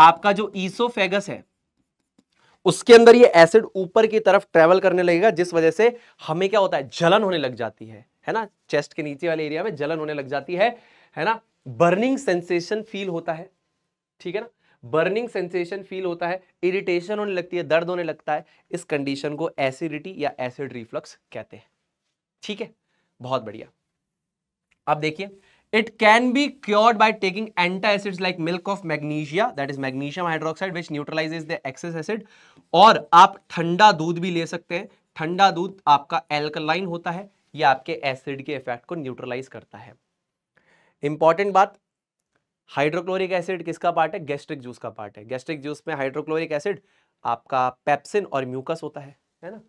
आपका जो ईसोफेगस है उसके अंदर ये एसिड ऊपर की तरफ ट्रेवल करने लगेगा जिस वजह से हमें क्या होता है जलन होने लग जाती है है ना चेस्ट के नीचे वाले एरिया में जलन होने लग जाती है है ना बर्निंग सेंसेशन फील होता है ठीक है ना बर्निंग सेंसेशन फील होता है इरिटेशन होने लगती है दर्द होने लगता है इस कंडीशन को एसिडिटी या एसिड रिफ्लक्स कहते हैं ठीक है बहुत बढ़िया आप देखिए it can be cured by taking एंटा antacids like milk of magnesia that is magnesium hydroxide which neutralize the excess acid और आप ठंडा दूध भी ले सकते हैं ठंडा दूध आपका एल्कलाइन होता है ये आपके एसिड के इफेक्ट को न्यूट्रलाइज करता है इंपॉर्टेंट बात हाइड्रोक्लोरिक एसिड किसका पार्ट है गैस्ट्रिक जूस का पार्ट है गैस्ट्रिक जूस में हाइड्रोक्लोरिक एसिड आपका पेप्सिन और म्यूकस होता है है ना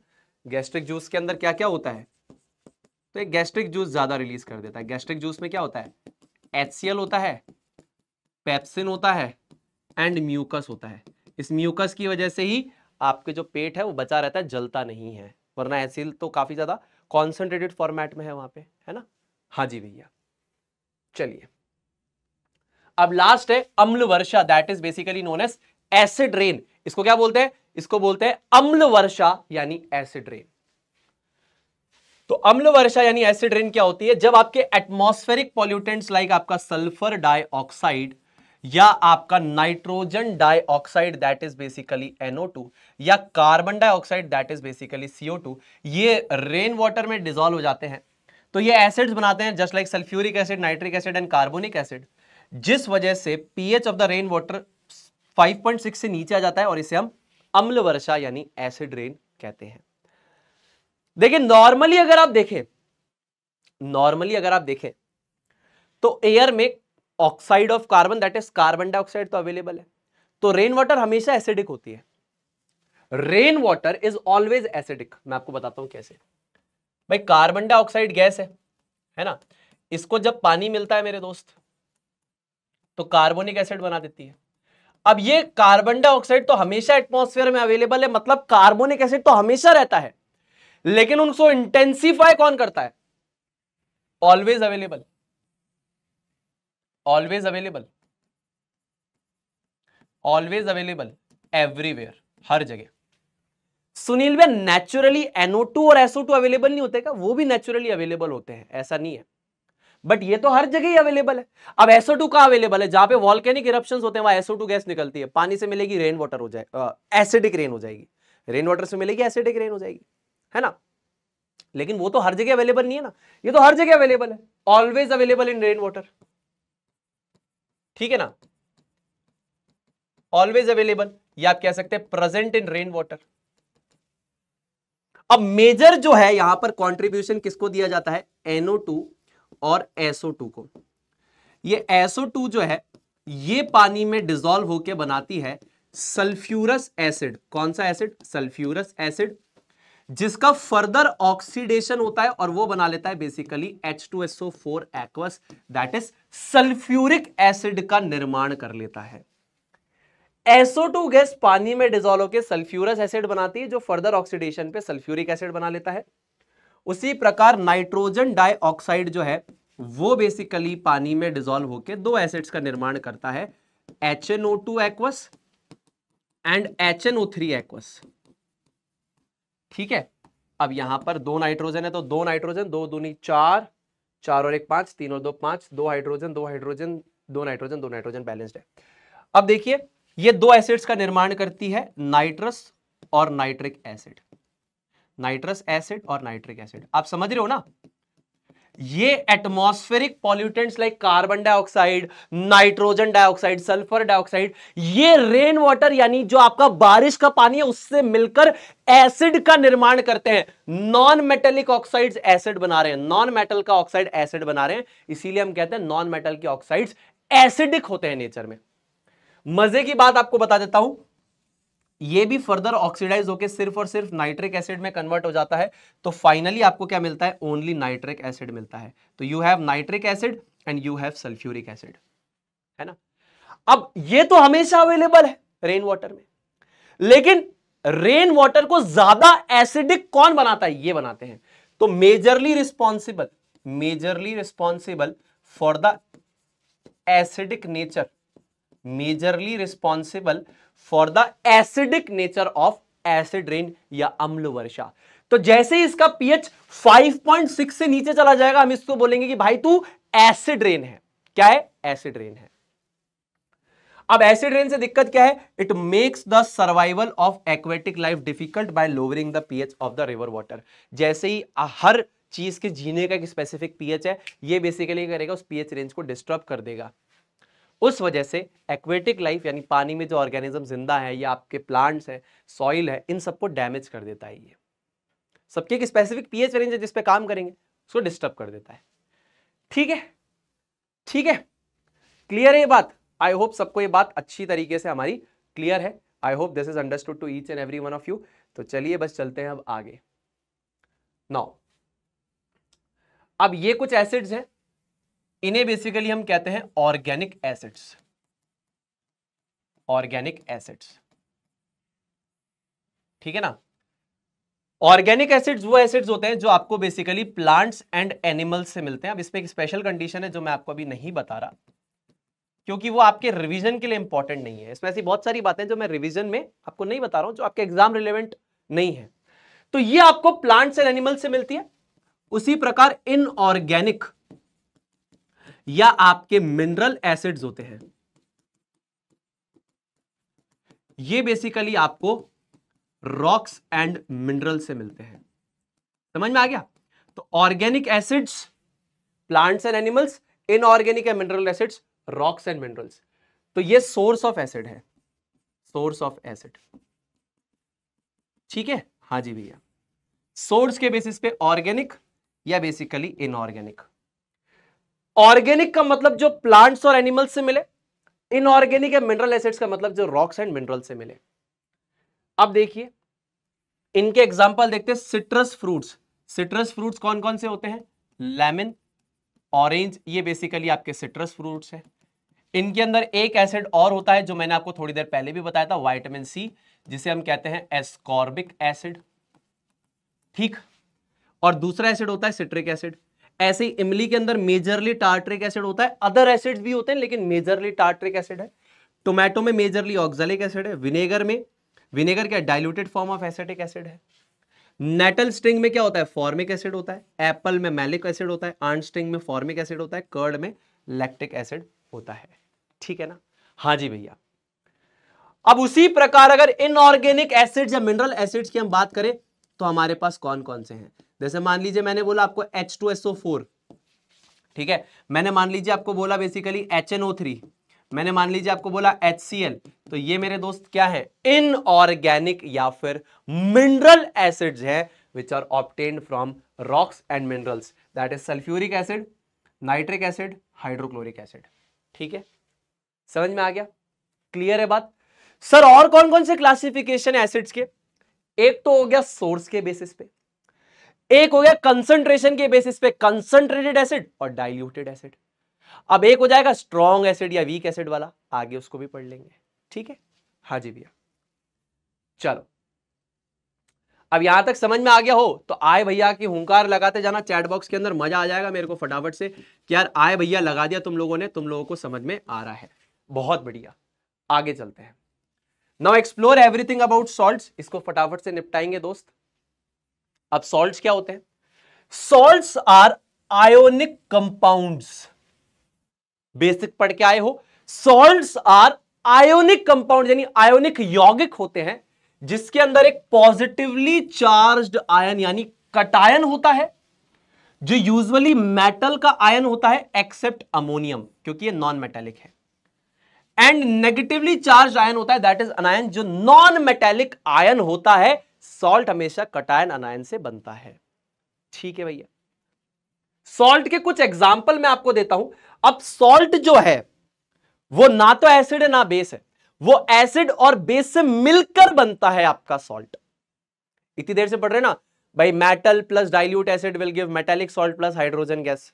गैस्ट्रिक जूस के अंदर क्या क्या होता है तो गैस्ट्रिक जूस ज़्यादा रिलीज कर देता है गैस्ट्रिक जूस में क्या होता है एच होता है पेप्सिन होता है एंड म्यूकस होता है इस म्यूकस की वजह से ही आपके जो पेट है वो बचा रहता है जलता नहीं है वरना एच तो काफ़ी ज़्यादा कॉन्सेंट्रेटेड फॉर्मेट में है वहां पे है ना हाँ जी भैया चलिए अब लास्ट है अम्ल वर्षा that is basically known as acid rain इसको क्या बोलते हैं इसको बोलते हैं अम्ल वर्षा यानी एसिड रेन तो अम्ल वर्षा यानी एसिड रेन क्या होती है जब आपके एटमोस्फेरिक पॉल्यूटेंट्स लाइक आपका सल्फर डाइऑक्साइड या आपका nitrogen dioxide that is basically NO2 या carbon dioxide that is basically CO2 ये रेन वाटर में डिजोल्व हो जाते हैं तो ये एसिड्स बनाते हैं just like sulphuric acid nitric acid and carbonic acid जिस वजह से pH of the rain water 5.6 से नीचे आ जाता है और इसे हम अम्ल वर्षा यानी एसिड रेन कहते हैं देखिए नॉर्मली अगर आप देखें नॉर्मली अगर आप देखें तो एयर में oxide of carbon that is carbon dioxide तो अवेलेबल है तो रेन वाटर हमेशा एसिडिक होती है rain water is always acidic मैं आपको बताता हूं कैसे भाई कार्बन डाइऑक्साइड गैस है है ना इसको जब पानी मिलता है मेरे दोस्त तो कार्बोनिक एसिड बना देती है अब ये कार्बन डाइऑक्साइड तो हमेशा एटमॉस्फेयर में अवेलेबल है मतलब कार्बोनिक एसिड तो हमेशा रहता है लेकिन उनको इंटेंसिफाई कौन करता है always available always available always available everywhere हर जगह सुनील भैया नेचुरली टू और टू अवेलेबल नहीं होते का? वो भी नेचुरली अवेलेबल होते हैं ऐसा नहीं है बट ये तो हर जगह ही अवेलेबल है अब टू का अवेलेबल है जहां पे वॉल्केनिक इरप्शन होते हैं वहां टू गैस निकलती है पानी से मिलेगी रेन वाटर हो जाए एसिडिक रेन हो जाएगी रेन वाटर से मिलेगी एसिडिक रेन हो जाएगी है ना लेकिन वो तो हर जगह अवेलेबल नहीं है ना ये तो हर जगह अवेलेबल है always available in rain water ठीक है ना ऑलवेज अवेलेबल या आप कह सकते हैं प्रेजेंट इन रेन वॉटर अब मेजर जो है यहां पर कंट्रीब्यूशन किसको दिया जाता है टू और टू को ये टू जो है ये पानी में डिजोल्व होकर बनाती है सल्फ्यूरस एसिड कौन सा एसिड सल्फ्यूरस एसिड जिसका फर्दर ऑक्सीडेशन होता है और वो बना लेता है basically H2SO4 aqueous that is sulphuric acid का निर्माण कर लेता है SO2 गैस पानी में डिजोल्व होकर सल्फ्यूरस एसिड बनाती है जो फर्दर ऑक्सीडेशन पे सल्फ्यूरिक एसिड बना लेता है उसी प्रकार नाइट्रोजन डाइऑक्साइड जो है वो बेसिकली पानी में डिजोल्व होकर दो एसिड्स का निर्माण करता है HNO2 aqueous and HNO3 aqueous ठीक है अब यहां पर दो नाइट्रोजन है तो दो नाइट्रोजन दो दूनी चार चार और एक पांच तीन और दो पांच दो हाइड्रोजन दो हाइड्रोजन दो नाइट्रोजन दो नाइट्रोजन बैलेंस्ड है अब देखिए ये दो एसिड्स का निर्माण करती है नाइट्रस और नाइट्रिक एसिड नाइट्रस एसिड और नाइट्रिक एसिड आप समझ रहे हो ना ये atmospheric pollutants like carbon dioxide nitrogen dioxide sulphur dioxide ये रेन वाटर यानी जो आपका बारिश का पानी है उससे मिलकर एसिड का निर्माण करते हैं नॉन मेटेलिक ऑक्साइड एसिड बना रहे हैं नॉन मेटल का ऑक्साइड एसिड बना रहे हैं इसीलिए हम कहते हैं नॉन मेटल के ऑक्साइड्स एसिडिक होते हैं नेचर में मजे की बात आपको बता देता हूं ये भी फर्दर ऑक्सीडाइज होकर सिर्फ और सिर्फ नाइट्रिक एसिड में कन्वर्ट हो जाता है तो फाइनली आपको क्या मिलता है ओनली नाइट्रिक एसिड मिलता है तो you have nitric acid and you have sulphuric acid है ना अब ये तो हमेशा अवेलेबल है रेन वाटर में लेकिन रेन वाटर को ज्यादा एसिडिक कौन बनाता है ये बनाते हैं तो majorly responsible majorly responsible for the acidic nature majorly responsible for the acidic nature of acid rain या अम्ल वर्षा तो जैसे ही इसका पीएच 5.6 से नीचे चला जाएगा हम इसको बोलेंगे कि भाई तू एसिड रेन है क्या है एसिड रेन है अब एसिड रेन से दिक्कत क्या है it makes the survival of aquatic life difficult by lowering the pH of the river water जैसे ही हर चीज के जीने का एक स्पेसिफिक पीएच है ये बेसिकली करेगा उस पीएच रेंज को डिस्टर्ब कर देगा उस वजह से एक्वेटिक लाइफ यानी पानी में जो ऑर्गेनिज्म जिंदा है या आपके प्लांट्स है सॉइल है इन सबको डैमेज कर देता है ये सबके एक स्पेसिफिक पीएच रेंज है जिस पे काम करेंगे उसको डिस्टर्ब कर देता है ठीक है ठीक है क्लियर है ये बात आई होप सबको ये बात अच्छी तरीके से हमारी क्लियर है I hope this is understood to each and every one of you तो चलिए बस चलते हैं अब आगे नाउ अब ये कुछ एसिड्स हैं इन्हें बेसिकली हम कहते हैं ऑर्गेनिक एसिड्स ऑर्गेनिक एसिड्स ठीक है ना ऑर्गेनिक एसिड्स वो एसिड्स होते हैं जो आपको बेसिकली प्लांट्स एंड एनिमल्स से मिलते हैं अब इसमें एक स्पेशल कंडीशन है जो मैं आपको अभी नहीं बता रहा क्योंकि वो आपके रिवीजन के लिए इंपॉर्टेंट नहीं है इसमें ऐसी बहुत सारी बातें जो मैं रिवीजन में आपको नहीं बता रहा हूं जो आपके एग्जाम रिलेवेंट नहीं है तो ये आपको प्लांट्स एंड एनिमल से मिलती है उसी प्रकार इनऑर्गेनिक या आपके मिनरल एसिड्स होते हैं ये बेसिकली आपको रॉक्स एंड मिनरल से मिलते हैं समझ में आ गया तो organic acids plants and animals inorganic and mineral acids rocks and minerals तो ये सोर्स ऑफ एसिड है सोर्स ऑफ एसिड ठीक है हाँ जी भैया सोर्स के बेसिस पे ऑर्गेनिक या बेसिकली इनऑर्गेनिक ऑर्गेनिक का मतलब जो प्लांट्स और एनिमल्स से मिले इनऑर्गेनिक या मिनरल एसिड्स का मतलब जो रॉक्स एंड मिनरल से मिले अब देखिए इनके एग्जाम्पल देखते हैं सिट्रस फ्रूट्स सिट्रस फ्रूट्स कौन कौन से होते हैं लेमन ऑरेंज ये बेसिकली आपके सिट्रस फ्रूट्स हैं इनके अंदर एक एसिड और होता है जो मैंने आपको थोड़ी देर पहले भी बताया था वाइटामिन सी जिसे हम कहते हैं एस्कॉर्बिक एसिड ठीक और दूसरा एसिड होता है सिट्रिक एसिड ऐसे ही इमली के अंदर मेजरली टार्ट्रिक एसिड होता है अदर एसिड्स भी होते हैं लेकिन मेजरली टार्ट्रिक एसिड है टोमेटो में मेजरली ऑक्जलिक एसिड है विनेगर में विनेगर क्या diluted form of acetic acid है नेटल स्ट्रिंग में क्या होता है फॉर्मिक एसिड होता है एप्पल में मैलिक एसिड होता है आंट स्ट्रिंग में फॉर्मिक एसिड होता है कर्ड में लैक्टिक एसिड होता है ठीक है ना हाँ जी भैया अब उसी प्रकार अगर इनऑर्गेनिक एसिड्स या मिनरल एसिड्स की हम बात करें तो हमारे पास कौन कौन से हैं जैसे मान लीजिए मैंने बोला आपको H two S O four ठीक है मैंने मान लीजिए आपको बोला basically H N O three मैंने मान लीजिए आपको बोला एच सी एल तो ये मेरे दोस्त क्या है इनऑर्गेनिक या फिर मिनरल एसिड्स हैं which are obtain from rocks and minerals that is sulphuric acid nitric acid hydrochloric acid ठीक है समझ में आ गया क्लियर है बात सर और कौन कौन से क्लासिफिकेशन एसिड्स के एक तो हो गया सोर्स के बेसिस पे एक हो गया कंसंट्रेशन के बेसिस पे कंसंट्रेटेड एसिड और डाइल्यूटेड एसिड अब एक हो जाएगा स्ट्रॉन्ग एसिड या वीक एसिड वाला आगे उसको भी पढ़ लेंगे ठीक है हाँ जी भैया चलो अब यहां तक समझ में आ गया हो तो आए भैया की हुंकार लगाते जाना चैट बॉक्स के अंदर मजा आ जाएगा मेरे को फटाफट से कि यार आए भैया लगा दिया तुम लोगों ने तुम लोगों को समझ में आ रहा है बहुत बढ़िया आगे चलते हैं now explore everything about salt इसको फटाफट से निपटाएंगे दोस्त अब सॉल्ट्स क्या होते हैं salts are ionic compounds basic पढ़ के आए हो सॉल्ट्स आर आयोनिक कंपाउंड यानी आयोनिक यौगिक होते हैं जिसके अंदर एक पॉजिटिवली चार्ज्ड आयन यानी कटायन होता है जो यूजुअली मेटल का आयन होता है एक्सेप्ट अमोनियम क्योंकि ये नॉन मेटेलिक है एंड नेगेटिवली चार्ज आयन होता है दैट इज अनायन जो नॉन मेटेलिक आयन होता है सॉल्ट हमेशा कटायन अनायन से बनता है ठीक है भैया सॉल्ट के कुछ एग्जाम्पल मैं आपको देता हूं अब सॉल्ट जो है वो ना तो एसिड है ना बेस है वो एसिड और बेस से मिलकर बनता है आपका सॉल्ट इतनी देर से पढ़ रहे ना भाई metal plus dilute acid will give metallic salt plus hydrogen gas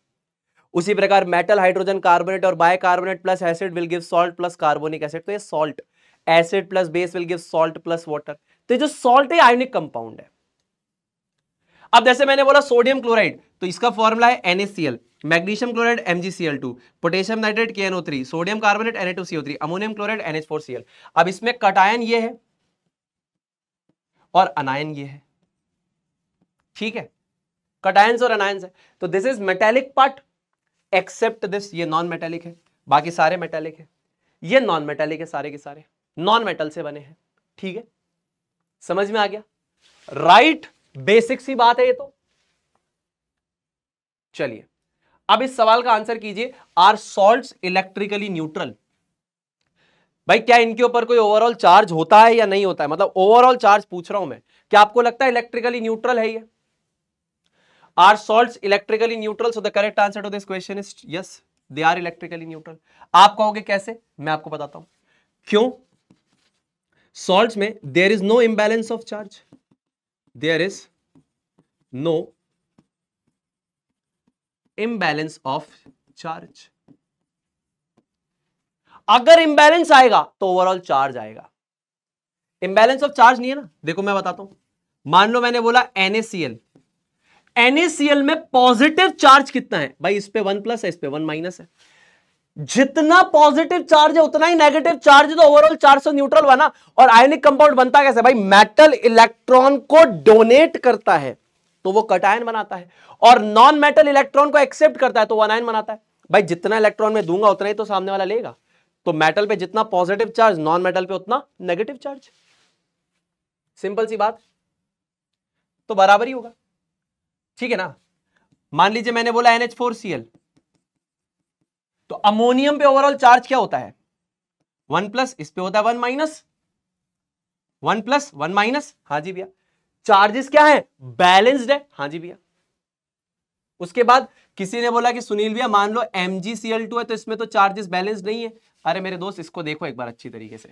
उसी प्रकार मेटल हाइड्रोजन कार्बोनेट और bicarbonate plus acid will give salt plus carbonic acid तो ये salt acid plus base will give salt plus water तो जो salt है ionic compound है अब जैसे मैंने बोला सोडियम क्लोराइड तो इसका फॉर्मुला है NSCL magnesium chloride MgCl2 potassium nitrate KNO3 sodium carbonate Na2CO3 ammonium chloride NH4Cl अब इसमें कटायन ये है और अनायन ये है ठीक है कटायंस और अनायंस है तो this is metallic part except this ये नॉन मेटेलिक है बाकी सारे मेटेलिक है ये नॉन मेटेलिक है सारे के सारे नॉन मेटल से बने हैं ठीक है समझ में आ गया राइट बेसिक सी बात है ये तो चलिए अब इस सवाल का आंसर कीजिए आर सॉल्ट इलेक्ट्रिकली न्यूट्रल भाई क्या इनके ऊपर कोई ओवरऑल चार्ज होता है या नहीं होता है मतलब ओवरऑल चार्ज पूछ रहा हूं मैं क्या आपको लगता है इलेक्ट्रिकली न्यूट्रल है ये are salt electrically neutral so the correct answer to this question is yes they are electrically neutral आप कहोगे कैसे मैं आपको बताता हूं क्यों सॉल्ट में there is no imbalance of charge there is no imbalance of charge अगर इम्बैलेंस आएगा तो ओवरऑल चार्ज आएगा इम्बैलेंस ऑफ चार्ज नहीं है ना देखो मैं बताता हूं मान लो मैंने बोला एनएसीएल एनएसीएल में पॉजिटिव चार्ज कितना है भाई इस पे वन प्लस है इस पे वन माइनस है जितना पॉजिटिव चार्ज है उतना ही नेगेटिव चार्ज तो ओवरऑल चार्ज सौ न्यूट्रल बना ना और आयनिक कंपाउंड बनता कैसे भाई मेटल इलेक्ट्रॉन को डोनेट करता है तो वो कटायन बनाता है और नॉन मेटल इलेक्ट्रॉन को एक्सेप्ट करता है तो वन आयन बनाता है भाई जितना इलेक्ट्रॉन में दूंगा उतना ही तो सामने वाला लेगा तो मेटल पे जितना पॉजिटिव चार्ज नॉन मेटल पे उतना नेगेटिव चार्ज सिंपल सी बात तो बराबर ही होगा ठीक है ना मान लीजिए मैंने बोला एनएच फोर सी एल तो अमोनियम पे ओवरऑल चार्ज क्या होता है वन प्लस इस पे होता है one minus one plus one minus हाँ जी भैया चार्जेस क्या है बैलेंस्ड है हाँ जी भैया उसके बाद किसी ने बोला कि सुनील भैया मान लो एम है तो इसमें तो चार्जेस बैलेंस नहीं है अरे मेरे दोस्त इसको देखो एक बार अच्छी तरीके से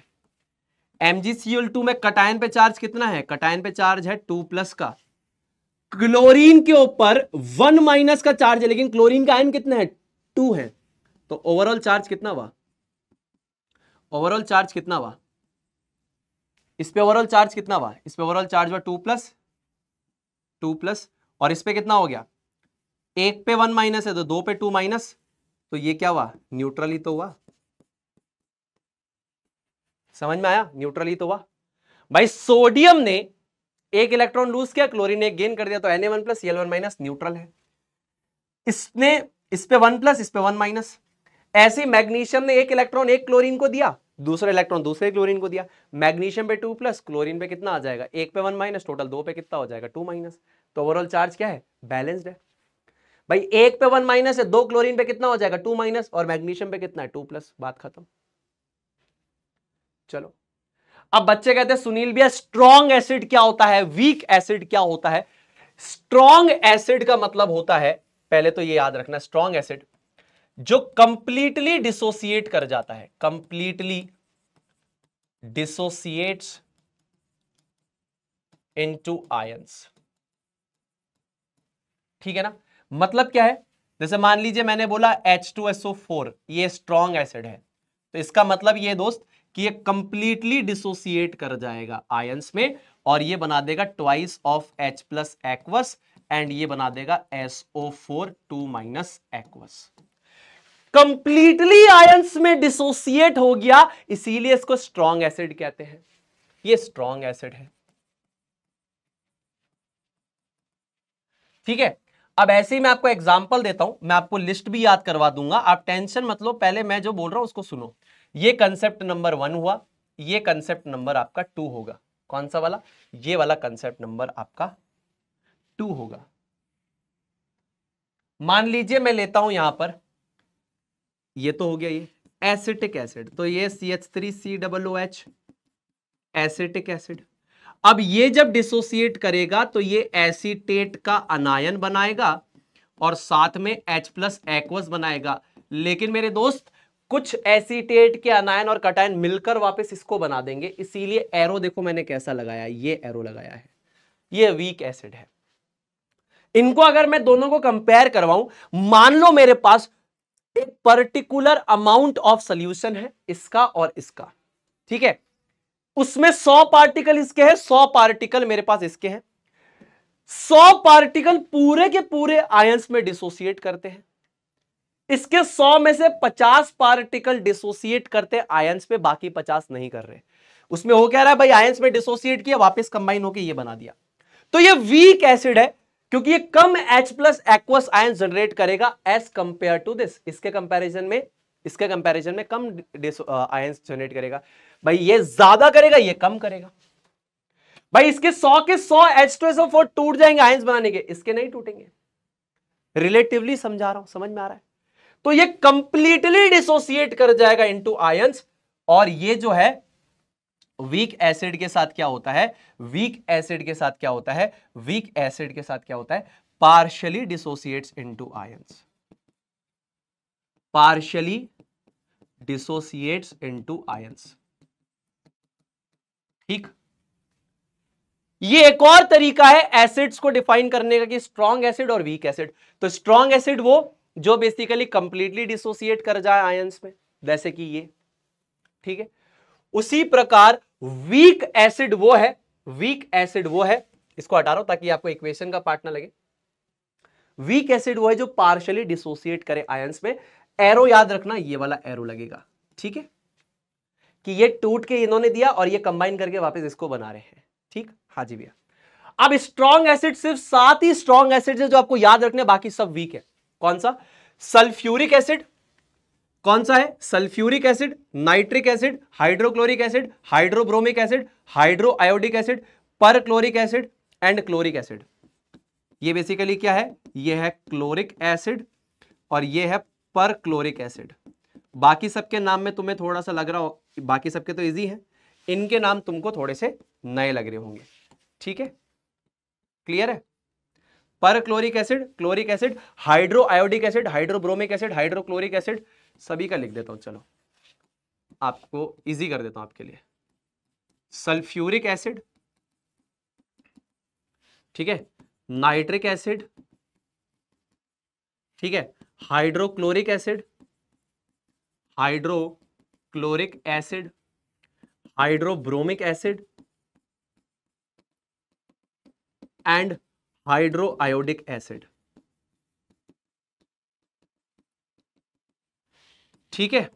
एम में कटायन पे चार्ज कितना है कटायन पे चार्ज है टू प्लस का क्लोरीन के ऊपर वन माइनस का चार्ज है लेकिन क्लोरीन का आयन कितना है टू है तो ओवरऑल चार्ज कितना हुआ ओवरऑल चार्ज कितना हुआ इस पे ओवरऑल चार्ज कितना हुआ इस पे ओवरऑल चार्ज हुआ टू प्लस टू प्लस और इस पे कितना हो गया एक पे वन माइनस है तो दो पे टू माइनस तो ये क्या हुआ न्यूट्रल ही तो हुआ समझ में आया न्यूट्रल ही तो हुआ भाई सोडियम ने एक इलेक्ट्रॉन लूज किया क्लोरीन ने गेन कर दिया तो N A one plus L one minus neutral है इसने इस पे वन प्लस इस पे वन माइनस ऐसे मैग्नीशियम ने एक इलेक्ट्रॉन एक क्लोरीन को दिया दूसरे इलेक्ट्रॉन दूसरे क्लोरीन को दिया मैग्नीशियम पे टू प्लस क्लोरीन पे कितना आ जाएगा एक पे वन माइनस टोटल दो पे कितना हो जाएगा टू माइनस तो ओवरऑल चार्ज क्या है बैलेंस्ड है भाई एक पे वन माइनस है दो क्लोरीन पे कितना हो जाएगा टू माइनस और मैग्नीशियम पे कितना है टू प्लस बात खत्म चलो अब बच्चे कहते हैं सुनील भैया स्ट्रॉन्ग एसिड क्या होता है वीक एसिड क्या होता है स्ट्रॉन्ग एसिड का मतलब होता है पहले तो ये याद रखना स्ट्रॉन्ग एसिड जो कंप्लीटली डिसोसिएट कर जाता है कंप्लीटली डिसोसिएट्स इनटू आयंस ठीक है ना मतलब क्या है जैसे मान लीजिए मैंने बोला H2SO4 ये स्ट्रॉन्ग एसिड है तो इसका मतलब ये दोस्त कि ये कंप्लीटली डिसोसिएट कर जाएगा आयंस में और ये बना देगा twice of H plus aqueous and ये बना देगा SO4 two minus aqueous completely ions में डिसोसिएट हो गया इसीलिए इसको स्ट्रॉन्ग एसिड कहते हैं ये स्ट्रॉन्ग एसिड है ठीक है अब ऐसे ही मैं आपको एग्जाम्पल देता हूं मैं आपको लिस्ट भी याद करवा दूंगा आप टेंशन मतलब पहले मैं जो बोल रहा हूं उसको सुनो ये कंसेप्ट नंबर वन हुआ ये कंसेप्ट नंबर आपका टू होगा कौन सा वाला ये वाला कंसेप्ट नंबर आपका टू होगा मान लीजिए मैं लेता हूं यहां पर ये तो हो गया ये एसिटिक एसिड तो ये C H three C double O H acetic acid अब ये जब डिसोसिएट करेगा तो ये एसिटेट का अनायन बनाएगा और साथ में H प्लस एक्वस बनाएगा लेकिन मेरे दोस्त कुछ एसिटेट के अनायन और कटायन मिलकर वापस इसको बना देंगे इसीलिए एरो देखो मैंने कैसा लगाया ये एरो लगाया है ये वीक एसिड है इनको अगर मैं दोनों को कंपेयर करवाऊं मान लो मेरे पास एक पर्टिकुलर अमाउंट ऑफ सोल्यूशन है इसका और इसका ठीक है उसमें सौ पार्टिकल इसके हैं सौ पार्टिकल मेरे पास इसके हैं सौ पार्टिकल पूरे के पूरे आयंस में डिसोसिएट करते हैं इसके सौ में से पचास पार्टिकल डिसोसिएट करते आयंस पे बाकी पचास नहीं कर रहे उसमें हो क्या रहा है भाई आयंस में डिसोसिएट किया वापस कंबाइन होकर ये बना दिया तो ये वीक एसिड है क्योंकि ये कम H plus aqueous ion generate करेगा एज कंपेयर टू दिस इसके कंपैरिजन में इसके कंपैरिजन में कम आयंस जनरेट uh, करेगा भाई ये ज्यादा करेगा ये कम करेगा भाई इसके 100 के 100 एच टू फोर टूट जाएंगे आयंस बनाने के इसके नहीं टूटेंगे रिलेटिवली समझा रहा हूं समझ में आ रहा है तो ये कंप्लीटली डिसोसिएट कर जाएगा इनटू आयंस और ये जो है वीक एसिड के साथ क्या होता है वीक एसिड के साथ क्या होता है वीक एसिड के साथ क्या होता है partially dissociates into ions partially dissociates into ions ठीक ये एक और तरीका है एसिड्स को डिफाइन करने का कि स्ट्रॉन्ग एसिड और वीक एसिड तो स्ट्रॉन्ग एसिड वो जो बेसिकली कंप्लीटली डिसोसिएट कर जाए आयंस में जैसे कि ये ठीक है उसी प्रकार वीक एसिड वो है वीक एसिड वो है इसको हटा रहा हूं ताकि आपको इक्वेशन का पार्ट ना लगे वीक एसिड वो है जो पार्शली डिसोसिएट करे आयंस में एरो याद रखना ये वाला एरो लगेगा ठीक है कि ये टूट के इन्होंने दिया और ये कंबाइन करके वापस इसको बना रहे हैं ठीक हाँ जी भैया अब स्ट्रॉन्ग एसिड सिर्फ सात ही स्ट्रॉन्ग एसिड है जो आपको याद रखने बाकी सब वीक है कौन सा सल्फ्यूरिक एसिड कौन सा है sulphuric acid nitric acid hydrochloric acid hydrobromic acid hydro iodic acid perchloric acid and chloric acid ये बेसिकली क्या है ये है क्लोरिक एसिड और ये है परक्लोरिक एसिड बाकी सबके नाम में तुम्हें थोड़ा सा लग रहा हो बाकी सबके तो इजी है इनके नाम तुमको थोड़े से नए लग रहे होंगे ठीक है क्लियर है perchloric acid chloric acid hydro iodic acid hydrobromic acid hydrochloric acid सभी का लिख देता हूँ चलो आपको इजी कर देता हूँ आपके लिए सल्फ्यूरिक एसिड ठीक है नाइट्रिक एसिड ठीक है hydrochloric acid hydrochloric acid hydrobromic acid and hydroiodic acid ठीक है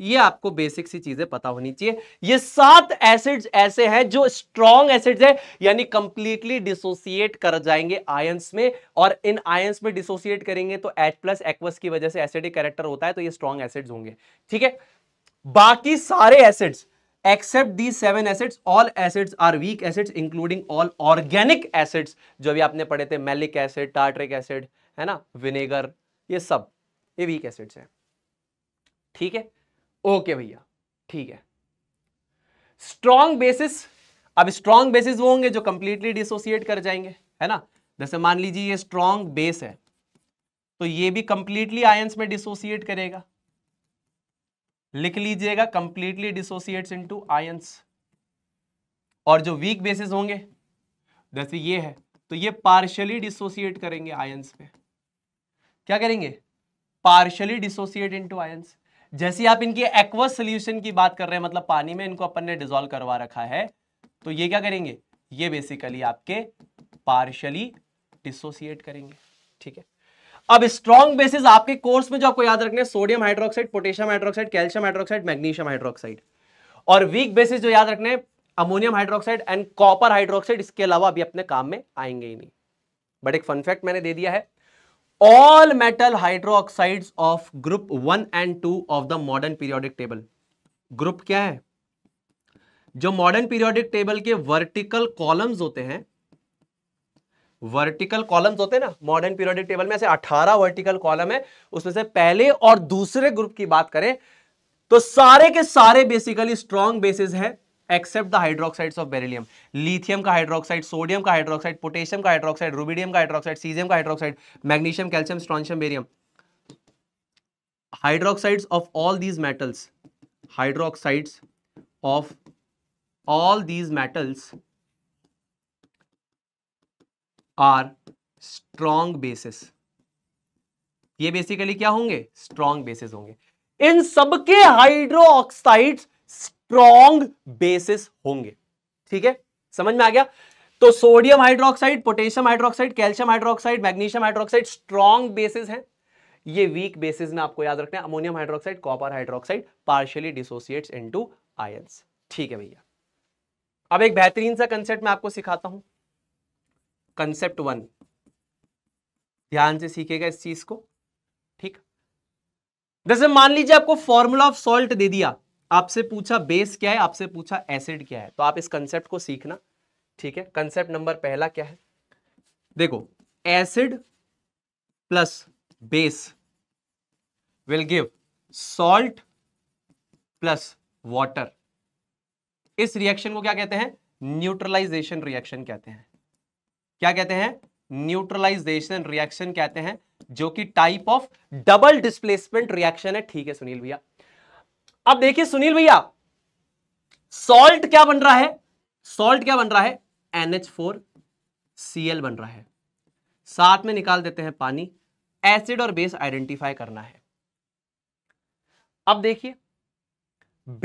ये आपको बेसिक सी चीजें पता होनी चाहिए ये सात एसिड्स ऐसे हैं जो स्ट्रॉन्ग एसिड्स है यानी कंप्लीटली डिसोसिएट कर जाएंगे आयंस में और इन आयंस में डिसोसिएट करेंगे तो H प्लस एक्वस की वजह से एसिडिक कैरेक्टर होता है तो ये स्ट्रॉन्ग एसिड्स होंगे ठीक है बाकी सारे acids except the seven acids all acids are weak acids including all organic acids जो भी आपने पढ़े थे मेलिक एसिड टार्ट्रिक एसिड है ना विनेगर ये सब ये वीक एसिड्स हैं ठीक है ओके भैया ठीक है स्ट्रॉन्ग बेसिस अब स्ट्रॉन्ग बेसिस वो होंगे जो कंप्लीटली डिसोसिएट कर जाएंगे है ना जैसे मान लीजिए ये स्ट्रॉन्ग बेस है तो ये भी कंप्लीटली आयंस में डिसोसिएट करेगा लिख लीजिएगा कंप्लीटली डिसोसिएट्स इनटू आयंस और जो वीक बेसिस होंगे जैसे ये है तो ये पार्शियली डिसोसिएट करेंगे आयंस में क्या करेंगे पार्शियली डिसोसिएट इंटू आयंस जैसे आप इनकी एक्वस सोल्यूशन की बात कर रहे हैं मतलब पानी में इनको अपन ने डिजोल्व करवा रखा है तो ये क्या करेंगे ये बेसिकली आपके पार्शली डिसोसिएट करेंगे ठीक है अब स्ट्रॉन्ग बेसिस आपके कोर्स में जो आपको याद रखने sodium hydroxide potassium hydroxide calcium hydroxide magnesium hydroxide और वीक बेसिस जो याद रखने ammonium hydroxide and copper hydroxide इसके अलावा अभी अपने काम में आएंगे ही नहीं बट एक फन फैक्ट मैंने दे दिया है metal hydro hydroxides of group one and two of the modern periodic table group क्या है जो मॉडर्न पीरियोडिक टेबल के वर्टिकल कॉलम्स होते हैं वर्टिकल कॉलम्स होते हैं ना मॉडर्न पीरियोडिक टेबल में ऐसे 18 वर्टिकल कॉलम है उसमें से पहले और दूसरे ग्रुप की बात करें तो सारे के सारे बेसिकली स्ट्रॉन्ग बेसिस है except the hydroxides of beryllium lithium का हाइड्रोक्साइड सोडियम का हाइड्रोक्साइड पोटेशियम का हाइड्रोक्साइड रूबीडियम का हाइड्रोक्साइड सीजियम का hydroxide magnesium calcium strontium barium hydroxides of all these metals hydroxides of all these metals are strong bases ये basically क्या होंगे strong bases होंगे इन सबके हाइड्रो ऑक्साइड स्ट्रॉन्ग बेसिस होंगे ठीक है समझ में आ गया तो sodium hydroxide potassium hydroxide calcium hydroxide magnesium hydroxide strong bases है ये वीक बेसिस में आपको याद रखना है ammonium hydroxide copper hydroxide partially dissociates into ions ठीक है भैया अब एक बेहतरीन सा कंसेप्ट मैं आपको सिखाता हूं कंसेप्ट वन ध्यान से सीखेगा इस चीज को ठीक जैसे मान लीजिए आपको फॉर्मूला ऑफ सॉल्ट दे दिया आपसे पूछा बेस क्या है आपसे पूछा एसिड क्या है तो आप इस कंसेप्ट को सीखना ठीक है कंसेप्ट नंबर पहला क्या है देखो acid plus base will give salt plus water इस रिएक्शन को क्या कहते हैं न्यूट्रलाइजेशन रिएक्शन कहते हैं क्या कहते हैं न्यूट्रलाइजेशन रिएक्शन कहते हैं जो कि type of double displacement reaction है ठीक है सुनील भैया अब देखिए सुनील भैया सॉल्ट क्या बन रहा है सॉल्ट क्या बन रहा है एनएच फोर सी एल बन रहा है साथ में निकाल देते हैं पानी एसिड और बेस आइडेंटिफाई करना है अब देखिए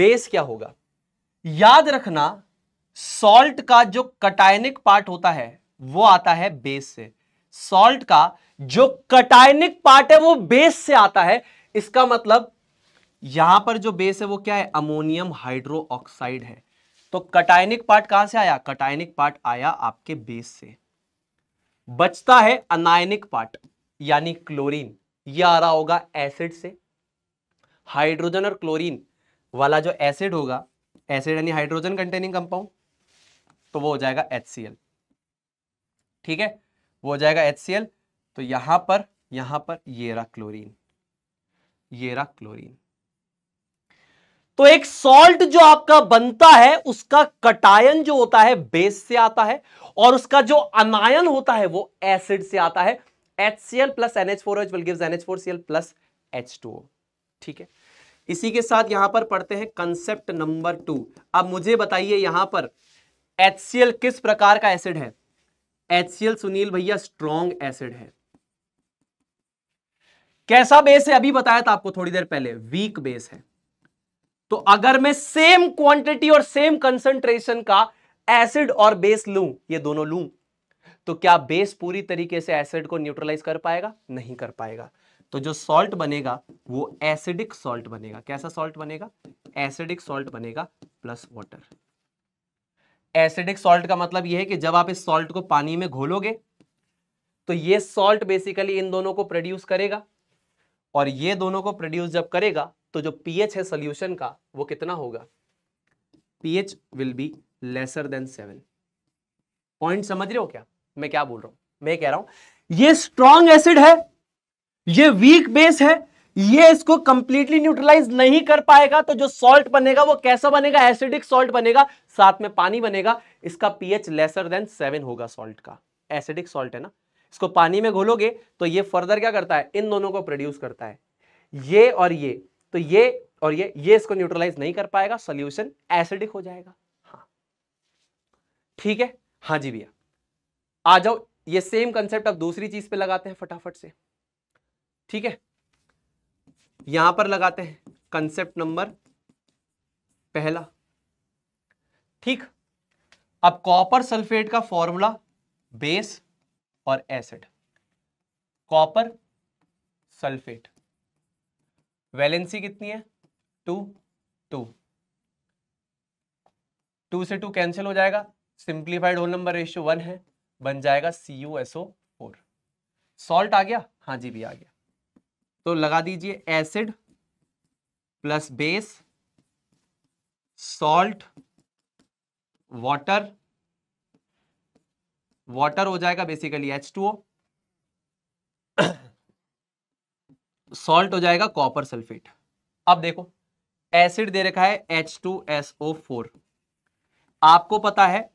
बेस क्या होगा याद रखना सॉल्ट का जो कटायनिक पार्ट होता है वो आता है बेस से सॉल्ट का जो कटायनिक पार्ट है वो बेस से आता है इसका मतलब यहां पर जो बेस है वो क्या है अमोनियम हाइड्रो ऑक्साइड है तो कटायनिक पार्ट कहां से आया कटायनिक पार्ट आया आपके बेस से बचता है अनायनिक पार्ट यानी क्लोरीन यह आ रहा होगा एसिड से हाइड्रोजन और क्लोरीन वाला जो एसिड होगा एसिड यानी हाइड्रोजन कंटेनिंग कंपाउंड तो वो हो जाएगा एच ठीक है वो हो जाएगा एच तो यहां पर यहां पर ये रहा क्लोरीन ये रहा क्लोरीन तो एक सॉल्ट जो आपका बनता है उसका कटायन जो होता है बेस से आता है और उसका जो अनायन होता है वो एसिड से आता है HCl plus NH4H will gives NH4Cl plus H2O ठीक है इसी के साथ यहां पर पढ़ते हैं कंसेप्ट नंबर टू अब मुझे बताइए यहां पर HCl किस प्रकार का एसिड है HCl सुनील भैया स्ट्रॉन्ग एसिड है कैसा बेस है अभी बताया था आपको थोड़ी देर पहले वीक बेस है तो अगर मैं सेम क्वांटिटी और सेम कंसंट्रेशन का एसिड और बेस लू ये दोनों लू तो क्या बेस पूरी तरीके से एसिड को न्यूट्रलाइज कर पाएगा नहीं कर पाएगा तो जो सॉल्ट बनेगा वो एसिडिक सॉल्ट बनेगा कैसा सॉल्ट बनेगा एसिडिक सॉल्ट बनेगा प्लस वॉटर एसिडिक सॉल्ट का मतलब यह है कि जब आप इस सॉल्ट को पानी में घोलोगे तो ये सॉल्ट बेसिकली इन दोनों को प्रोड्यूस करेगा और ये दोनों को प्रोड्यूस जब करेगा तो जो पीएच है सोल्यूशन का वो कितना होगा pH will be lesser than seven point समझ रहे हो क्या मैं क्या बोल रहा हूं मैं कह रहा हूं ये स्ट्रॉन्ग एसिड है ये वीक बेस है ये इसको कंप्लीटली न्यूट्रलाइज नहीं कर पाएगा तो जो सॉल्ट बनेगा वो कैसा बनेगा एसिडिक सॉल्ट बनेगा साथ में पानी बनेगा इसका पीएच लेसर देन सेवन होगा सॉल्ट का एसिडिक सॉल्ट है ना इसको पानी में घोलोगे तो ये फर्दर क्या करता है इन दोनों को प्रोड्यूस करता है ये और ये तो ये और ये ये इसको न्यूट्रलाइज नहीं कर पाएगा सोल्यूशन एसिडिक हो जाएगा हाँ ठीक है हाँ जी भैया आ जाओ ये सेम कंसेप्ट अब दूसरी चीज पे लगाते हैं फटाफट से ठीक है यहां पर लगाते हैं कंसेप्ट नंबर पहला ठीक अब कॉपर सल्फेट का फॉर्मूला बेस और एसिड कॉपर सल्फेट वैलेंसी कितनी है टू टू टू से टू कैंसिल हो जाएगा simplified whole number ratio one है बन जाएगा C U S O four salt आ गया हाँ जी भी आ गया तो लगा दीजिए acid plus base salt water water हो जाएगा basically H two O salt हो जाएगा कॉपर सल्फेट अब देखो एसिड दे रखा है H two S O four आपको पता है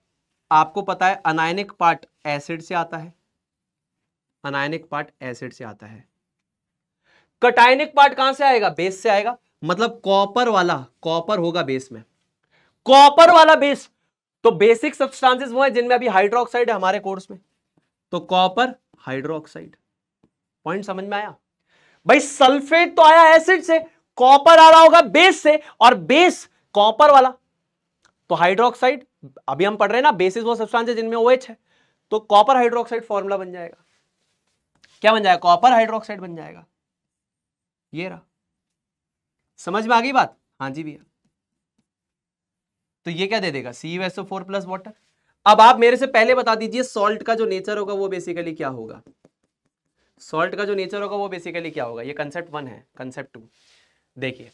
आपको पता है अनायनिक पार्ट एसिड से आता है अनायनिक पार्ट एसिड से आता है कटायनिक पार्ट कहां से आएगा बेस से आएगा मतलब कॉपर वाला कॉपर होगा बेस में कॉपर वाला बेस तो बेसिक सब्सटेंसेस वो है जिनमें अभी हाइड्रोक्साइड है हमारे कोर्स में तो कॉपर हाइड्रोक्साइड पॉइंट समझ में आया भाई सल्फेट तो आया एसिड से कॉपर आ रहा होगा बेस से और बेस कॉपर वाला तो हाइड्रोक्साइड अभी हम पढ़ रहे हैं ना बेसिस वो सब्सटेंस है जिनमें ओएच है तो कॉपर हाइड्रोक्साइड फॉर्मूला बन जाएगा क्या बन जाएगा कॉपर हाइड्रोक्साइड बन जाएगा ये रहा समझ में आ गई बात हाँ जी भैया तो ये क्या दे देगा C SO four plus water अब आप मेरे से पहले बता दीजिए सॉल्ट का जो नेचर होगा वो बेसिकली क्या होगा सॉल्ट का जो नेचर होगा वो बेसिकली क्या होगा ये कंसेप्ट वन है कंसेप्ट टू देखिए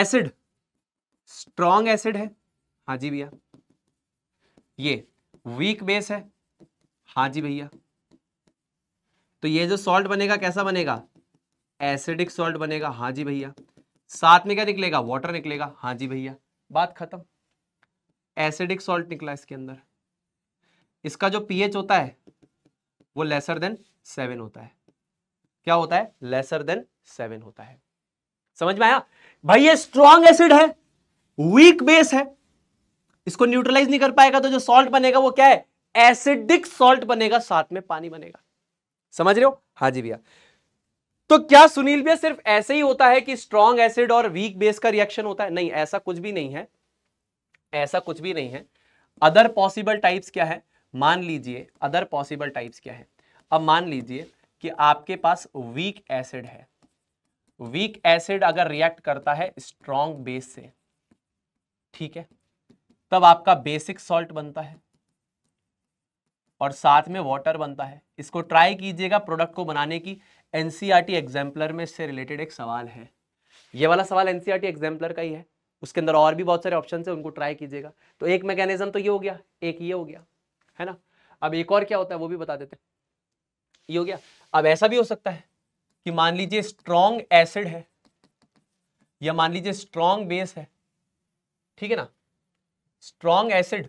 एसिड स्ट्रॉन्ग एसिड है हाँ जी भैया ये वीक बेस है हाँ जी भैया तो ये जो सॉल्ट बनेगा कैसा बनेगा एसिडिक सॉल्ट बनेगा हाँ जी भैया साथ में क्या निकलेगा वाटर निकलेगा हाँ जी भैया बात खत्म एसिडिक सॉल्ट निकला इसके अंदर इसका जो पीएच होता है वो लेसर देन सेवन होता है क्या होता है लेसर देन सेवन होता है समझ में आया भाई ये स्ट्रॉन्ग एसिड है वीक बेस है इसको न्यूट्रलाइज नहीं कर पाएगा तो जो सॉल्ट बनेगा वो क्या है एसिडिक सॉल्ट बनेगा साथ में पानी बनेगा समझ रहे हो हाँ जी भैया तो क्या सुनील भैया सिर्फ ऐसे ही होता है कि स्ट्रॉन्ग एसिड और वीक बेस का रिएक्शन होता है नहीं ऐसा कुछ भी नहीं है ऐसा कुछ भी नहीं है अदर पॉसिबल टाइप्स क्या है मान लीजिए अदर पॉसिबल टाइप्स क्या है अब मान लीजिए कि आपके पास वीक एसिड है वीक एसिड अगर रिएक्ट करता है स्ट्रॉन्ग बेस से ठीक है तब आपका बेसिक सॉल्ट बनता है और साथ में वाटर बनता है इसको ट्राई कीजिएगा प्रोडक्ट को बनाने की एनसीआरटी एग्जाम्पलर e में इससे रिलेटेड एक सवाल है ये वाला सवाल एनसीआरटी एग्जाम्पलर e का ही है उसके अंदर और भी बहुत सारे ऑप्शन है उनको ट्राई कीजिएगा तो एक मैकेनिज्म तो ये हो गया एक ये हो गया है ना अब एक और क्या होता है वो भी बता देते ये हो गया अब ऐसा भी हो सकता है कि मान लीजिए स्ट्रॉन्ग एसिड है या मान लीजिए स्ट्रॉन्ग बेस है ठीक है ना स्ट्रॉन्ग एसिड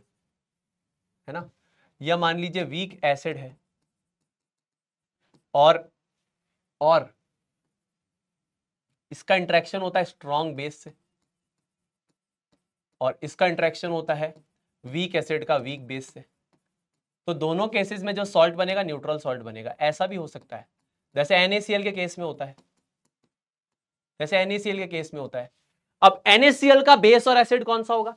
है ना या मान लीजिए वीक एसिड है और और इसका इंट्रैक्शन होता है स्ट्रॉन्ग बेस से और इसका इंट्रैक्शन होता है वीक एसिड का वीक बेस से तो दोनों केसेस में जो सॉल्ट बनेगा न्यूट्रल सॉल्ट बनेगा ऐसा भी हो सकता है जैसे एनएसीएल के केस में होता है जैसे एनएसीएल के केस में होता है अब एनएसीएल का बेस और एसिड कौन सा होगा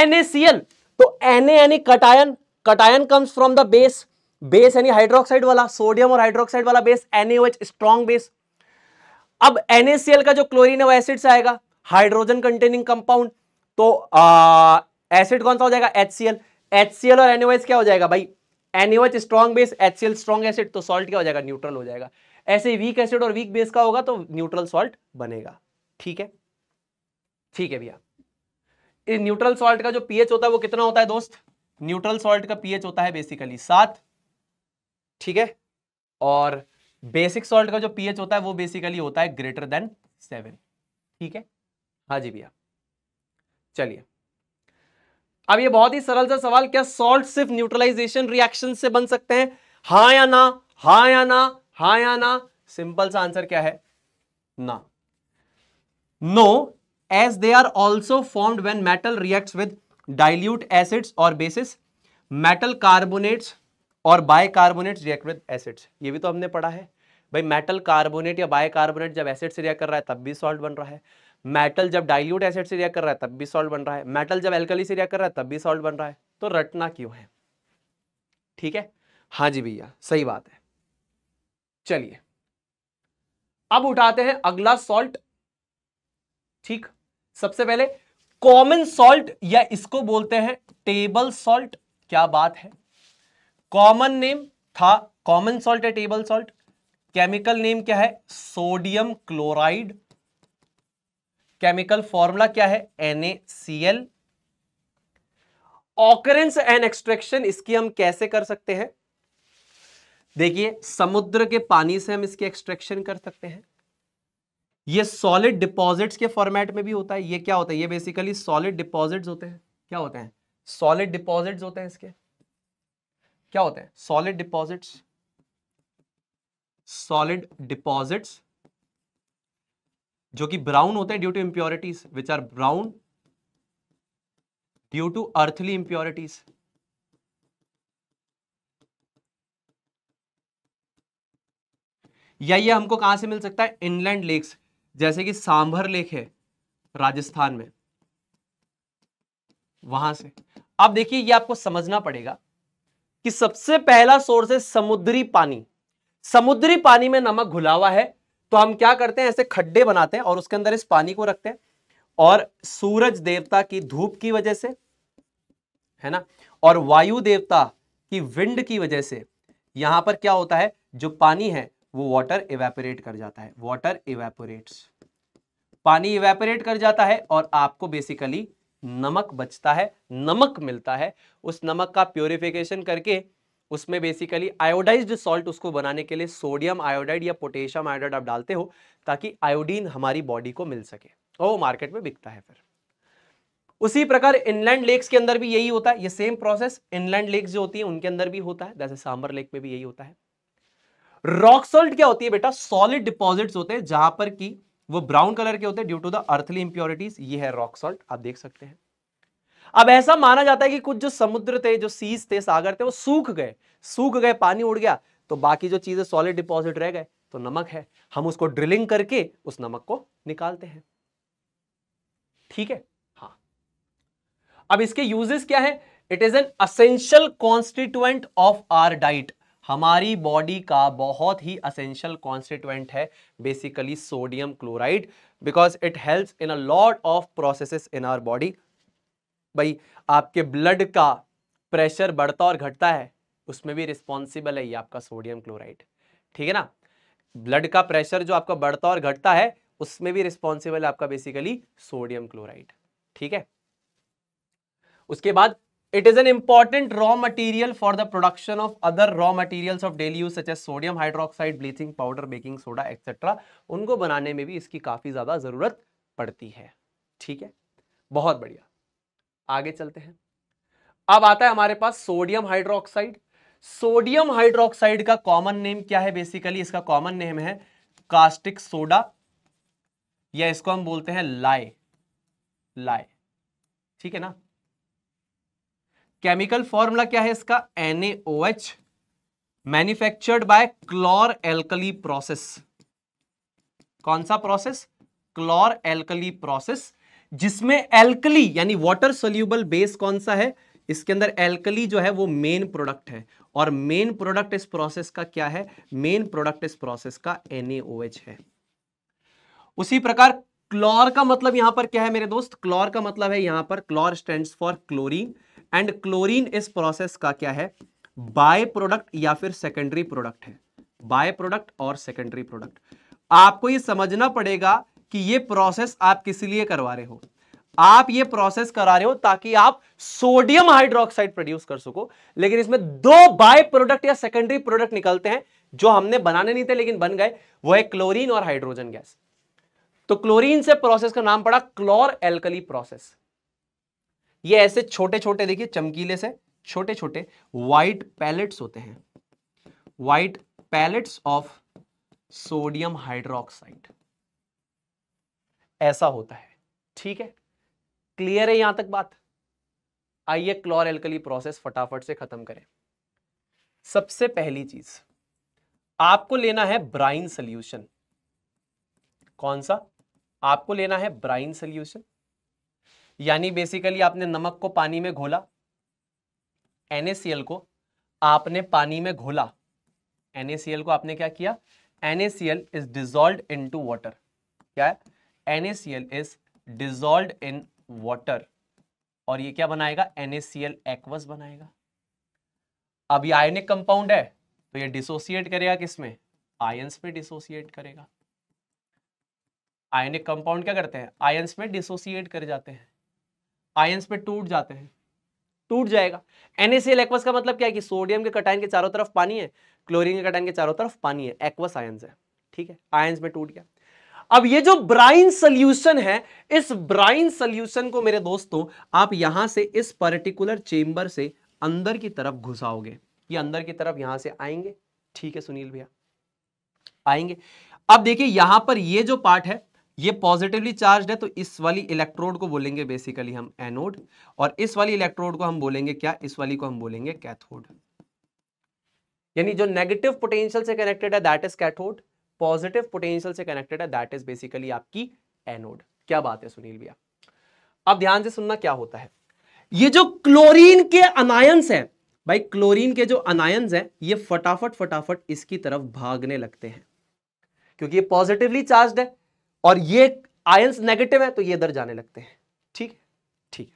एनएसीएल तो एनए यानी cation cation comes from the base base यानी हाइड्रोक्साइड वाला सोडियम और हाइड्रोक्साइड वाला बेस एनएच स्ट्रॉन्ग बेस अब एनएसीएल का जो क्लोरिन है एसिड से आएगा हाइड्रोजन कंटेनिंग कंपाउंड तो एसिड कौन सा हो जाएगा एचसीएल एचसीएल और एनओएच क्या हो जाएगा भाई N H strong base H C L strong acid तो सॉल्ट क्या हो जाएगा न्यूट्रल हो जाएगा ऐसे वीक एसिड और वीक बेस का होगा तो न्यूट्रल सॉल्ट बनेगा ठीक है ठीक है भैया न्यूट्रल सॉल्ट का जो पीएच होता है वो कितना होता है दोस्त न्यूट्रल सॉल्ट का पीएच होता है बेसिकली सात ठीक है और बेसिक सॉल्ट का जो पीएच होता है वो बेसिकली होता है ग्रेटर देन सेवन ठीक है हाँ जी भैया चलिए अब ये बहुत ही सरल सा सवाल क्या सॉल्ट सिर्फ न्यूट्रलाइजेशन रिएक्शन से बन सकते हैं हा या ना हा या ना हा या ना सिंपल सा आंसर क्या है ना no as they are also formed when metal react with dilute acids और बेसिस मेटल कार्बोनेट्स और bicarbonates react with acids ये भी तो हमने पढ़ा है भाई मेटल कार्बोनेट या बाय कार्बोनेट जब एसिड से रिएक्ट कर रहा है तब भी सॉल्ट बन रहा है मेटल जब डाइल्यूट एसिड से रिएक्ट कर रहा है तब भी सॉल्ट बन रहा है मेटल जब एल्कली से रिएक्ट कर रहा है तब भी सॉल्ट बन रहा है तो रटना क्यों है ठीक है हाँ जी भैया सही बात है चलिए अब उठाते हैं अगला सॉल्ट ठीक सबसे पहले कॉमन सॉल्ट या इसको बोलते हैं टेबल सॉल्ट क्या बात है कॉमन नेम था कॉमन सॉल्ट है टेबल सॉल्ट केमिकल नेम क्या है सोडियम क्लोराइड केमिकल फॉर्मूला क्या है एन ऑकरेंस एंड एक्सट्रैक्शन इसकी हम कैसे कर सकते हैं देखिए समुद्र के पानी से हम इसकी एक्सट्रैक्शन कर सकते हैं ये सॉलिड डिपॉजिट्स के फॉर्मेट में भी होता है ये क्या होता है ये बेसिकली सॉलिड डिपॉजिट्स होते हैं क्या होते हैं सॉलिड डिपॉजिट्स होते हैं इसके क्या होते हैं सॉलिड डिपॉजिट्स सॉलिड डिपॉजिट्स जो कि ब्राउन होते हैं due to impurities which are brown due to earthly impurities या ये हमको कहां से मिल सकता है इनलैंड लेक्स जैसे कि सांभर लेक है राजस्थान में वहां से अब देखिए ये आपको समझना पड़ेगा कि सबसे पहला सोर्स है समुद्री पानी समुद्री पानी में नमक घुला हुआ है तो हम क्या करते हैं ऐसे खड्डे बनाते हैं और उसके अंदर इस पानी को रखते हैं और सूरज देवता की धूप की वजह से है ना और वायु देवता की विंड की वजह से यहां पर क्या होता है जो पानी है वो वाटर इवेपोरेट कर जाता है वाटर इवेपोरेट्स पानी इवेपोरेट कर जाता है और आपको बेसिकली नमक बचता है नमक मिलता है उस नमक का प्योरिफिकेशन करके उसमें बेसिकली आयोडाइज्ड सॉल्ट उसको बनाने के लिए सोडियम आयोडाइड या पोटेशियम आयोडाइड आप डालते हो ताकि आयोडीन हमारी बॉडी को मिल सके और वो मार्केट में बिकता है फिर उसी प्रकार इनलैंड लेक्स के अंदर भी यही होता है ये सेम प्रोसेस इनलैंड लेक्स जो होती है उनके अंदर भी होता है जैसे सांबर लेक में भी यही होता है रॉक सॉल्ट क्या होती है बेटा सॉलिड डिपॉजिट्स होते हैं जहां पर कि वो ब्राउन कलर के होते हैं due to the earthly impurities ये है रॉक सॉल्ट आप देख सकते हैं अब ऐसा माना जाता है कि कुछ जो समुद्र थे जो सीज थे सागर थे वो सूख गए सूख गए पानी उड़ गया तो बाकी जो चीजें सॉलिड डिपॉजिट रह गए तो नमक है हम उसको ड्रिलिंग करके उस नमक को निकालते हैं ठीक है हाँ अब इसके यूजेस क्या है it is an essential constituent of our diet हमारी बॉडी का बहुत ही असेंशियल कॉन्स्टिट्यूएंट है basically sodium chloride because it helps in a lot of processes in our body भाई आपके ब्लड का प्रेशर बढ़ता और घटता है उसमें भी रिस्पॉन्सिबल है ये आपका सोडियम क्लोराइड ठीक है ना ब्लड का प्रेशर जो आपका बढ़ता और घटता है उसमें भी रिस्पॉन्सिबल है आपका बेसिकली सोडियम क्लोराइड ठीक है उसके बाद it is an important raw material for the production of other raw materials of daily use such as sodium hydroxide bleaching powder baking soda et cetera उनको बनाने में भी इसकी काफी ज्यादा जरूरत पड़ती है ठीक है बहुत बढ़िया आगे चलते हैं अब आता है हमारे पास सोडियम हाइड्रोक्साइड सोडियम हाइड्रोक्साइड का कॉमन नेम क्या है बेसिकली इसका कॉमन नेम है कास्टिक सोडा या इसको हम बोलते हैं लाए लाए ठीक है ना केमिकल फॉर्मूला क्या है इसका NaOH manufactured by chlor alkali process कौन सा प्रोसेस क्लोर एल्कली प्रोसेस जिसमें एल्कली यानी वाटर सोल्यूबल बेस कौन सा है इसके अंदर एल्कली जो है वो मेन प्रोडक्ट है और मेन प्रोडक्ट इस प्रोसेस का क्या है मेन प्रोडक्ट इस प्रोसेस का NaOH है उसी प्रकार क्लोर का मतलब यहां पर क्या है मेरे दोस्त क्लोर का मतलब है यहां पर chlor stand for chlorine and chlorine इस प्रोसेस का क्या है बाय प्रोडक्ट या फिर सेकेंडरी प्रोडक्ट है बाय प्रोडक्ट और सेकेंडरी प्रोडक्ट आपको यह समझना पड़ेगा कि ये प्रोसेस आप किस लिए करवा रहे हो आप ये प्रोसेस करा रहे हो ताकि आप सोडियम हाइड्रोक्साइड प्रोड्यूस कर सको लेकिन इसमें दो बाय प्रोडक्ट या सेकेंडरी प्रोडक्ट निकलते हैं जो हमने बनाने नहीं थे लेकिन बन गए वो है क्लोरीन और हाइड्रोजन गैस तो क्लोरीन से प्रोसेस का नाम पड़ा क्लोर एल्कली प्रोसेस ये ऐसे छोटे छोटे देखिए चमकीले से छोटे छोटे व्हाइट पैलेट्स होते हैं white pellets of sodium hydroxide ऐसा होता है ठीक है क्लियर है यहां तक बात आइए क्लोर एल्कली प्रोसेस फटाफट से खत्म करें सबसे पहली चीज आपको लेना है ब्राइन सोल्यूशन कौन सा आपको लेना है ब्राइन सोल्यूशन यानी बेसिकली आपने नमक को पानी में घोला NaCl को आपने पानी में घोला NaCl को आपने क्या किया NaCl is dissolve into water क्या है NaCl is dissolved in water और ये क्या बनाएगा NaCl aqueous बनाएगा अब ये आयनिक कंपाउंड है तो ये डिसोसिएट करेगा किसमें आयंस में डिसोसिएट करेगा आयनिक कंपाउंड क्या करते हैं आयंस में डिसोसिएट कर जाते हैं आयंस में टूट जाते हैं टूट जाएगा NaCl aqueous का मतलब क्या है कि सोडियम के कटाइन के चारों तरफ पानी है क्लोरीन के कटाइन के चारों तरफ पानी है एक्वस आयंस है ठीक है आयंस में टूट गया अब ये जो ब्राइन सोल्यूशन है इस ब्राइन सोल्यूशन को मेरे दोस्तों आप यहां से इस पर्टिकुलर चेंबर से अंदर की तरफ घुसाओगे ये अंदर की तरफ यहां से आएंगे ठीक है सुनील भैया आएंगे अब देखिए यहां पर ये जो पार्ट है ये पॉजिटिवली चार्ज है तो इस वाली इलेक्ट्रोड को बोलेंगे बेसिकली हम एनोड और इस वाली इलेक्ट्रोड को हम बोलेंगे क्या इस वाली को हम बोलेंगे कैथोड यानी जो नेगेटिव पोटेंशियल से कनेक्टेड है that is cathode positive potential से कनेक्टेड है दैट इज बेसिकली आपकी एनोड क्या बात है सुनील भैया अब ध्यान से सुनना क्या होता है ये जो क्लोरीन के अनायंस हैं भाई क्लोरीन के जो अनायंस हैं ये फटाफट फटाफट इसकी तरफ भागने लगते हैं क्योंकि ये पॉजिटिवली चार्ज है और ये आयंस नेगेटिव है तो ये इधर जाने लगते हैं ठीक ठीक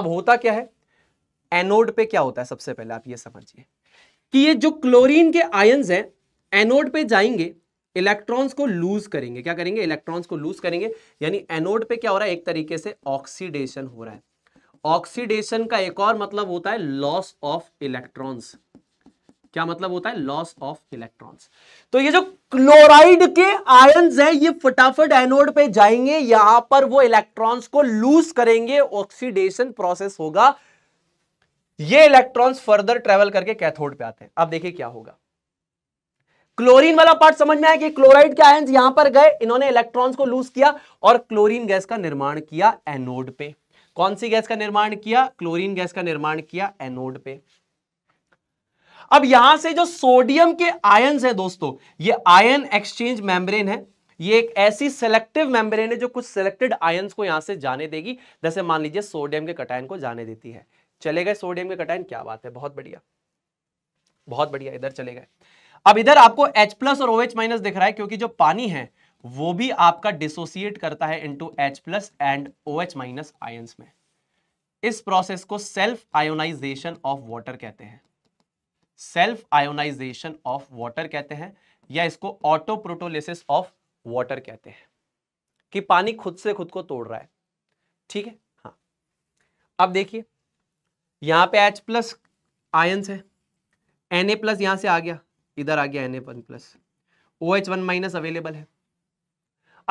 अब होता क्या है एनोड पे क्या होता है सबसे पहले आप ये समझिए कि ये जो क्लोरीन के आयंस हैं एनोड पे जाएंगे इलेक्ट्रॉन्स को लूज करेंगे क्या करेंगे इलेक्ट्रॉन्स को लूज करेंगे यानी एनोड पे क्या हो रहा है एक तरीके से ऑक्सीडेशन हो रहा है ऑक्सीडेशन का एक और मतलब होता है लॉस ऑफ इलेक्ट्रॉन्स क्या मतलब होता है लॉस ऑफ इलेक्ट्रॉन्स तो ये जो क्लोराइड के आयंस हैं ये फटाफट एनोड पे जाएंगे यहां पर वो इलेक्ट्रॉन्स को लूज करेंगे ऑक्सीडेशन प्रोसेस होगा ये इलेक्ट्रॉन्स फर्दर ट्रेवल करके कैथोड पे आते हैं अब देखिए क्या होगा क्लोरीन वाला पार्ट समझ में आया कि क्लोराइड के आयन यहां पर गए इन्होंने इलेक्ट्रॉन्स को लूज किया और क्लोरीन गैस का निर्माण किया एनोड पे कौन सी गैस का निर्माण किया क्लोरीन गैस का निर्माण किया एनोड पे अब यहां से जो सोडियम के आयन है दोस्तों ये आयन एक्सचेंज मेम्ब्रेन है ये एक ऐसी सेलेक्टिव मेम्ब्रेन है जो कुछ सिलेक्टेड आयन को यहां से जाने देगी जैसे मान लीजिए सोडियम के कटायन को जाने देती है चले गए सोडियम के कटायन क्या बात है बहुत बढ़िया बहुत बढ़िया इधर चले गए अब इधर आपको H प्लस और OH माइनस दिख रहा है क्योंकि जो पानी है वो भी आपका डिसोसिएट करता है into H plus and O H minus ion में इस प्रोसेस को सेल्फ आयोनाइजेशन ऑफ वाटर कहते हैं सेल्फ आयोनाइजेशन ऑफ वाटर कहते हैं या इसको ऑटो प्रोटोलिसिस ऑफ वाटर कहते हैं कि पानी खुद से खुद को तोड़ रहा है ठीक है हाँ अब देखिए यहां पे H प्लस आयंस है ए प्लस यहां से आ गया इधर आ गया N A one plus O H one minus available है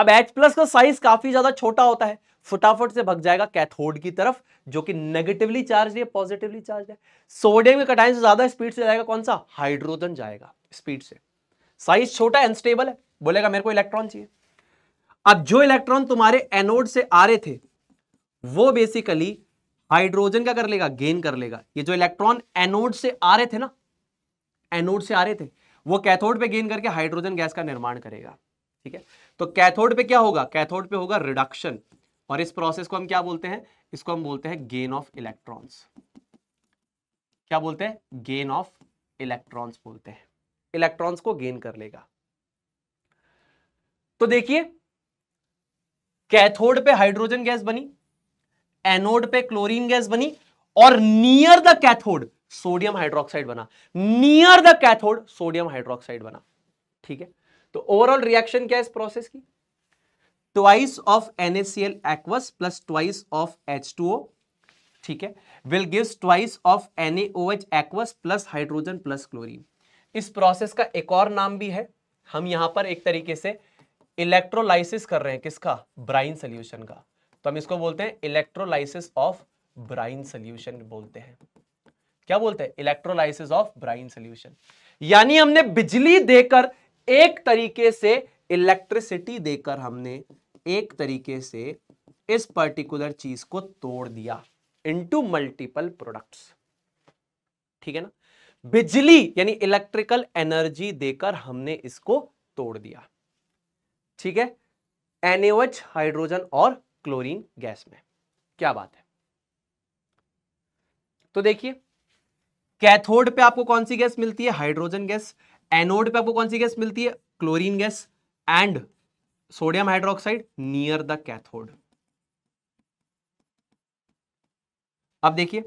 अब एच प्लस का साइज काफी ज्यादा छोटा होता है फटाफट से भग जाएगा कैथोड की तरफ जो कि नेगेटिवली चार्ज है पॉजिटिवली चार्ज है सोडियम के कटायन से ज्यादा स्पीड से जाएगा कौन सा हाइड्रोजन जाएगा स्पीड से साइज छोटा अनस्टेबल है बोलेगा मेरे को इलेक्ट्रॉन चाहिए अब जो इलेक्ट्रॉन तुम्हारे एनोड से आ रहे थे वो बेसिकली हाइड्रोजन का कर लेगा गेन कर लेगा ये जो इलेक्ट्रॉन एनोड से आ रहे थे ना एनोड से आ रहे थे वो कैथोड पे गेन करके हाइड्रोजन गैस का निर्माण करेगा ठीक है तो कैथोड पे क्या होगा कैथोड पे होगा रिडक्शन और इस प्रोसेस को हम क्या बोलते हैं इसको हम बोलते हैं गेन ऑफ इलेक्ट्रॉन्स क्या बोलते हैं गेन ऑफ इलेक्ट्रॉन्स बोलते हैं इलेक्ट्रॉन्स को गेन कर लेगा तो देखिए कैथोड पे हाइड्रोजन गैस बनी एनोड पे क्लोरीन गैस बनी और near the cathode sodium hydroxide बना near the cathode sodium hydroxide बना ठीक है तो ओवरऑल रिएक्शन क्या है इस प्रोसेस की twice of NaCl aqueous plus twice of H2O ठीक है will gives twice of NaOH aqueous plus hydrogen plus chlorine इस प्रोसेस का एक और नाम भी है हम यहां पर एक तरीके से इलेक्ट्रोलाइसिस कर रहे हैं किसका ब्राइन सोल्यूशन का तो हम इसको बोलते हैं इलेक्ट्रोलाइसिस ऑफ ब्राइन सोल्यूशन बोलते हैं क्या बोलते हैं इलेक्ट्रोलाइसिस ऑफ ब्राइन सोल्यूशन यानी हमने बिजली देकर एक तरीके से इलेक्ट्रिसिटी देकर हमने एक तरीके से इस पर्टिकुलर चीज को तोड़ दिया इनटू मल्टीपल प्रोडक्ट्स ठीक है ना बिजली यानी इलेक्ट्रिकल एनर्जी देकर हमने इसको तोड़ दिया ठीक है एनएच हाइड्रोजन और क्लोरीन गैस में क्या बात है तो देखिए कैथोड पे आपको कौन सी गैस मिलती है हाइड्रोजन गैस एनोड पे आपको कौन सी गैस मिलती है chlorine gas and sodium hydroxide near the cathode अब देखिए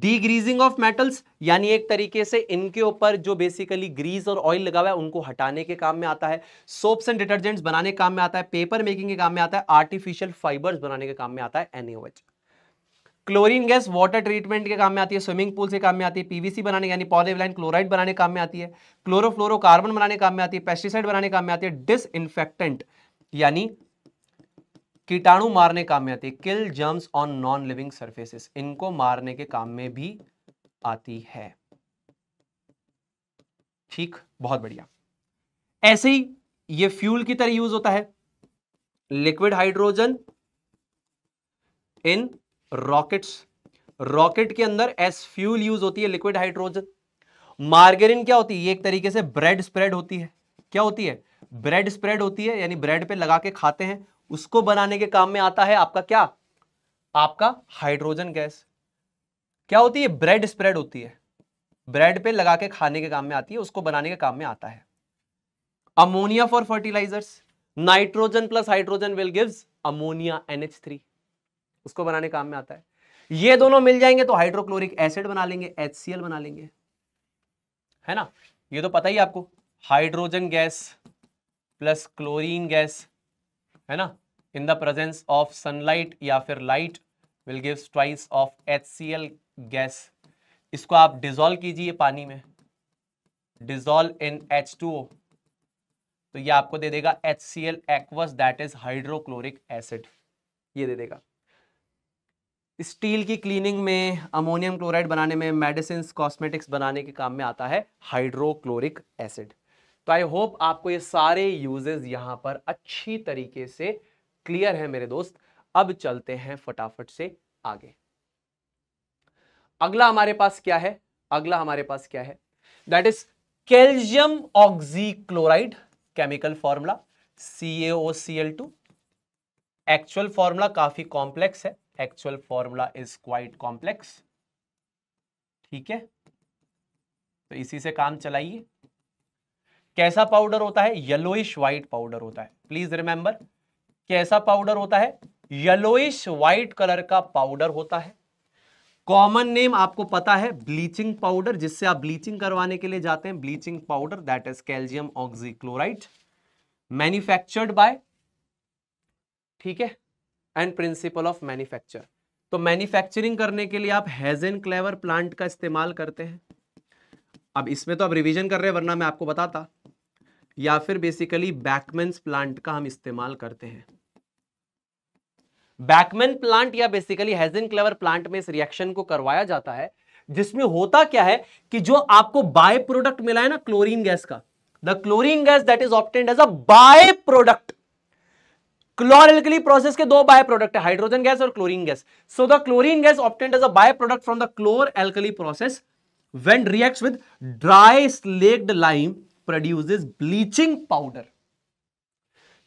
डीग्रीजिंग ऑफ मेटल्स यानी एक तरीके से इनके ऊपर जो बेसिकली ग्रीस और ऑयल लगा हुआ है उनको हटाने के काम में आता है सोप्स एंड डिटर्जेंट्स बनाने के काम में आता है पेपर मेकिंग के काम में आता है आर्टिफिशियल फाइबर्स बनाने के काम में आता है N H chlorine gas water treatment के काम में आती है स्विमिंग पूल से काम में आती है पीवीसी बनाने यानी पॉलीविलाइन क्लोराइड बनाने काम में आती है क्लोरोफ्लोरोकार्बन बनाने काम में आती है पेस्टिसाइड बनाने काम में आती है डिसइनफेक्टेंट यानी कीटाणु मारने काम में आती है kill germs on non living surfaces इनको मारने के काम में भी आती है ठीक बहुत बढ़िया ऐसे ही ये फ्यूल की तरह यूज होता है liquid hydrogen in rockets rocket के अंदर एस फ्यूल यूज होती है लिक्विड हाइड्रोजन मार्गेरिन क्या होती है एक तरीके से ब्रेड स्प्रेड होती है क्या होती है ब्रेड स्प्रेड होती है यानी ब्रेड पे लगा के खाते हैं उसको बनाने के काम में आता है आपका क्या आपका हाइड्रोजन गैस क्या होती है ब्रेड स्प्रेड होती है ब्रेड पे लगा के खाने के काम में आती है उसको बनाने के काम में आता है ammonia for fertilisers nitrogen plus hydrogen will gives ammonia N H three उसको बनाने काम में आता है ये दोनों मिल जाएंगे तो हाइड्रोक्लोरिक एसिड बना लेंगे एच बना लेंगे है ना ये तो पता ही आपको hydrogen gas plus chlorine gas है ना in the presence of sunlight या फिर light will give twice of H gas इसको आप डिजोल्व कीजिए पानी में डिजोल्व इन एच तो ये आपको दे देगा H C L aqueous that is hydrochloric acid ये दे देगा स्टील की क्लीनिंग में अमोनियम क्लोराइड बनाने में मेडिसिन कॉस्मेटिक्स बनाने के काम में आता है हाइड्रोक्लोरिक एसिड तो आई होप आपको ये सारे यूजेस यहाँ पर अच्छी तरीके से क्लियर है मेरे दोस्त अब चलते हैं फटाफट से आगे अगला हमारे पास क्या है अगला हमारे पास क्या है that is calcium oxychloride chemical formula C L two actual formula काफी कॉम्प्लेक्स है actual formula is quite complex ठीक है तो इसी से काम चलाइए कैसा पाउडर होता है येलोइश व्हाइट पाउडर होता है प्लीज रिमेंबर कैसा पाउडर होता है येलोइश व्हाइट कलर का पाउडर होता है कॉमन नेम आपको पता है ब्लीचिंग पाउडर जिससे आप ब्लीचिंग करवाने के लिए जाते हैं bleaching powder that is calcium oxychloride manufactured by ठीक है एंड प्रिंसिपल ऑफ मैन्युफैक्चर तो मैन्युफैक्चरिंग करने के लिए आप हैजन क्लेवर प्लांट का इस्तेमाल करते हैं अब इसमें तो आप रिविजन कर रहे हैं वरना मैं आपको बताता या फिर बेसिकली बैकमेंस प्लांट का हम इस्तेमाल करते हैं बैकमेन प्लांट या बेसिकली हैजन क्लेवर प्लांट में इस रिएक्शन को करवाया जाता है जिसमें होता क्या है कि जो आपको बाय प्रोडक्ट मिला है ना क्लोरीन गैस का the chlorine gas that is obtained as a by product alkali process के दो बाय प्रोडक्ट है हाइड्रोजन गैस और chlorine gas so the chlorine gas obtained as a by product from the chlor alkali process when reacts with dry slaked lime produces bleaching powder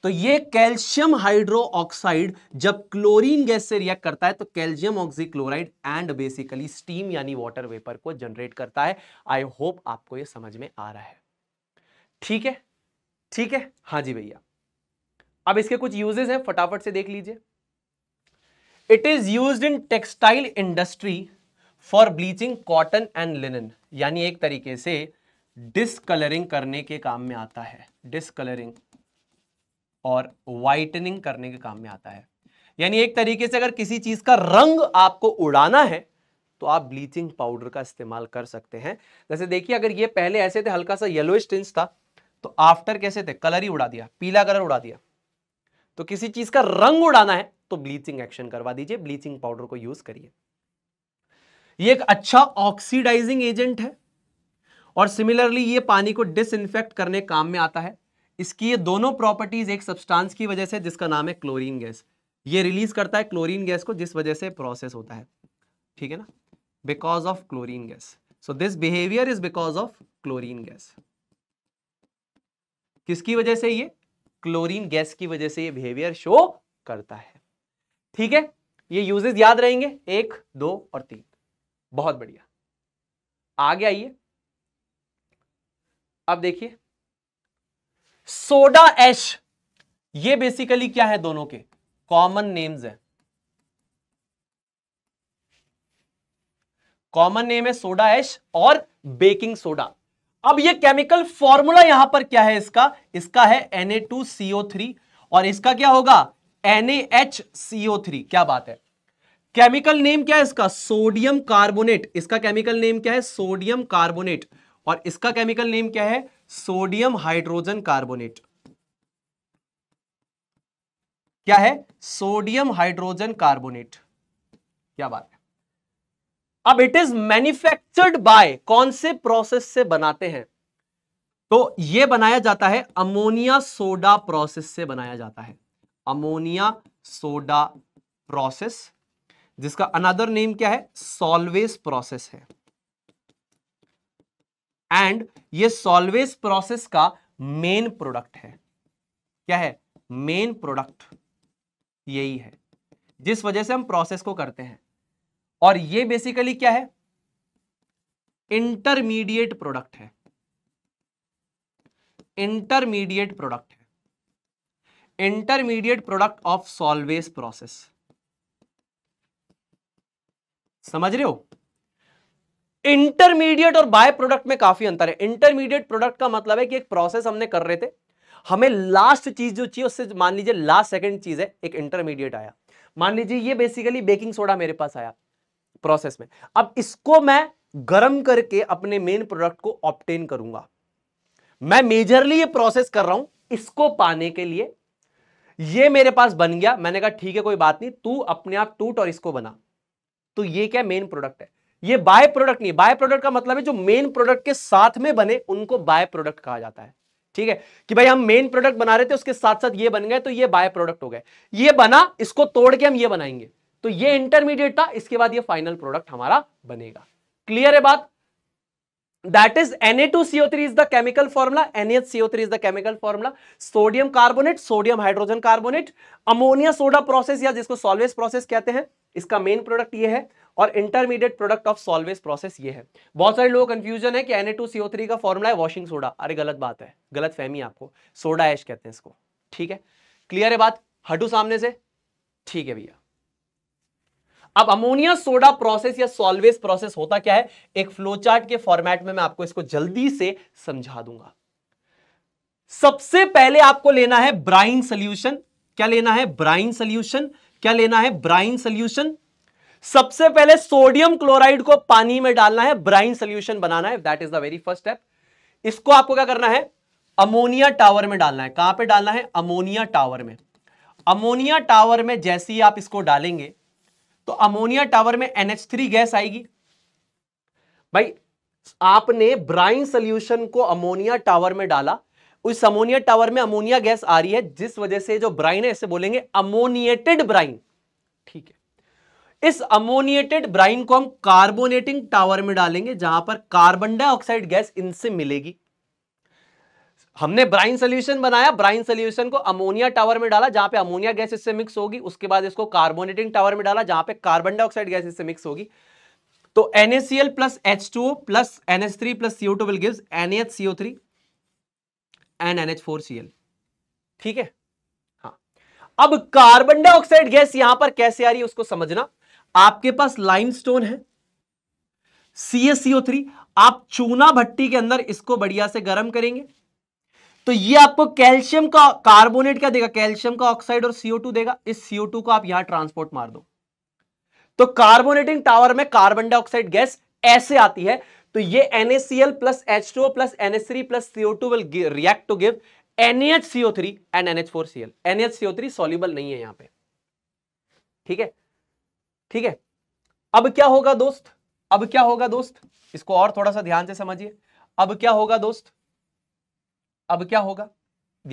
तो ये calcium hydro oxide जब chlorine gas से react करता है तो calcium oxychloride and basically steam यानी water vapour को generate करता है आई होप आपको ये समझ में आ रहा है ठीक है ठीक है हाँ जी भैया अब इसके कुछ यूजेज हैं फटाफट से देख लीजिए it is use in textile industry for bleaching cotton and linen यानी एक तरीके से डिसकलरिंग करने के काम में आता है डिसकलरिंग और वाइटनिंग करने के काम में आता है यानी एक तरीके से अगर किसी चीज का रंग आपको उड़ाना है तो आप ब्लीचिंग पाउडर का इस्तेमाल कर सकते हैं जैसे देखिए अगर ये पहले ऐसे थे हल्का सा येलो स्टिंस था तो आफ्टर कैसे थे कलर ही उड़ा दिया पीला कलर उड़ा दिया तो किसी चीज का रंग उड़ाना है तो ब्लीचिंग एक्शन करवा दीजिए ब्लीचिंग पाउडर को यूज करिए ये एक अच्छा ऑक्सीडाइजिंग एजेंट है और सिमिलरली ये पानी को डिसइनफेक्ट करने काम में आता है इसकी ये दोनों प्रॉपर्टीज एक सब्सटेंस की वजह से जिसका नाम है क्लोरीन गैस ये रिलीज करता है क्लोरीन गैस को जिस वजह से प्रोसेस होता है ठीक है ना because of chlorine gas so this behaviour is because of chlorine gas किसकी वजह से ये क्लोरीन गैस की वजह से ये बिहेवियर शो करता है ठीक है ये यूजेस याद रहेंगे एक दो और तीन बहुत बढ़िया आगे आइए अब देखिए सोडा एश ये बेसिकली क्या है दोनों के कॉमन नेम्स है कॉमन नेम है सोडा एश और बेकिंग सोडा अब ये केमिकल फॉर्मूला यहां पर क्या है इसका इसका है Na2CO3 और इसका क्या होगा NaHCO3 क्या बात है केमिकल नेम क्या है इसका सोडियम कार्बोनेट इसका केमिकल नेम क्या है सोडियम कार्बोनेट और इसका केमिकल नेम क्या है सोडियम हाइड्रोजन कार्बोनेट क्या है सोडियम हाइड्रोजन कार्बोनेट क्या बात है अब इट इज मैन्युफैक्चर्ड बाय कौन से प्रोसेस से बनाते हैं तो ये बनाया जाता है अमोनिया सोडा प्रोसेस से बनाया जाता है अमोनिया सोडा प्रोसेस जिसका अनदर नेम क्या है सॉल्वेज प्रोसेस है एंड ये सॉल्वेज प्रोसेस का मेन प्रोडक्ट है क्या है मेन प्रोडक्ट यही है जिस वजह से हम प्रोसेस को करते हैं और ये बेसिकली क्या है इंटरमीडिएट प्रोडक्ट है इंटरमीडिएट प्रोडक्ट है intermediate product of Solvay process समझ रहे हो इंटरमीडिएट और बाय प्रोडक्ट में काफी अंतर है इंटरमीडिएट प्रोडक्ट का मतलब है कि एक प्रोसेस हमने कर रहे थे हमें लास्ट चीज जो चाहिए उससे मान लीजिए लास्ट सेकंड चीज है एक इंटरमीडिएट आया मान लीजिए ये बेसिकली बेकिंग सोडा मेरे पास आया प्रोसेस में अब इसको मैं गर्म करके अपने मेन प्रोडक्ट को ऑप्टेन करूंगा मैं मेजरली ये प्रोसेस कर रहा हूं इसको पाने के लिए ये मेरे पास बन गया मैंने कहा ठीक है कोई बात नहीं तू अपने आप टूट और इसको बना तो ये क्या मेन प्रोडक्ट है ये बाय प्रोडक्ट नहीं बाय प्रोडक्ट का मतलब है जो मेन प्रोडक्ट के साथ में बने उनको बाय प्रोडक्ट कहा जाता है ठीक है कि भाई हम मेन प्रोडक्ट बना रहे थे उसके साथ साथ ये बन गए तो ये बाय प्रोडक्ट हो गए ये बना इसको तोड़ के हम ये बनाएंगे तो ये इंटरमीडिएट था इसके बाद ये फाइनल प्रोडक्ट हमारा बनेगा क्लियर है बात that is Na2CO3 is the chemical formula NaHCO3 is the chemical formula sodium carbonate sodium hydrogen carbonate ammonia soda process या जिसको सॉल्वेस प्रोसेस कहते हैं इसका मेन प्रोडक्ट ये है और intermediate product of Solvay process ये है बहुत सारे लोग कंफ्यूजन है कि N A two CO three का फॉर्मुला है वॉशिंग सोडा अरे गलत बात है गलत फहमी आपको सोडा एश कहते हैं इसको ठीक है क्लियर है बात हटू सामने से ठीक है भैया अब अमोनिया सोडा प्रोसेस या सॉल्वेज प्रोसेस होता क्या है एक फ्लोचार्ट के फॉर्मेट में मैं आपको इसको जल्दी से समझा दूंगा सबसे पहले आपको लेना है ब्राइन सोल्यूशन क्या लेना है ब्राइन सोल्यूशन क्या लेना है ब्राइन सोल्यूशन सबसे पहले सोडियम क्लोराइड को पानी में डालना है ब्राइन सोल्यूशन बनाना है that is the very first step इसको आपको क्या करना है अमोनिया टावर में डालना है कहां पे डालना है अमोनिया टावर में अमोनिया टावर में जैसे ही आप इसको डालेंगे तो अमोनिया टावर में थ्री गैस आएगी भाई आपने ब्राइन सोल्यूशन को अमोनिया टावर में डाला उस अमोनिया टावर में अमोनिया गैस आ रही है जिस वजह से जो ब्राइन है इसे बोलेंगे अमोनिएटेड ब्राइन ठीक है इस अमोनिएटेड ब्राइन को हम कार्बोनेटिंग टावर में डालेंगे जहां पर कार्बन डाइऑक्साइड गैस इनसे मिलेगी हमने ब्राइन सोल्यूशन बनाया ब्राइन सोल्यूशन को अमोनिया टावर में डाला जहां पे अमोनिया गैस इससे मिक्स होगी उसके बाद इसको कार्बोनेटिंग टावर में डाला जहां पे कार्बन डाइऑक्साइड गैस इससे मिक्स होगी तो NaCl plus H two plus NH three plus CO two will gives NH CO three and NH four CL ठीक है हाँ अब कार्बन डाइऑक्साइड गैस यहां पर कैसे आ रही है उसको समझना आपके पास लाइमस्टोन है CaCO3 आप चूना भट्टी के अंदर इसको बढ़िया से गर्म करेंगे तो ये आपको कैल्शियम का कार्बोनेट क्या देगा कैल्शियम का ऑक्साइड और सीओ देगा इस सीओ को आप यहां ट्रांसपोर्ट मार दो तो कार्बोनेटिंग टावर में कार्बन डाइऑक्साइड गैस ऐसे आती है तो ये NaCl plus H two plus NH3 plus CO2 will react to give NaHCO3 and NH4Cl NaHCO3 soluble नहीं है यहां पे ठीक है ठीक है अब क्या होगा दोस्त अब क्या होगा दोस्त इसको और थोड़ा सा ध्यान से समझिए अब क्या होगा दोस्त अब क्या होगा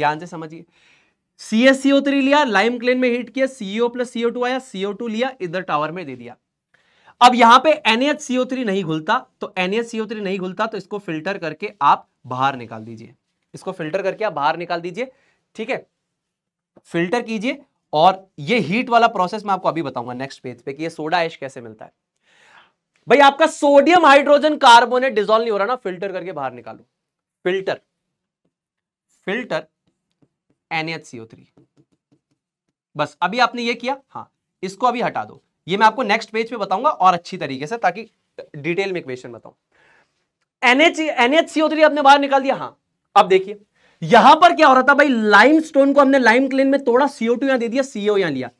ध्यान से समझिए सी एस सीओ थ्री लिया लाइम क्लेन में हीट किया सीओ प्लस सीओ टू आया सीओ टू लिया इधर टावर में दे दिया अब यहां पे एनएच सीओ थ्री नहीं घुलता तो एनएच सीओ थ्री नहीं घुलता तो इसको फिल्टर करके आप बाहर निकाल दीजिए इसको फिल्टर करके आप बाहर निकाल दीजिए ठीक है फिल्टर कीजिए और ये हीट वाला प्रोसेस मैं आपको अभी बताऊंगा नेक्स्ट पेज पे कि ये सोडा एश कैसे मिलता है भाई आपका सोडियम हाइड्रोजन कार्बोनेट डिजोल्व नहीं हो रहा ना फिल्टर करके बाहर निकालो फिल्टर फिल्टर NaHCO3 बस अभी आपने ये किया हाँ इसको अभी हटा दो ये मैं आपको नेक्स्ट पेज पे बताऊंगा और अच्छी तरीके से ताकि डिटेल में क्वेश्चन बताऊं NH NaHCO3 आपने बाहर निकाल दिया हाँ अब देखिए यहां पर क्या हो रहा था भाई लाइम स्टोन को हमने लाइम क्लेन में तोड़ा सीओ टू यहां दे दिया सीओ यहां लिया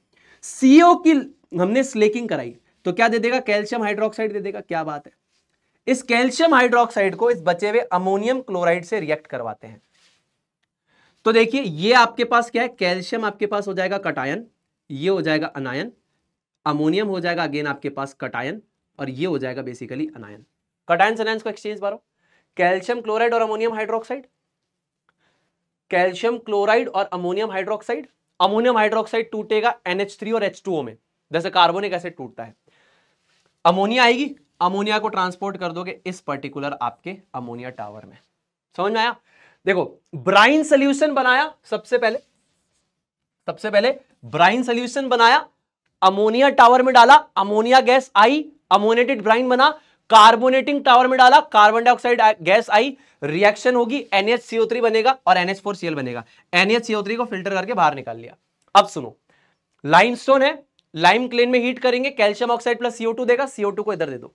सीओ की हमने स्लेकिंग कराई तो क्या दे देगा कैल्शियम हाइड्रोक्साइड दे देगा क्या बात है इस कैल्शियम हाइड्रोक्साइड को इस बचे हुए अमोनियम क्लोराइड से रिएक्ट करवाते हैं तो देखिए ये आपके पास क्या है कैल्शियम आपके पास हो जाएगा कटायन ये हो जाएगा अनायन अमोनियम हो जाएगा अगेन आपके पास कटायन और ये हो जाएगा बेसिकली अनायन कटायन अनायंस को एक्सचेंज मारो कैल्शियम क्लोराइड और अमोनियम हाइड्रोक्साइड कैल्शियम क्लोराइड और अमोनियम हाइड्रोक्साइड अमोनियम हाइड्रोक्साइड टूटेगा एनएच और एच में जैसे कार्बोनिक एसिड टूटता है अमोनिया आएगी अमोनिया को ट्रांसपोर्ट कर दोगे इस पर्टिकुलर आपके अमोनिया टावर में समझ में आया देखो ब्राइन सोल्यूशन बनाया सबसे पहले सबसे पहले ब्राइन सोल्यूशन बनाया अमोनिया टावर में डाला अमोनिया गैस आई अमोनेटेड ब्राइन बना कार्बोनेटिंग टावर में डाला कार्बन डाइऑक्साइड गैस आई रिएक्शन होगी NHCO3 बनेगा और NH4Cl बनेगा NHCO3 को फिल्टर करके बाहर निकाल लिया अब सुनो लाइमस्टोन है लाइम क्लेन में हीट करेंगे कैल्शियम ऑक्साइड प्लस CO2 देगा CO2 को इधर दे दो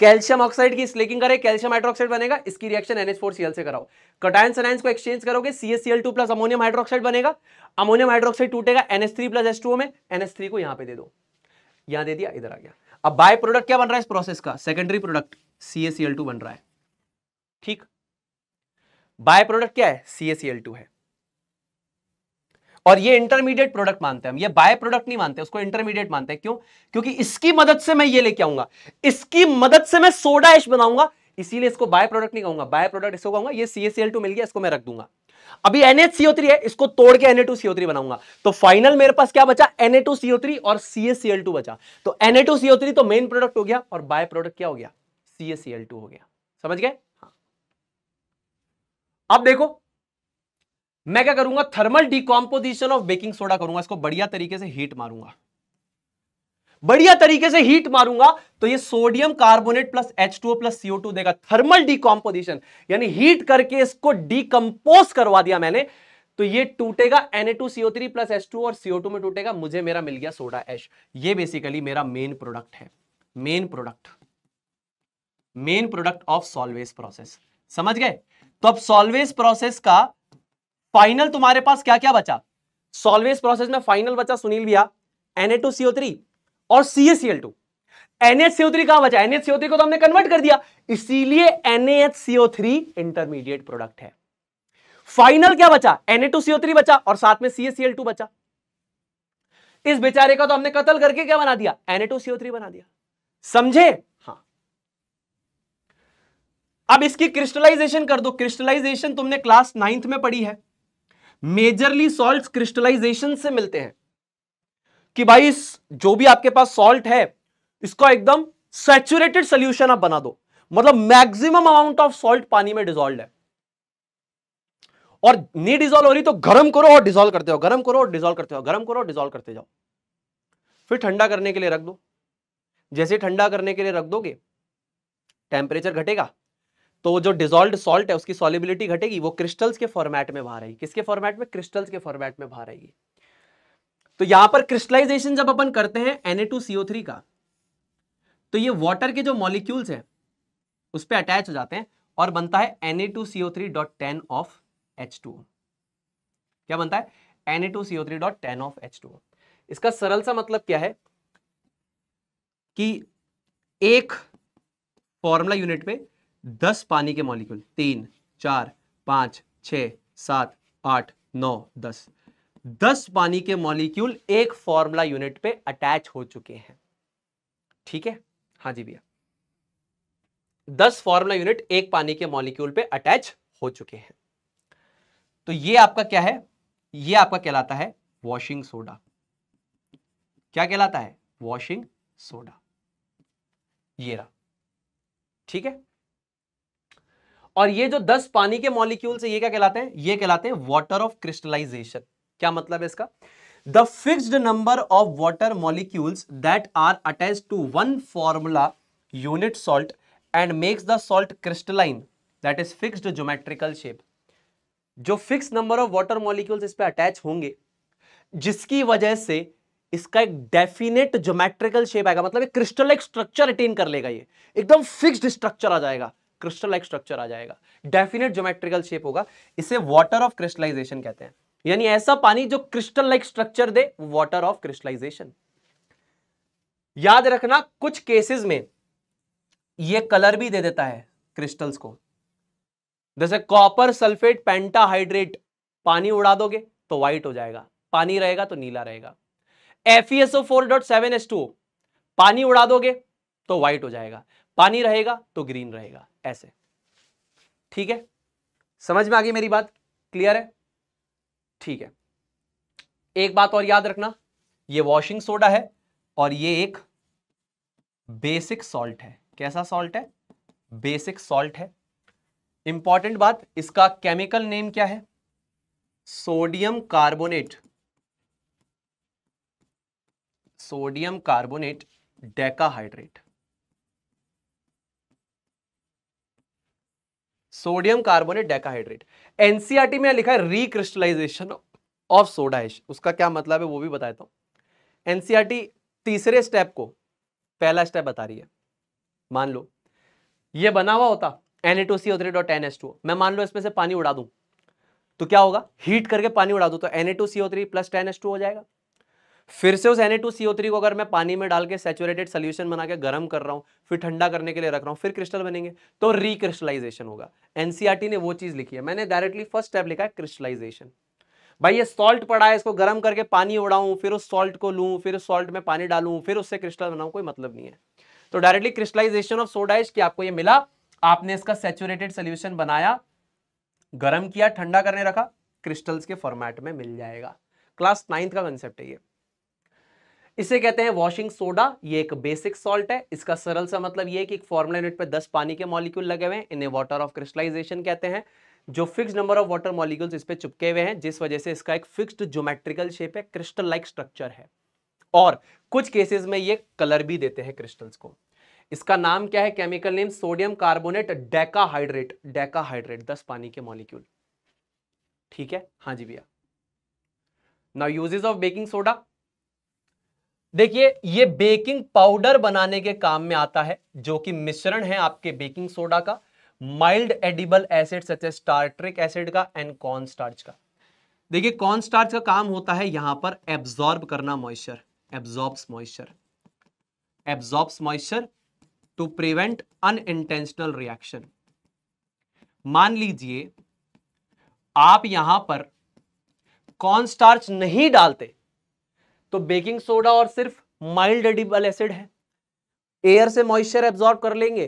कैल्शियम ऑक्साइड की स्लेकिंग करें कैल्शियम हाइड्रोक्साइड बनेगा इसकी रिएक्शन NH4Cl से कराओ कटायन सनाइन को एक्सचेंज करोगे CaCl2 प्लस अमोनियम हाइड्रोक्साइड बनेगा अमोनियम हाइड्रोक्साइड टूटेगा NH3 प्लस H2O में NH3 को यहां पे दे दो यहां दे दिया इधर आ गया अब बाय प्रोडक्ट क्या बन रहा है इस प्रोसेस का सेकेंडरी प्रोडक्ट CaCl2 बन रहा है ठीक बाय प्रोडक्ट क्या है CaCl2 है और ये इंटरमीडिएट प्रोडक्ट मानते हैं हम ये बाय प्रोडक्ट नहीं मानते उसको इंटरमीडिएट मानते हैं क्यों क्योंकि इसकी मदद से मैं ये लेके आऊंगा इसकी मदद से मैं सोडा एश बनाऊंगा इसीलिए इसको बाय प्रोडक्ट नहीं कहूंगा बाय प्रोडक्ट इसको कहूंगा ये सीएसएल मिल गया इसको मैं रख दूंगा अभी NHCO3 है इसको तोड़ के Na2CO3 बनाऊंगा तो फाइनल मेरे पास क्या बचा Na2CO3 और CaCl2 बचा तो Na2CO3 तो मेन प्रोडक्ट हो गया और बाय प्रोडक्ट क्या हो गया CaCl2 हो गया समझ गए हाँ। अब देखो मैं क्या करूंगा thermal decomposition of baking soda करूंगा इसको बढ़िया तरीके से हीट मारूंगा बढ़िया तरीके से हीट मारूंगा तो ये sodium carbonate plus H two plus CO two देगा थर्मल डिकॉम्पोजिशन यानी हीट करके इसको डिकम्पोज करवा दिया मैंने तो ये टूटेगा N A two CO three plus H two और सीओ टू में टूटेगा मुझे मेरा मिल गया सोडा एश ये बेसिकली मेरा मेन प्रोडक्ट है main product main product of Solvay process समझ गए तो अब सॉल्वेज प्रोसेस का फाइनल तुम्हारे पास क्या क्या बचा सॉल्वेज प्रोसेस में फाइनल बचा सुनील भैया थ्री और टू CaCl2 थ्री कहा बचा थ्री को तो हमने कन्वर्ट कर दिया इसीलिए थ्री इंटरमीडिएट प्रोडक्ट है फाइनल क्या बचा थ्री बचा और साथ में टू बचा इस बेचारे का तो हमने कतल करके क्या बना दिया थ्री बना दिया समझे हाँ अब इसकी क्रिस्टलाइजेशन कर दो क्रिस्टलाइजेशन तुमने क्लास नाइन्थ में पढ़ी है मेजरली सॉल्ट क्रिस्टलाइजेशन से मिलते हैं कि भाई जो भी आपके पास सॉल्ट है इसको एकदम सेचुरेटेड सोल्यूशन आप बना दो मतलब मैक्सिमम अमाउंट ऑफ सॉल्ट पानी में डिजोल्व है और नहीं डिजोल्व हो रही तो गर्म करो और डिजोल्व करते हो गर्म करो और डिजोल्व करते हो गर्म करो और डिजोल्व करते जाओ फिर ठंडा करने के लिए रख दो जैसे ठंडा करने के लिए रख दोगे टेम्परेचर घटेगा तो जो डिजोल्व सॉल्ट है उसकी सॉलिबिलिटी घटेगी वो क्रिस्टल्स के फॉर्मेट में बाहर आएगी किसके फॉर्मेट में क्रिस्टल्स के फॉर्मेट में बाहर आएगी तो यहां पर क्रिस्टलाइजेशन जब अपन करते हैं Na2CO3 का तो ये वाटर के जो मॉलिक्यूल्स हैं उस पर अटैच हो जाते हैं और बनता है Na2CO3.10 ऑफ H2O क्या बनता है Na2CO3.10 ऑफ H2O इसका सरल सा मतलब क्या है कि एक फॉर्मूला यूनिट में दस पानी के मॉलिक्यूल तीन चार पांच छ सात आठ नौ दस दस पानी के मॉलिक्यूल एक फॉर्मूला यूनिट पे अटैच हो चुके हैं ठीक है हाँ जी भैया दस फॉर्मूला यूनिट एक पानी के मॉलिक्यूल पे अटैच हो चुके हैं तो ये आपका क्या है ये आपका कहलाता है वॉशिंग सोडा क्या कहलाता है वॉशिंग सोडा ये रहा ठीक है और ये जो दस पानी के मॉलिक्यूल से ये क्या कहलाते हैं ये कहलाते हैं वाटर ऑफ क्रिस्टलाइजेशन क्या मतलब है इसका the fixed number of water molecules that are attach to one formula unit salt and makes the salt crystalline that is fixed geometrical shape जो fix number of water molecules इस पर attach होंगे जिसकी वजह से इसका एक डेफिनेट ज्योमेट्रिकल शेप आएगा मतलब एक क्रिस्टल स्ट्रक्चर अटेन कर लेगा ये एकदम फिक्स्ड स्ट्रक्चर आ जाएगा क्रिस्टल लाइक स्ट्रक्चर आ जाएगा डेफिनेट ज्योमेट्रिकल शेप होगा इसे वाटर ऑफ क्रिस्टलाइजेशन कहते हैं यानी ऐसा पानी जो क्रिस्टल लाइक स्ट्रक्चर दे वाटर ऑफ क्रिस्टलाइजेशन याद रखना कुछ केसेस में ये कलर भी दे देता है क्रिस्टल्स को जैसे कॉपर सल्फेट पेंटाहाइड्रेट पानी उड़ा दोगे तो व्हाइट हो जाएगा पानी रहेगा तो नीला रहेगा F S O four dot seven S two पानी उड़ा दोगे तो व्हाइट हो जाएगा पानी रहेगा तो ग्रीन रहेगा ऐसे ठीक है समझ में आ गई मेरी बात क्लियर है ठीक है एक बात और याद रखना ये वॉशिंग सोडा है और ये एक बेसिक सॉल्ट है कैसा सॉल्ट है बेसिक सॉल्ट है इंपॉर्टेंट बात इसका केमिकल नेम क्या है sodium carbonate sodium carbonate decahydrate sodium carbonate decahydrate NCERT में लिखा है रिक्रिस्टलाइजेशन ऑफ सोडा एश उसका क्या मतलब है वो भी बताता हूं एनसीआरटी तीसरे स्टेप को पहला स्टेप बता रही है मान लो ये बना हुआ होता N A C three dot N S two मैं मान लो इसमें से पानी उड़ा दूं तो क्या होगा हीट करके पानी उड़ा दूं तो N A C three plus ten S two हो जाएगा फिर से उस एन को अगर मैं पानी में डाल के सेचुरेटेड सोल्यूशन बना के गर्म कर रहा हूँ फिर ठंडा करने के लिए रख रहा हूँ फिर क्रिस्टल बनेंगे तो रिक्रिस्टलाइजेशन होगा एनसीआरटी e ने वो चीज़ लिखी है मैंने डायरेक्टली फर्स्ट स्टेप लिखा है क्रिस्टलाइजेशन भाई ये सॉल्ट पड़ा है इसको गर्म करके पानी उड़ाऊं फिर उस सॉल्ट को लूं फिर उस सॉल्ट में पानी डालूं फिर उससे क्रिस्टल बनाऊं कोई मतलब नहीं है तो डायरेक्टली क्रिस्टलाइजेशन ऑफ सोडा की कि आपको ये मिला आपने इसका सेचुरेटेड सोल्यूशन बनाया गर्म किया ठंडा करने रखा क्रिस्टल्स के फॉर्मेट में मिल जाएगा क्लास नाइन्थ का कंसेप्ट है ये इसे कहते हैं वॉशिंग सोडा ये एक बेसिक सॉल्ट है इसका सरल सा मतलब ये है कि एक फॉर्मुला यूनिट पे 10 पानी के मॉलिक्यूल लगे हुए हैं इन्हें वाटर ऑफ क्रिस्टलाइजेशन कहते हैं जो fixed number of water molecules इस पर चुपके हुए हैं जिस वजह से इसका एक फिक्स्ड ज्योमेट्रिकल शेप है क्रिस्टल लाइक स्ट्रक्चर है और कुछ केसेस में ये कलर भी देते हैं क्रिस्टल्स को इसका नाम क्या है chemical name sodium carbonate decahydrate decahydrate दस पानी के मॉलिक्यूल ठीक है हाँ जी भैया now uses of baking soda देखिए ये बेकिंग पाउडर बनाने के काम में आता है जो कि मिश्रण है आपके बेकिंग सोडा का mild edible acid such tartaric acid का एंड कॉर्न स्टार्च का देखिए कॉर्न स्टार्च का काम होता है यहां पर एब्जॉर्ब करना moisture absorbs moisture absorbs moisture to prevent unintentional reaction मान लीजिए आप यहां पर कॉर्न स्टार्च नहीं डालते तो बेकिंग सोडा और सिर्फ माइल्ड एडिबल एसिड है एयर से मॉइस्चर एब्जॉर्ब कर लेंगे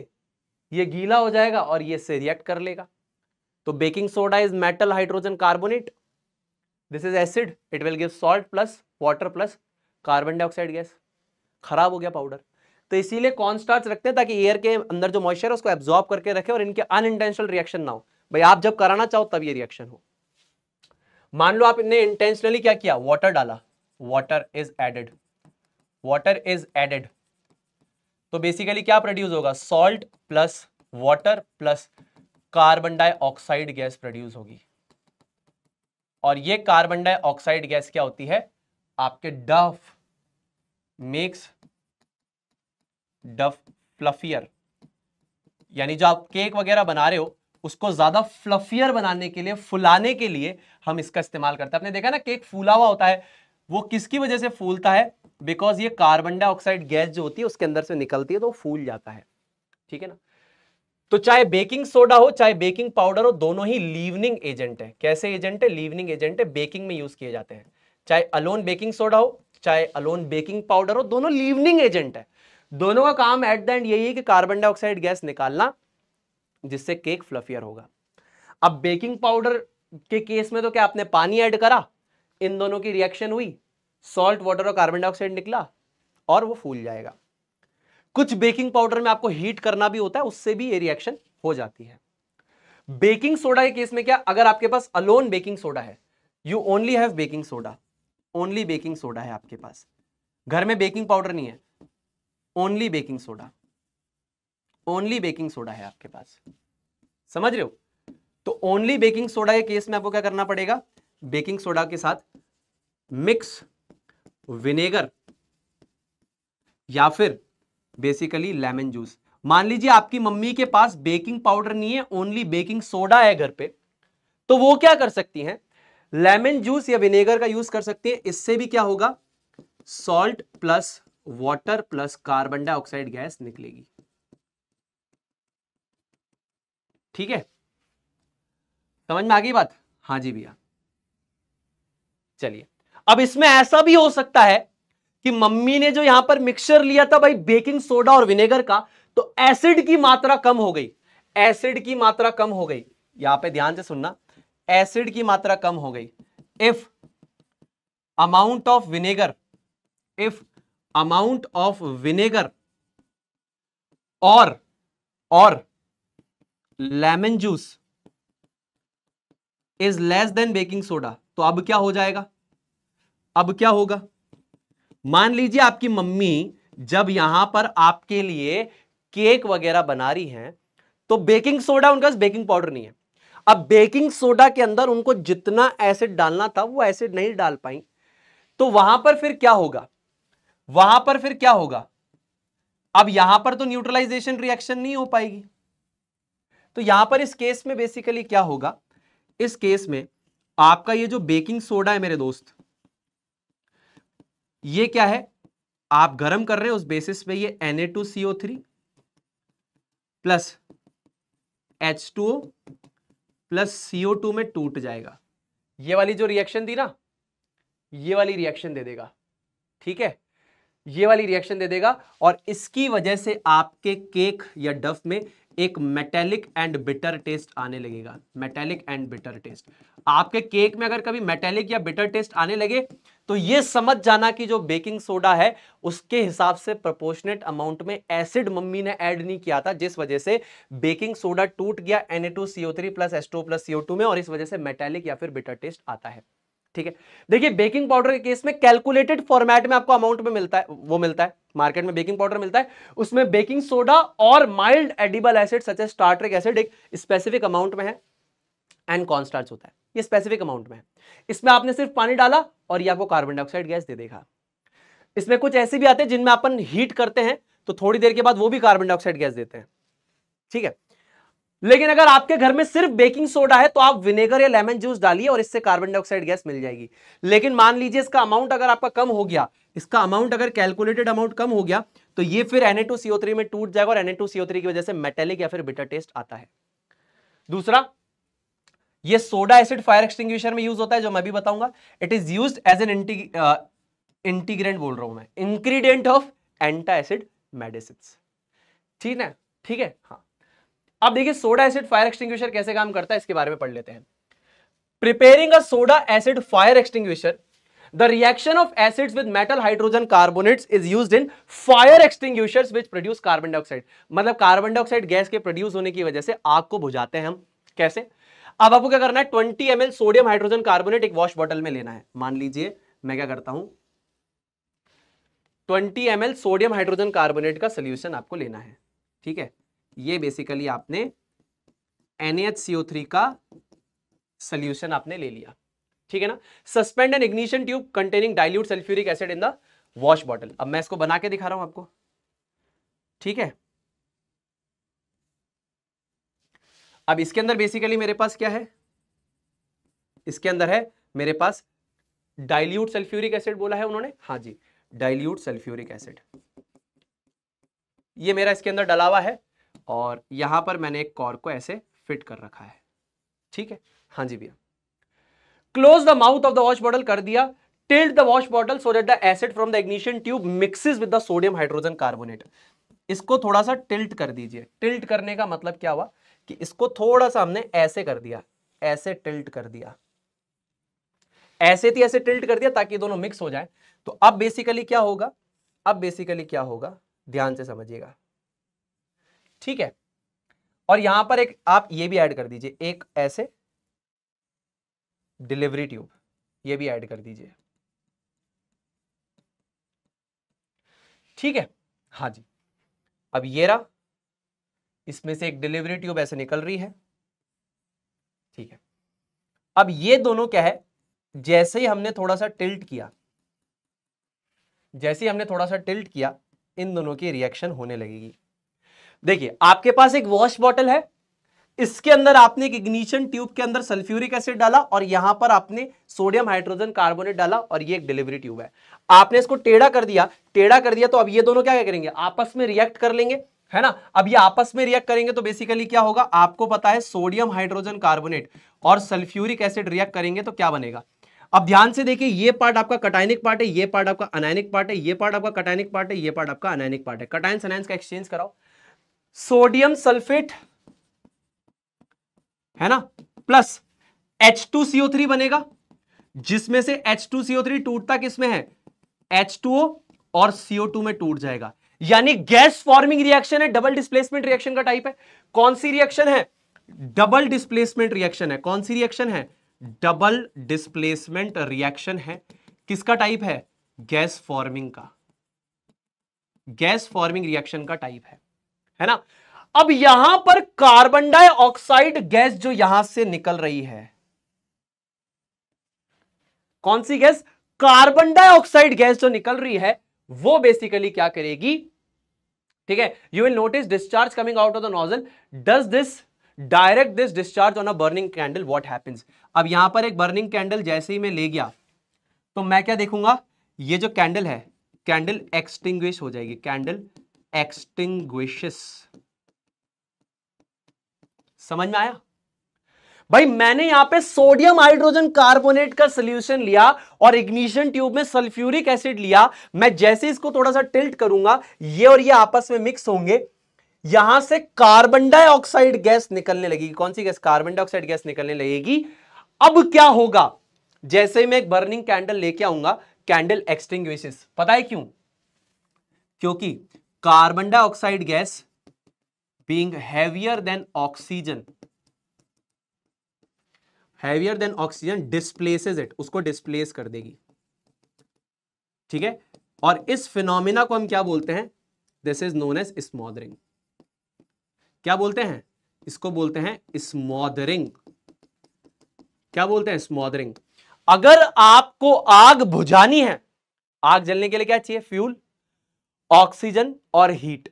ये गीला हो जाएगा और ये से रिएक्ट कर लेगा तो baking soda is metal hydrogen carbonate this is acid it will give salt plus water plus carbon dioxide gas खराब हो गया पाउडर तो इसीलिए कॉन्स्टार्च रखते हैं ताकि एयर के अंदर जो मॉइस्चर है उसको एब्जॉर्ब करके रखे और इनके अनइंटेंशनल रिएक्शन ना हो भाई आप जब कराना चाहो तब ये रिएक्शन हो मान लो आपने इंटेंशनली क्या किया वाटर डाला water is added water is added तो बेसिकली क्या प्रोड्यूस होगा salt plus water plus carbon dioxide gas produce होगी और ये कार्बन डाइऑक्साइड गैस क्या होती है आपके डफ मेक्स डफ फ्लफियर यानी जो आप केक वगैरह बना रहे हो उसको ज्यादा फ्लफियर बनाने के लिए फुलाने के लिए हम इसका इस्तेमाल करते हैं आपने देखा ना केक फूला हुआ होता है वो किसकी वजह से फूलता है बिकॉज ये कार्बन डाइऑक्साइड गैस जो होती है उसके अंदर से निकलती है तो फूल जाता है ठीक है ना तो चाहे बेकिंग सोडा हो चाहे बेकिंग पाउडर हो दोनों ही लीवनिंग एजेंट है कैसे एजेंट है लीवनिंग एजेंट है बेकिंग में यूज किए जाते हैं चाहे अलोन बेकिंग सोडा हो चाहे अलोन बेकिंग पाउडर हो दोनों लीवनिंग एजेंट है दोनों का काम एट द एंड यही है कि कार्बन डाइऑक्साइड गैस निकालना जिससे केक फ्लफियर होगा अब बेकिंग पाउडर के केस में तो क्या आपने पानी ऐड करा इन दोनों की रिएक्शन हुई सॉल्ट वाटर और कार्बन डाइऑक्साइड निकला और वो फूल जाएगा कुछ बेकिंग पाउडर में आपको हीट करना भी होता है उससे भी ये रिएक्शन हो जाती है बेकिंग सोडा के केस में क्या अगर आपके पास अलोन बेकिंग सोडा है you only have baking soda only baking soda है आपके पास घर में बेकिंग पाउडर नहीं है only baking soda only baking soda है आपके पास समझ रहे हो तो ओनली बेकिंग सोडा के केस में आपको क्या करना पड़ेगा बेकिंग सोडा के साथ मिक्स विनेगर या फिर बेसिकली लेमन जूस मान लीजिए आपकी मम्मी के पास बेकिंग पाउडर नहीं है ओनली बेकिंग सोडा है घर पे तो वो क्या कर सकती हैं लेमन जूस या विनेगर का यूज कर सकती हैं इससे भी क्या होगा salt plus water plus carbon dioxide gas निकलेगी ठीक है समझ में आ गई बात हाँ जी भैया चलिए अब इसमें ऐसा भी हो सकता है कि मम्मी ने जो यहां पर मिक्सचर लिया था भाई बेकिंग सोडा और विनेगर का तो एसिड की मात्रा कम हो गई एसिड की मात्रा कम हो गई यहां पे ध्यान से सुनना एसिड की मात्रा कम हो गई if amount of vinegar if amount of vinegar और और lemon juice is less than baking soda तो अब क्या हो जाएगा अब क्या होगा मान लीजिए आपकी मम्मी जब यहां पर आपके लिए केक वगैरह बना रही हैं तो बेकिंग सोडा उनका बेकिंग पाउडर नहीं है अब बेकिंग सोडा के अंदर उनको जितना एसिड डालना था वो एसिड नहीं डाल पाई तो वहां पर फिर क्या होगा वहां पर फिर क्या होगा अब यहां पर तो न्यूट्रलाइजेशन रिएक्शन नहीं हो पाएगी तो यहां पर इस केस में बेसिकली क्या होगा इस केस में आपका ये जो बेकिंग सोडा है मेरे दोस्त ये क्या है आप गर्म कर रहे हैं उस बेसिस पे ये Na2CO3 plus H2O plus CO2 में टूट जाएगा ये वाली जो रिएक्शन दी ना ये वाली रिएक्शन दे देगा ठीक है ये वाली रिएक्शन दे देगा और इसकी वजह से आपके केक या डफ में एक मेटेलिक एंड बिटर टेस्ट आने लगेगा मेटेलिक एंड बिटर टेस्ट आपके केक में अगर कभी मेटेलिक या बिटर टेस्ट आने लगे तो ये समझ जाना कि जो बेकिंग सोडा है उसके हिसाब से प्रोपोर्शनेट अमाउंट में एसिड मम्मी ने ऐड नहीं किया था जिस वजह से बेकिंग सोडा टूट गया Na2CO3 plus two plus CO2 में और इस वजह से मेटेलिक या फिर बिटर टेस्ट आता है ठीक है देखिए बेकिंग पाउडर के केस में कैलकुलेटेड फॉर्मेट में आपको अमाउंट में मिलता है वो मिलता है मार्केट में बेकिंग पाउडर मिलता है उसमें बेकिंग सोडा और mild edible acid such as tartaric acid एक स्पेसिफिक अमाउंट में है एंड कॉन्स्टार्च होता है ये स्पेसिफिक अमाउंट में है इसमें आपने सिर्फ पानी डाला और ये आपको कार्बन डाइऑक्साइड गैस दे देगा इसमें कुछ ऐसे भी आते हैं जिनमें अपन हीट करते हैं तो थोड़ी देर के बाद वो भी कार्बन डाइऑक्साइड गैस देते हैं ठीक है लेकिन अगर आपके घर में सिर्फ बेकिंग सोडा है तो आप विनेगर या लेमन जूस डालिए और इससे कार्बन डाइऑक्साइड गैस मिल जाएगी लेकिन मान लीजिए इसका अमाउंट अगर आपका कम हो गया इसका अमाउंट अगर कैलकुलेटेड अमाउंट कम हो गया तो ये फिर एन में टूट जाएगा और एन की वजह से मेटेलिक या फिर बिटर टेस्ट आता है दूसरा ये सोडा एसिड फायर एक्सटिंग में यूज होता है जो मैं भी बताऊंगा it is use as an integrant बोल रहा हूं मैं ingredient of antacid medicine ठीक है ठीक है हाँ अब देखिए सोडा एसिड फायर एक्सटिंग कैसे काम करता है इसके बारे में पढ़ लेते हैं preparing a soda acid fire extinguisher the reaction of acids with metal hydrogen carbonates is used in fire extinguisher which produce carbon dioxide मतलब कार्बन डाइऑक्साइड गैस के प्रोड्यूस होने की वजह से आग को बुझाते हैं हम कैसे अब आपको क्या करना है 20 एम सोडियम हाइड्रोजन कार्बोनेट एक वॉश बॉटल में लेना है मान लीजिए मैं क्या करता हूं 20 एम सोडियम हाइड्रोजन कार्बोनेट का सोल्यूशन आपको लेना है ठीक है ये बेसिकली आपने NaHCO3 का सोल्यूशन आपने ले लिया ठीक है ना suspend and ignition tube containing dilute sulphuric acid in the wash bottle अब मैं इसको बना के दिखा रहा हूं आपको ठीक है अब इसके अंदर बेसिकली मेरे पास क्या है इसके अंदर है मेरे पास डाइल्यूट सल्फ्यूरिक एसिड बोला है उन्होंने हाँ जी डाइल्यूट सल्फ्यूरिक एसिड ये मेरा इसके अंदर डला हुआ है और यहाँ पर मैंने एक कॉर को ऐसे फिट कर रखा है ठीक है हाँ जी भैया close the mouth of the wash bottle कर दिया tilted the wash bottle so that the acid from the ignition tube mixes with the sodium hydrogen carbonate इसको थोड़ा सा टिल्ट कर दीजिए टिल्ट करने का मतलब क्या हुआ कि इसको थोड़ा सा हमने ऐसे कर दिया ऐसे टिल्ट कर दिया ऐसे थी ऐसे टिल्ट कर दिया ताकि दोनों मिक्स हो जाए तो अब बेसिकली क्या होगा अब बेसिकली क्या होगा ध्यान से समझिएगा ठीक है और यहां पर एक आप ये भी ऐड कर दीजिए एक ऐसे डिलीवरी ट्यूब ये भी ऐड कर दीजिए ठीक है हाँ जी अब ये रहा इसमें से एक डिलीवरी ट्यूब ऐसे निकल रही है ठीक है अब ये दोनों क्या है जैसे ही हमने थोड़ा सा टिल्ट किया जैसे ही हमने थोड़ा सा टिल्ट किया इन दोनों की रिएक्शन होने लगेगी देखिए आपके पास एक वॉश बॉटल है इसके अंदर आपने एक इग्निशन ट्यूब के अंदर सल्फ्यूरिक एसिड डाला और यहां पर आपने सोडियम हाइड्रोजन कार्बोनेट डाला और ये एक डिलीवरी ट्यूब है आपने इसको टेढ़ा कर दिया टेढ़ा कर दिया तो अब ये दोनों क्या क्या करेंगे आपस में रिएक्ट कर लेंगे है ना अब ये आपस में रिएक्ट करेंगे तो बेसिकली क्या होगा आपको पता है सोडियम हाइड्रोजन कार्बोनेट और सल्फ्यूरिक एसिड रिएक्ट करेंगे तो क्या बनेगा अब ध्यान से देखिए ये पार्ट आपका कटाइनिक पार्ट है ये पार्ट आपका अनायनिक पार्ट है ये पार्ट आपका कटाइनिक पार्ट है ये पार्ट आपका अनायनिक पार्ट है कटाइन सनाइन का एक्सचेंज कराओ सोडियम सल्फेट है ना plus H two CO three बनेगा जिसमें से एच टू सीओ थ्री टूटता किसमें है एच टू ओ और सीओ टू में टूट जाएगा यानी गैस फॉर्मिंग रिएक्शन है डबल डिस्प्लेसमेंट रिएक्शन का टाइप है कौन सी रिएक्शन है डबल डिस्प्लेसमेंट रिएक्शन है कौन सी रिएक्शन है डबल डिस्प्लेसमेंट रिएक्शन है किसका टाइप है गैस फॉर्मिंग का गैस फॉर्मिंग रिएक्शन का टाइप है है ना अब यहां पर कार्बन डाइऑक्साइड गैस जो यहां से निकल रही है कौन सी गैस कार्बन डाइऑक्साइड गैस जो निकल रही है वो बेसिकली क्या करेगी ठीक है you will notice discharge coming out of the nozzle does this direct this discharge on a burning candle what happens अब यहां पर एक बर्निंग कैंडल जैसे ही मैं ले गया तो मैं क्या देखूंगा ये जो कैंडल है कैंडल एक्सटिंग्विश हो जाएगी कैंडल एक्सटिंग समझ में आया भाई मैंने यहां पे सोडियम हाइड्रोजन कार्बोनेट का सोल्यूशन लिया और इग्निशन ट्यूब में सल्फ्यूरिक एसिड लिया मैं जैसे इसको थोड़ा सा टिल्ट करूंगा ये और ये आपस में मिक्स होंगे यहां से कार्बन डाइऑक्साइड गैस निकलने लगेगी कौन सी गैस कार्बन डाइऑक्साइड गैस निकलने लगेगी अब क्या होगा जैसे मैं एक बर्निंग कैंडल लेके आऊंगा कैंडल एक्सटिंग पता है क्यों क्योंकि carbon dioxide gas being heavier than oxygen heavier than oxygen displaces it उसको डिस्प्लेस कर देगी ठीक है और इस फिनोमिना को हम क्या बोलते हैं this is known as smothering क्या बोलते हैं इसको बोलते हैं स्मॉदरिंग क्या बोलते हैं स्मॉदरिंग अगर आपको आग बुझानी है आग जलने के लिए क्या चाहिए फ्यूल ऑक्सीजन और हीट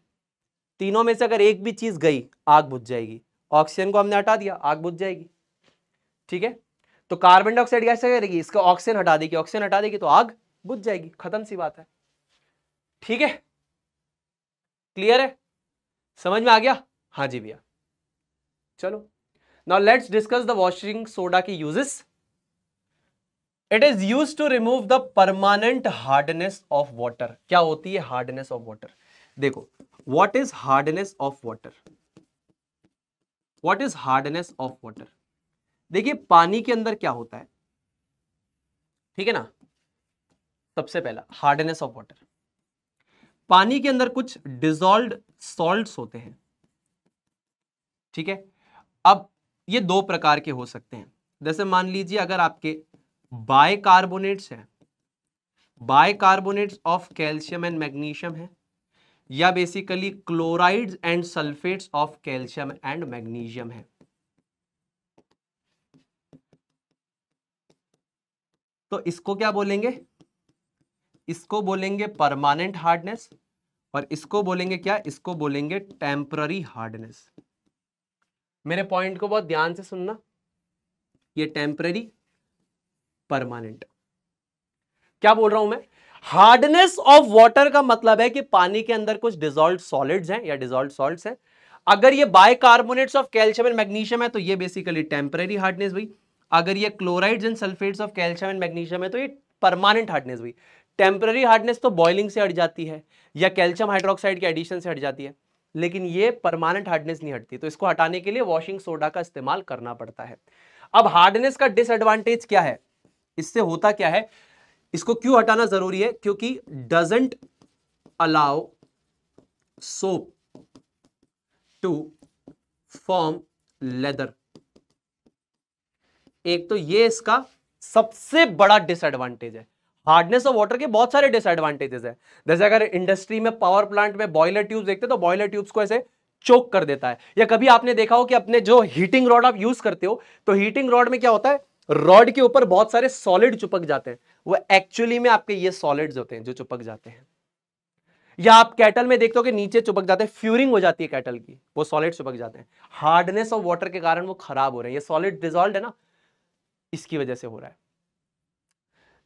तीनों में से अगर एक भी चीज गई आग बुझ जाएगी ऑक्सीजन को हमने हटा दिया आग बुझ जाएगी ठीक है तो कार्बन डाइऑक्साइड गैस क्या करेगी इसका ऑक्सीजन हटा देगी ऑक्सीजन हटा देगी तो आग बुझ जाएगी खत्म सी बात है ठीक है क्लियर है समझ में आ गया हाँ जी भैया चलो now let's discuss the washing soda की uses it is use to remove the permanent hardness of water क्या होती है हार्डनेस ऑफ वॉटर देखो what is hardness of water what is hardness of water देखिए पानी के अंदर क्या होता है ठीक है ना सबसे पहला हार्डनेस ऑफ वॉटर पानी के अंदर कुछ डिजोल्व सॉल्ट होते हैं ठीक है अब ये दो प्रकार के हो सकते हैं जैसे मान लीजिए अगर आपके बायकार्बोनेट्स हैं bicarbonates of calcium and magnesium है या basically chlorides and sulphates of calcium and magnesium है तो इसको क्या बोलेंगे इसको बोलेंगे परमानेंट हार्डनेस और इसको बोलेंगे क्या इसको बोलेंगे टेम्पररी हार्डनेस मेरे पॉइंट को बहुत ध्यान से सुनना ये टेम्पररी परमानेंट क्या बोल रहा हूं मैं हार्डनेस ऑफ वाटर का मतलब है कि पानी के अंदर कुछ डिजोल्व सॉलिड्स हैं या डिजोल्व सॉल्ट्स हैं अगर ये bicarbonates of calcium and magnesium है तो ये बेसिकली टेम्परेरी हार्डनेस हुई अगर ये chlorides and sulphates of calcium and magnesium है तो ये परमानेंट हार्डनेस हुई टेम्पररी हार्डनेस तो बॉइलिंग से हट जाती है या कैल्शियम हाइड्रोक्साइड के एडिशन से हट जाती है लेकिन ये परमानेंट हार्डनेस नहीं हटती तो इसको हटाने के लिए वॉशिंग सोडा का इस्तेमाल करना पड़ता है अब हार्डनेस का डिसएडवांटेज क्या है इससे होता क्या है इसको क्यों हटाना जरूरी है क्योंकि doesn't allow soap to form lather एक तो ये इसका सबसे बड़ा डिसएडवांटेज है हार्डनेस ऑफ वाटर के बहुत सारे डिसएडवांटेजेस हैं जैसे अगर इंडस्ट्री में पावर प्लांट में बॉयलर ट्यूब्स देखते तो बॉयलर ट्यूब्स को ऐसे चोक कर देता है या कभी आपने देखा हो कि अपने जो हीटिंग रॉड आप यूज करते हो तो हीटिंग रॉड में क्या होता है रॉड के ऊपर बहुत सारे सॉलिड चुपक जाते हैं वो एक्चुअली में आपके ये सॉलिड्स होते हैं जो चुपक जाते हैं या आप कैटल में देखते हो कि नीचे चुपक जाते हैं फ्यूरिंग हो जाती है कैटल की वो सॉलिड चुपक जाते हैं हार्डनेस ऑफ वाटर के कारण वो खराब हो रहे हैं ये सॉलिड डिजॉल्व है ना इसकी वजह से हो रहा है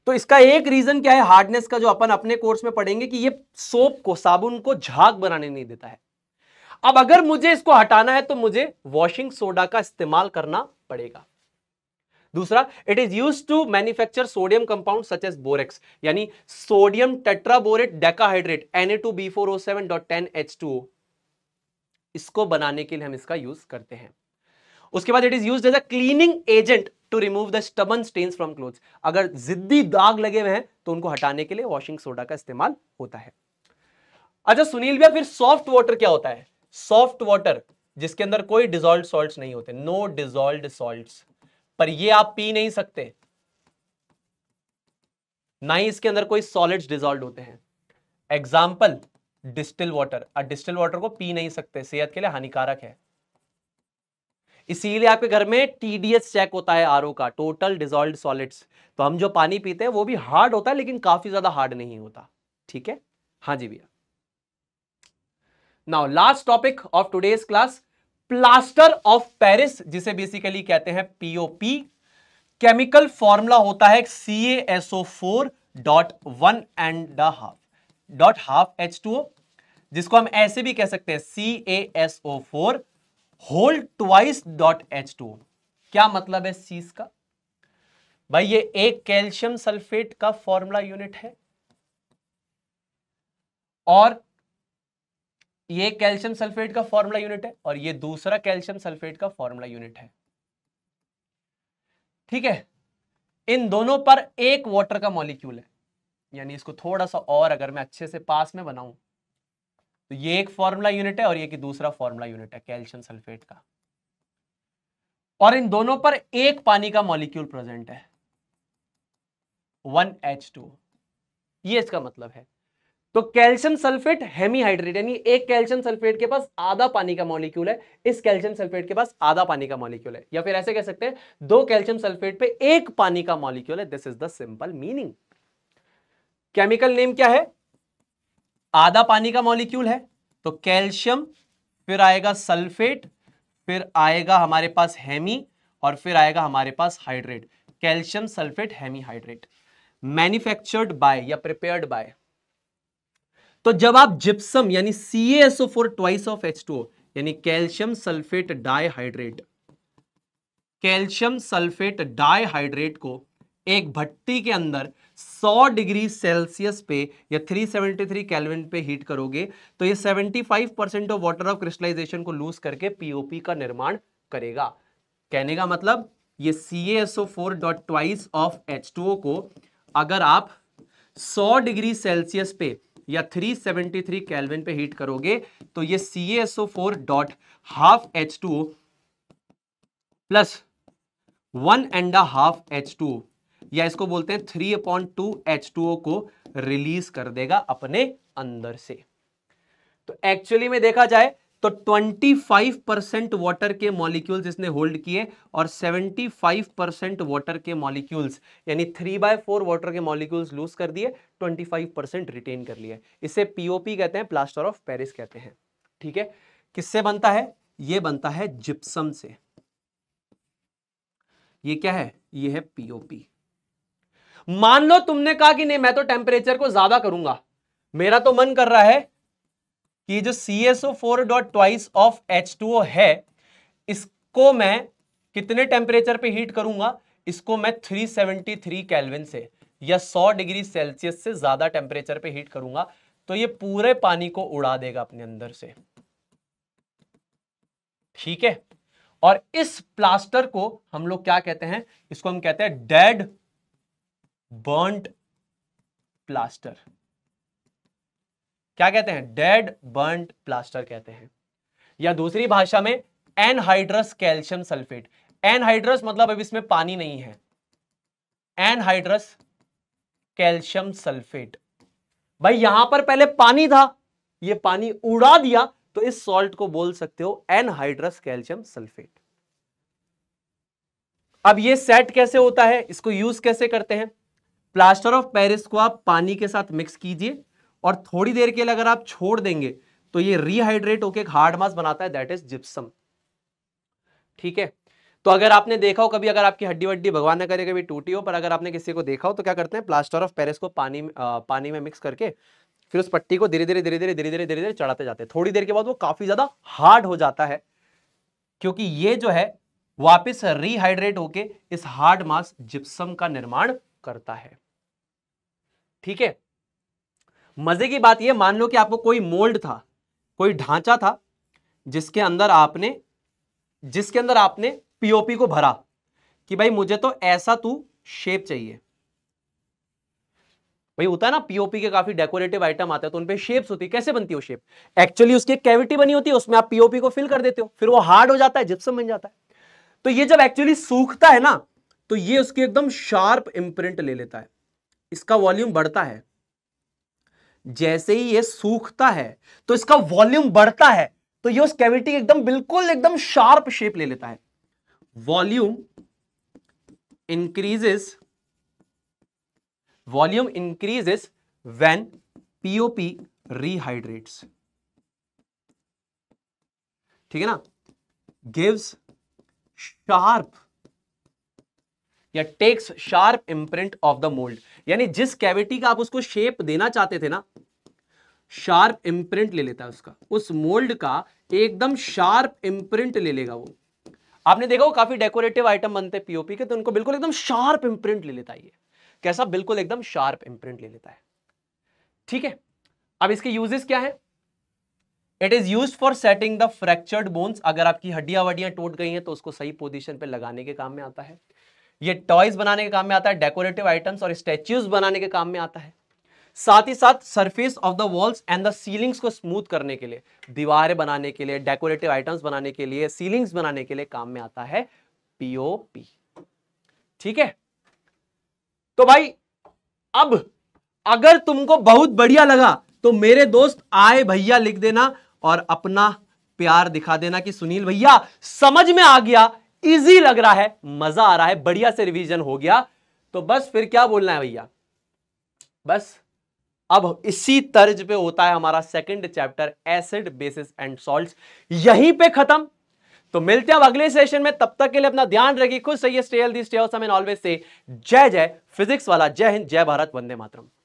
तो इसका एक रीजन क्या है हार्डनेस का जो अपन अपने कोर्स में पढ़ेंगे कि ये सोप को साबुन को झाग बनाने नहीं देता है अब अगर मुझे इसको हटाना है तो मुझे वॉशिंग सोडा का इस्तेमाल करना पड़ेगा दूसरा it is use to manufacture sodium compound such as borax यानी sodium tetraborate decahydrate N A two B four O seven dot ten H two इसको बनाने के लिए हम इसका यूज करते हैं उसके बाद it is use as a cleaning agent to remove the stubborn stains from cloth अगर जिद्दी दाग लगे हुए हैं तो उनको हटाने के लिए वॉशिंग सोडा का इस्तेमाल होता है अच्छा सुनील भैया फिर सॉफ्ट वाटर क्या होता है सॉफ्ट वाटर जिसके अंदर कोई डिजोल्व सॉल्ट नहीं होते नो डिजोल्व सॉल्ट पर ये आप पी नहीं सकते ना ही इसके अंदर कोई सॉलिड्स डिजॉल्व होते हैं एग्जाम्पल डिस्टिल वाटर और डिस्टिल वाटर को पी नहीं सकते सेहत के लिए हानिकारक है इसीलिए आपके घर में टीडीएस चेक होता है आरओ का टोटल डिजॉल्व सॉलिड्स तो हम जो पानी पीते हैं वो भी हार्ड होता है लेकिन काफी ज्यादा हार्ड नहीं होता ठीक है हाँ जी भैया now last topic of today's class plaster of Paris जिसे बेसिकली कहते हैं पीओपी केमिकल फॉर्मूला होता है C SO four dot one and half dot half H two जिसको हम ऐसे भी कह सकते हैं C A four whole twice dot H two क्या मतलब है सीस का भाई ये एक कैल्शियम सल्फेट का फॉर्मूला यूनिट है और ये कैल्शियम सल्फेट का फॉर्मूला यूनिट है और ये दूसरा कैल्शियम सल्फेट का फॉर्मूला यूनिट है ठीक है इन दोनों पर एक वाटर का मॉलिक्यूल है यानी इसको थोड़ा सा और अगर मैं अच्छे से पास में बनाऊं तो ये एक फॉर्मूला यूनिट है और ये कि दूसरा फॉर्मूला यूनिट है कैल्शियम सल्फेट का और इन दोनों पर एक पानी का मॉलिक्यूल प्रेजेंट है वन एच टू ये इसका मतलब है तो कैल्शियम सल्फेट हेमीहाइड्रेट यानी एक कैल्शियम सल्फेट के पास आधा पानी का मॉलिक्यूल है इस कैल्शियम सल्फेट के पास आधा पानी का मॉलिक्यूल है या फिर ऐसे कह सकते हैं दो कैल्शियम सल्फेट पे एक पानी का मॉलिक्यूल है this is the simple meaning chemical name क्या है आधा पानी का मॉलिक्यूल है तो कैल्शियम फिर आएगा सल्फेट फिर आएगा हमारे पास हेमी और फिर आएगा हमारे पास hydrate calcium sulphate hemihydrate manufactured by या प्रिपेयर्ड बाय तो जब आप जिप्सम यानी C SO four twice of H two यानी calcium sulphate dihydrate calcium sulphate dihydrate को एक भट्टी के अंदर 100 डिग्री सेल्सियस पे या 373 केल्विन पे हीट करोगे तो ये 75 percent of water of crystallisation को लूज करके पीओपी का निर्माण करेगा कहने का मतलब ये C SO four dot twice of H को अगर आप 100 डिग्री सेल्सियस पे या 373 कैलविन पे हीट करोगे तो ये four dot half H two plus one and half H two या इसको बोलते हैं three upon two H two को रिलीज कर देगा अपने अंदर से तो एक्चुअली में देखा जाए तो 25 परसेंट वाटर के मॉलिक्यूल्स इसने होल्ड किए और 75 परसेंट वाटर के मॉलिक्यूल्स यानी थ्री बाय फोर वाटर के मॉलिक्यूल्स लूज कर दिए 25 परसेंट रिटेन कर लिए इसे पीओपी कहते हैं प्लास्टर ऑफ पेरिस कहते हैं ठीक है किससे बनता है ये बनता है जिप्सम से ये क्या है ये है पीओपी मान लो तुमने कहा कि नहीं मैं तो टेम्परेचर को ज्यादा करूंगा मेरा तो मन कर रहा है कि जो C S O four dot twice of H two O है इसको मैं कितने टेम्परेचर पे हीट करूंगा इसको मैं 373 कैलविन से या 100 डिग्री सेल्सियस से ज़्यादा टेम्परेचर पे हीट करूंगा तो ये पूरे पानी को उड़ा देगा अपने अंदर से ठीक है और इस प्लास्टर को हम लोग क्या कहते हैं इसको हम कहते हैं डेड बर्न प्लास्टर क्या कहते हैं डेड बर्न प्लास्टर कहते हैं या दूसरी भाषा में एनहाइड्रस कैल्शियम सल्फेट एनहाइड्रस मतलब अब इसमें पानी नहीं है एनहाइड्रस कैल्शियम सल्फेट भाई यहां पर पहले पानी था ये पानी उड़ा दिया तो इस सॉल्ट को बोल सकते हो एनहाइड्रस कैल्शियम सल्फेट अब ये सेट कैसे होता है इसको यूज कैसे करते हैं प्लास्टर ऑफ पेरिस को आप पानी के साथ मिक्स कीजिए और थोड़ी देर के लिए अगर आप छोड़ देंगे तो ये रिहाइड्रेट होकर एक हार्ड मास बनाता है दैट इज जिप्सम ठीक है तो अगर आपने देखा हो कभी अगर आपकी हड्डी वड्डी भगवान न करे कभी टूटी हो पर अगर आपने किसी को देखा हो तो क्या करते हैं प्लास्टर ऑफ पेरिस को पानी आ, पानी में मिक्स करके फिर उस पट्टी को धीरे धीरे धीरे धीरे धीरे धीरे धीरे धीरे चढ़ाते जाते हैं थोड़ी देर के बाद वो काफी ज्यादा हार्ड हो जाता है क्योंकि ये जो है वापिस रिहाइड्रेट होके इस हार्ड मास जिप्सम का निर्माण करता है ठीक है मजे की बात यह मान लो कि आपको कोई मोल्ड था कोई ढांचा था जिसके अंदर आपने जिसके अंदर आपने पीओपी को भरा कि भाई मुझे तो ऐसा तू शेप चाहिए भाई होता है ना पीओपी के काफी डेकोरेटिव आइटम आते हैं तो उनपे शेप्स होती है कैसे बनती है वो शेप एक्चुअली उसकी एक कैविटी बनी होती है उसमें आप पीओपी को फिल कर देते हो फिर वो हार्ड हो जाता है जिप्सम बन जाता है तो ये जब एक्चुअली सूखता है ना तो ये उसकी एकदम शार्प इम्प्रिंट ले लेता है इसका वॉल्यूम बढ़ता है जैसे ही ये सूखता है तो इसका वॉल्यूम बढ़ता है तो ये उस कैविटी एकदम बिल्कुल एकदम शार्प शेप ले लेता है volume increases volume increases when POP rehydrates ठीक है ना गिव्स शार्प या takes sharp imprint of the mould यानी जिस कैविटी का आप उसको शेप देना चाहते थे ना शार्प इम्प्रिंट ले लेता है उसका उस मोल्ड का एकदम शार्प इम्प्रिंट ले लेगा वो आपने देखा वो काफी डेकोरेटिव आइटम बनते हैं पीओपी के तो उनको बिल्कुल एकदम शार्प इम्प्रिंट ले लेता है ये कैसा बिल्कुल एकदम शार्प इम्प्रिंट ले लेता है ठीक है अब इसके यूजेस क्या है it is use for setting the fractured bones अगर आपकी हड्डियां वड्डियां टूट गई हैं तो उसको सही पोजिशन पे लगाने के काम में आता है ये टॉयज बनाने के काम में आता है डेकोरेटिव आइटम्स और स्टेच्यूज बनाने के काम में आता है साथ ही साथ surface of the walls and the ceilings को स्मूथ करने के लिए दीवारें बनाने के लिए डेकोरेटिव आइटम्स बनाने के लिए सीलिंग्स बनाने के लिए काम में आता है पीओपी ठीक है तो भाई अब अगर तुमको बहुत बढ़िया लगा तो मेरे दोस्त आए भैया लिख देना और अपना प्यार दिखा देना कि सुनील भैया समझ में आ गया इजी लग रहा है मजा आ रहा है बढ़िया से रिवीजन हो गया तो बस फिर क्या बोलना है भैया बस अब इसी तर्ज पे होता है हमारा second chapter acid bases and salts यहीं पे खत्म तो मिलते हैं अब अगले सेशन में तब तक के लिए अपना ध्यान रखिए खुश रहिए stay healthy stay awesome always से जय जय फिजिक्स वाला जय हिंद जय भारत वंदे मातरम